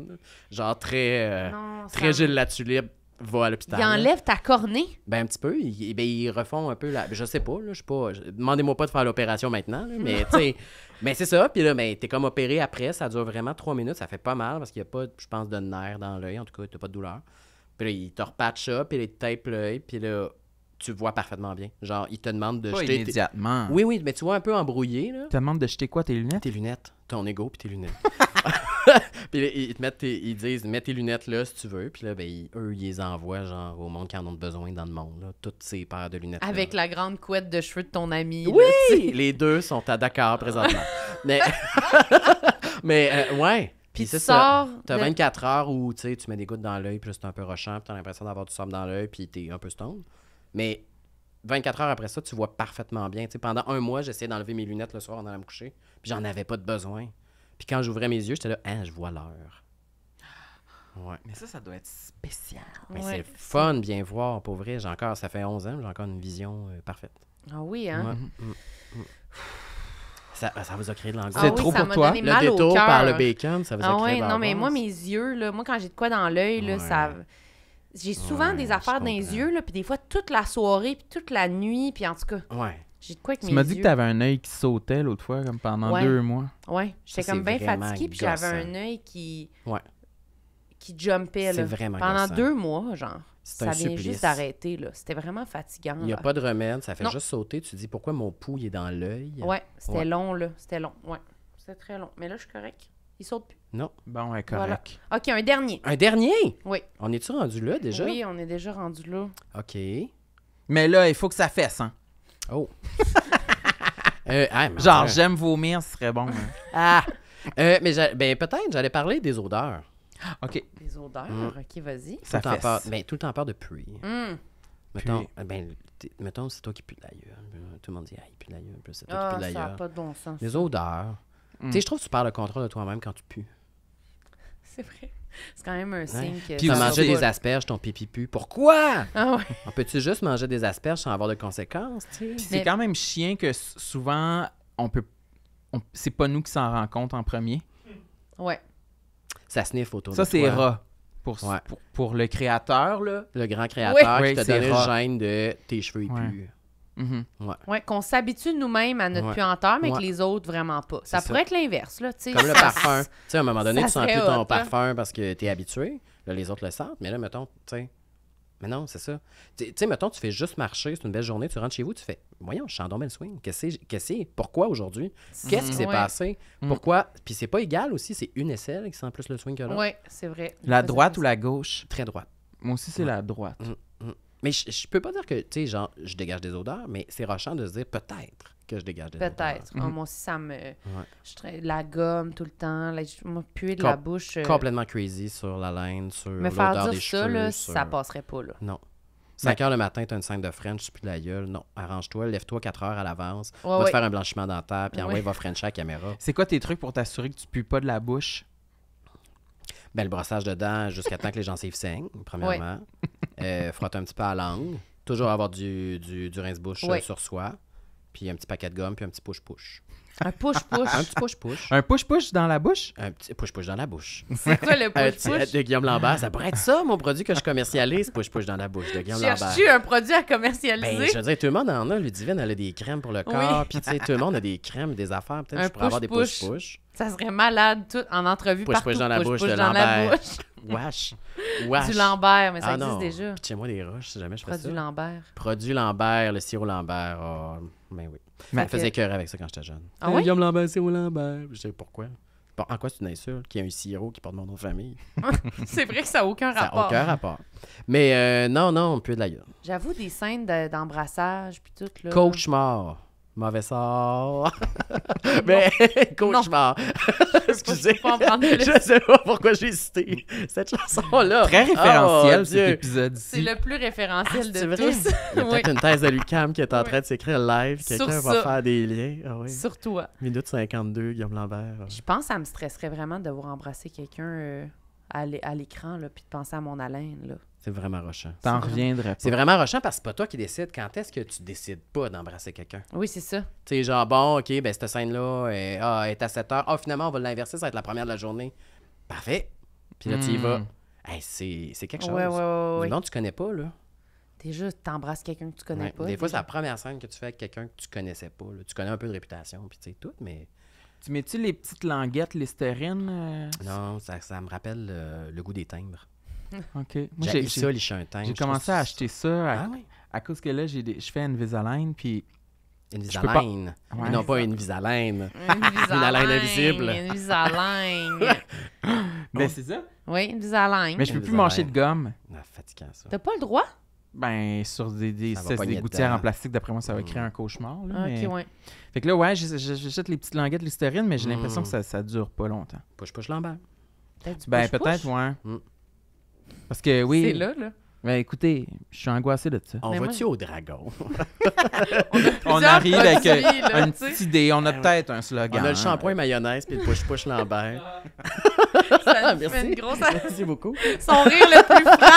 Genre très. Euh, très Gilles va à l'hôpital. Ils ta cornée? Ben, un petit peu. Ils, ben, ils refont un peu la. Je sais pas, là. Je sais pas. Demandez-moi pas de faire l'opération maintenant, Mais, tu sais. Mais c'est ça. Puis là, ben, t'es comme opéré après. Ça dure vraiment trois minutes. Ça fait pas mal parce qu'il y a pas, je pense, de nerfs dans l'œil. En tout cas, t'as pas de douleur. Puis là, ils te repatchent ça. Puis là, ils te tapent l'œil. Puis là, tu vois parfaitement bien. Genre, ils te demandent de jeter. immédiatement. Oui, oui. Mais tu vois un peu embrouillé, là. te demandent de jeter quoi, tes lunettes? Tes lunettes. Ton ego, puis tes lunettes. puis ils te mettent ils disent mets tes lunettes là si tu veux. Puis là, ben, eux, ils les envoient genre au monde qui en ont besoin dans le monde. Toutes ces paires de lunettes. Avec la grande couette de cheveux de ton ami. Oui! les deux sont à Dakar présentement. mais mais euh, ouais. Puis c'est ça. T'as as 24 heures où tu mets des gouttes dans l'œil, puis c'est un peu rochant, puis t'as l'impression d'avoir du somme dans l'œil, puis t'es un peu stone. Mais 24 heures après ça, tu vois parfaitement bien. pendant un mois, j'essayais d'enlever mes lunettes le soir en allant me coucher, puis j'en avais pas de besoin. Puis quand j'ouvrais mes yeux, j'étais là, ah, je vois l'heure. Ouais. Mais ça, ça doit être spécial. Mais c'est fun de bien voir, pour vrai. J'ai encore, ça fait 11 ans, j'ai encore une vision euh, parfaite. Ah oui, hein? Mm, mm, mm. Ça, ça, vous a créé de l'angoisse. Ah c'est trop pour toi. Le détour par le bacon, ça vous a ah créé ouais, Non, mais moi, mes yeux, là, moi, quand j'ai de quoi dans l'œil, là, ça... j'ai souvent des affaires dans les yeux, là, puis des fois, toute la soirée, puis toute la nuit, puis en tout cas. Ouais. J'ai de quoi avec tu Tu m'as dit que tu avais un œil qui sautait l'autre fois, comme pendant deux mois. Ouais, j'étais comme bien fatiguée, puis j'avais un œil qui. Ouais. Qui jumpait, là. pendant deux mois, genre. Ça un vient juste d'arrêter, là. C'était vraiment fatigant. Il n'y a pas de remède, ça fait juste sauter. Tu te dis pourquoi mon pouls est dans l'œil. Ouais, c'était long, là. C'était long, ouais. C'était très long. Mais là, je suis correct. Il saute plus. Non. Bon, est correct. OK, un dernier. Un dernier? Oui. On est-tu rendu là déjà? Oui, on est déjà rendu là. OK. Mais là, il faut que ça fasse hein? Oh. Euh, ah, Genre, j'aime vomir, ce serait bon. Hein. Ah! Euh, mais ben, peut-être, j'allais parler des odeurs. Ah, OK. des odeurs, mm. ok, vas-y. Ça tout le temps ben, tout le temps peur de pluie. Mm. Mettons, ben, mettons, c'est toi qui pue de la Tout le monde dit, ah, il pue de la c'est toi qui ah, pue de ça n'a pas de bon sens. Les odeurs. Mm. Tu sais, je trouve que tu perds le contrôle de toi-même quand tu pues. C'est vrai. C'est quand même un signe que. manger des asperges, ton pipi pu Pourquoi? Ah ouais. On peut-tu juste manger des asperges sans avoir de conséquences? C'est quand même chien que souvent, on peut. C'est pas nous qui s'en rend compte en premier. Ouais. Ça sniffe autour de toi. Ça, c'est rare. Pour, pour, le créateur, là. Le grand créateur qui t'a donné le de tes cheveux et Mhm. ouais. qu'on s'habitue nous-mêmes à notre puanteur, mais que les autres vraiment pas. Ça pourrait être l'inverse, Comme le parfum. à un moment donné, tu sens plus ton parfum parce que tu es habitué. les autres le sentent, mais là, mettons, tu Mais non, c'est ça. Tu sais, mettons, tu fais juste marcher, c'est une belle journée, tu rentres chez vous, tu fais Voyons, je suis en le swing. Qu'est-ce que c'est Pourquoi aujourd'hui Qu'est-ce qui mm, s'est passé mm. Pourquoi Puis c'est pas égal aussi, c'est une aisselle qui sent plus le swing que l'autre. Oui, c'est vrai. La droite ou la gauche Très droite. Moi aussi, c'est la droite. Mm. Mais je, ne peux pas dire que, tu sais, genre, je dégage des odeurs, mais c'est rochant de se dire peut-être que je dégage des odeurs. Peut-être. Ah, mhm. moi ça me. la gomme tout le temps, la, me de la bouche. Euh, complètement crazy sur la laine, sur l'odeur des cheveux. Mais faire dire ça, ça passerait pas, là. Non. 5 heures le matin, tu as une scène de French, tu plus de la gueule. Non, arrange-toi, lève-toi 4 heures à l'avance. va te faire un blanchiment dentaire, puis envoie va French à la caméra. C'est quoi tes trucs pour t'assurer que tu pues pas de la bouche? Ben, le brossage de dents jusqu'à temps que les gencives saignent, premièrement. Euh, frotte un petit peu à la langue. Toujours avoir du, du, du rince-bouche euh, sur soi. Puis un petit paquet de gomme, puis un petit push-push. Un push-push. un petit push-push. Un push-push dans la bouche? Un petit push-push dans la bouche. C'est quoi le push-push? de Guillaume Lambert, ça pourrait être ça, mon produit que je commercialise, push-push dans la bouche de Guillaume Lambert. Cherches-tu un produit à commercialiser? Ben, je veux dire, tout le monde en a. Ludivine, elle a des crèmes pour le corps. Puis, tu sais, tout le monde a des crèmes, des affaires. Peut-être je pourrais avoir des push-push. Ça serait malade, tout en entrevue push, partout. Push dans la bouche de Lambert. La bouche. Du Lambert, mais ça ah existe déjà. tiens moi des roches si jamais je fais Produit Produit Lambert. Produit Lambert, le sirop Lambert. Oh, ben mais oui. Mais... Je faisais cœur avec ça quand j'étais jeune. Ah oui? Lambert, sirop Lambert. Je sais pourquoi. En quoi c'est une insulte qu'il y a un sirop qui porte mon nom de famille? c'est vrai que ça n'a aucun rapport. Ça n'a aucun rapport. Mais euh, non, non, on peut de la gueule. J'avoue, des scènes d'embrassage, puis tout. Là. Cauchemar mauvais sort. mais cauchemar. Excusez. Je, je, sais pas pourquoi j'ai cité cette chanson-là. Très référentiel oh, cet épisode-ci. C'est le plus référentiel ah, de vrai? tous. Il y a peut-être une thèse de Lucam qui est en train de s'écrire live. Quelqu'un va faire des liens. surtout ah Sur toi. Minute 52, Guillaume Lambert. Je pense que ça me stresserait vraiment de voir embrasser quelqu'un euh, à l'écran puis de penser à mon haleine. Là. C'est vraiment rochant. T'en reviendras pas. C'est vraiment rochant parce que c'est pas toi qui décides quand est-ce que tu décides pas d'embrasser quelqu'un. Oui, c'est ça. Tu sais, genre, bon, OK, ben cette scène-là est, ah, est à 7 heures. Ah, finalement, on va l'inverser, ça va être la première de la journée. Parfait. Puis là, tu y vas. Hmm. c'est quelque chose. Oui, Non, tu connais pas, là. juste, t'embrasses quelqu'un que tu connais pas. Des fois, c'est la première scène que tu fais avec quelqu'un que tu connaissais pas. Tu connais un peu de réputation, puis tu sais, tout, mais. Tu mets-tu les petites languettes, les stérines? Euh? Non, ça, me rappelle euh, le goût des timbres. j'ai commencé à acheter ça ah à, cause que là, des, je fais Invisalign, puis... une Pas... Ouais. Non, pas une une Invisalign invisible. Une Invisalign. mais oh. c'est ça? Oui, une Invisalign. Mais je peux plus manger de gomme. Ah, fatigant, ça. T'as pas le droit? Ben, sur des, des, gouttières en plastique, d'après moi, ça va créer hmm. un cauchemar. Ah, fait que là, ouais, j'achète les petites languettes l'hystérine, mais j'ai l'impression que hmm. ça, ne dure pas longtemps. Push, push, Lambert. Ben, peut-être, ouais. Hmm. Parce que oui. C'est là, là. Ben écoutez, je suis angoissé de ça. On ben, va-tu au dragon? on, arrive avec euh, une petite idée, on a ben, peut-être un slogan. On a le hein. shampoing mayonnaise puis le push-push Lambert. ça ah, Merci. Merci beaucoup. Son rire le plus franc.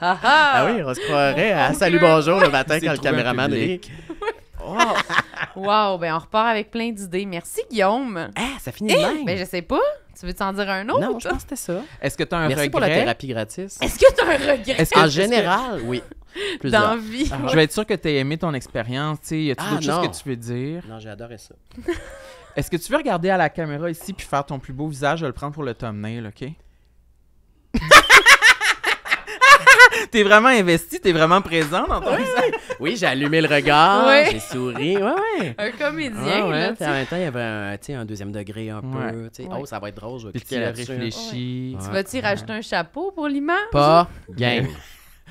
Ah, ah. ah oui, on se croirait à Salut Bonjour le matin quand le caméraman est. Oh! Wow. ben on repart avec plein d'idées. Merci Guillaume. Ah, ça finit eh! bien. Mais ben, je sais pas. Tu veux t'en dire un autre? Non, je pense que c'était ça. Est-ce que tu as un Merci regret? pour la thérapie gratis. Est-ce que tu as un regret? en général, oui. D'envie. Je vais être sûr que tu as aimé ton expérience. Tu sais, y a ah, que tu veux dire? Non, j'ai adoré ça. Est-ce que tu veux regarder à la caméra ici puis faire ton plus beau visage? Je vais le prendre pour le thumbnail, OK? t'es vraiment investi, t'es vraiment présent dans ton visage. Oui, j'ai allumé le regard, j'ai souri. Ouais, ouais. Un comédien, oui. là, en même temps, il y avait un, deuxième degré un peu. Oh, ça va être drôle, je vais Puis tu Tu vas-tu rajouter un chapeau pour l'image? Pas game.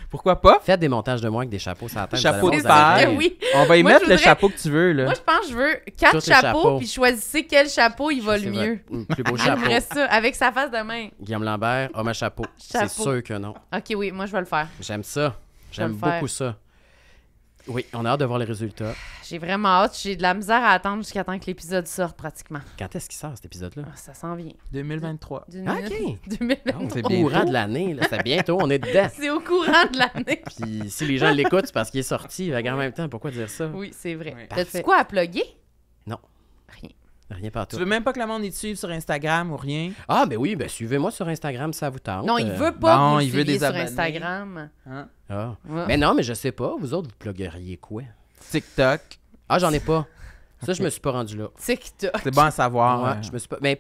Pourquoi pas? Faites des montages de moi avec des chapeaux ça la Chapeau de paille. On va y mettre le chapeau que tu veux. Là. Moi, je pense que je veux quatre chapeaux, puis choisissez quel chapeau il va le mieux. Mm, plus beau chapeau. ça, avec sa face de main. Guillaume Lambert, homme à chapeau. C'est sûr que non. OK, oui, moi, je vais le faire. J'aime ça. J'aime beaucoup ça. Oui, on a hâte de voir les résultats. J'ai vraiment hâte. J'ai de la misère à attendre jusqu'à temps que l'épisode sorte pratiquement. Quand est-ce qu'il sort cet épisode-là? Ah, ça s'en vient. 2023. Ah, OK. 2023. Ah, c'est au courant de l'année. C'est bientôt. On est dedans. c'est au courant de l'année. Puis si les gens l'écoutent, c'est parce qu'il est sorti. va En même temps, pourquoi dire ça? Oui, c'est vrai. tu quoi à plugger? Non. Rien. Rien partout. Tu veux même pas que la monde te suive sur Instagram ou rien? Ah, ben oui, ben suivez-moi sur Instagram, ça vous tente. Non, il euh, veut pas que vous il veut des sur Instagram. Hein? Ah. Mais non, mais je sais pas. Vous autres, vous plugueriez quoi? TikTok. Ah, j'en ai pas. Ça, je me suis pas rendu là. TikTok. C'est bon à savoir. je me suis Mais,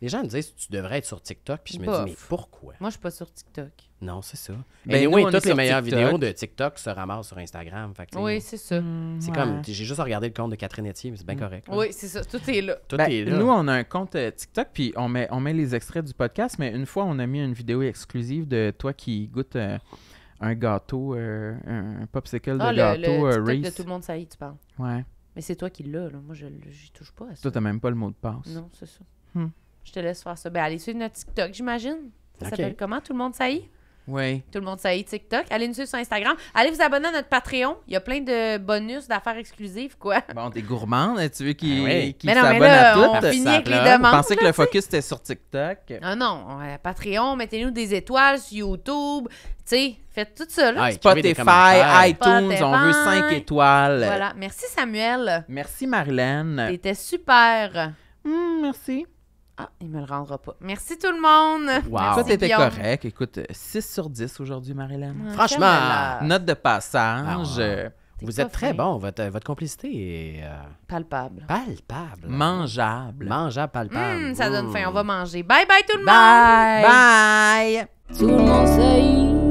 les gens me disent, tu devrais être sur TikTok. Puis je me dis, mais pourquoi? Moi, je suis pas sur TikTok. Non, c'est ça. Mais ben oui, toutes les meilleures vidéos de TikTok se ramassent sur Instagram. Fait oui, c'est ça. Mm. C'est comme, j'ai juste regardé le compte de Catherine Etier, mais c'est bien mm. correct. Oui, c'est ça. Tout est là. Tout ben, est là. Nous, on a un compte euh, TikTok, puis on met, on met les extraits du podcast, mais une fois, on a mis une vidéo exclusive de toi qui goûte euh, un gâteau, euh, un popsicle de ah, gâteau. gâteau le TikTok de tout le monde, ça y tu parles. Oui. Mais c'est toi qui l'as, là. Moi, je n'y touche pas à ça. Toi, même pas le mot de passe. Non, c'est ça. Hmm. Je te laisse faire ça. Ben, allez suivre notre TikTok, j'imagine. Ça s'appelle comment? Tout le monde, ça oui. Tout le monde sait TikTok. Allez nous suivre sur Instagram. Allez vous abonner à notre Patreon. Il y a plein de bonus, d'affaires exclusives, quoi. Bon, t'es gourmande, hein, tu veux qui ah s'abonnent à tout. On finit avec les demandes. On pensait que le focus était sur TikTok? Ah non, euh, Patreon, mettez-nous des étoiles sur YouTube. Tu faites tout ça. Spotify, iTunes, on veut 5 étoiles. Voilà. Merci Samuel. Merci Marlène. C'était super. Hum, merci. Ah, il me le rendra pas. Merci tout le monde. Wow. ça correct. Écoute, 6 euh, sur 10 aujourd'hui, Marilyn. Franchement, note de passage. Ah, euh, vous êtes très bon. Votre, complicité est. Euh, palpable. Palpable. Mangeable. Mangeable, palpable. Mmh, ça donne faim. On va manger. Bye bye tout le monde. Bye. Bye. Tout le monde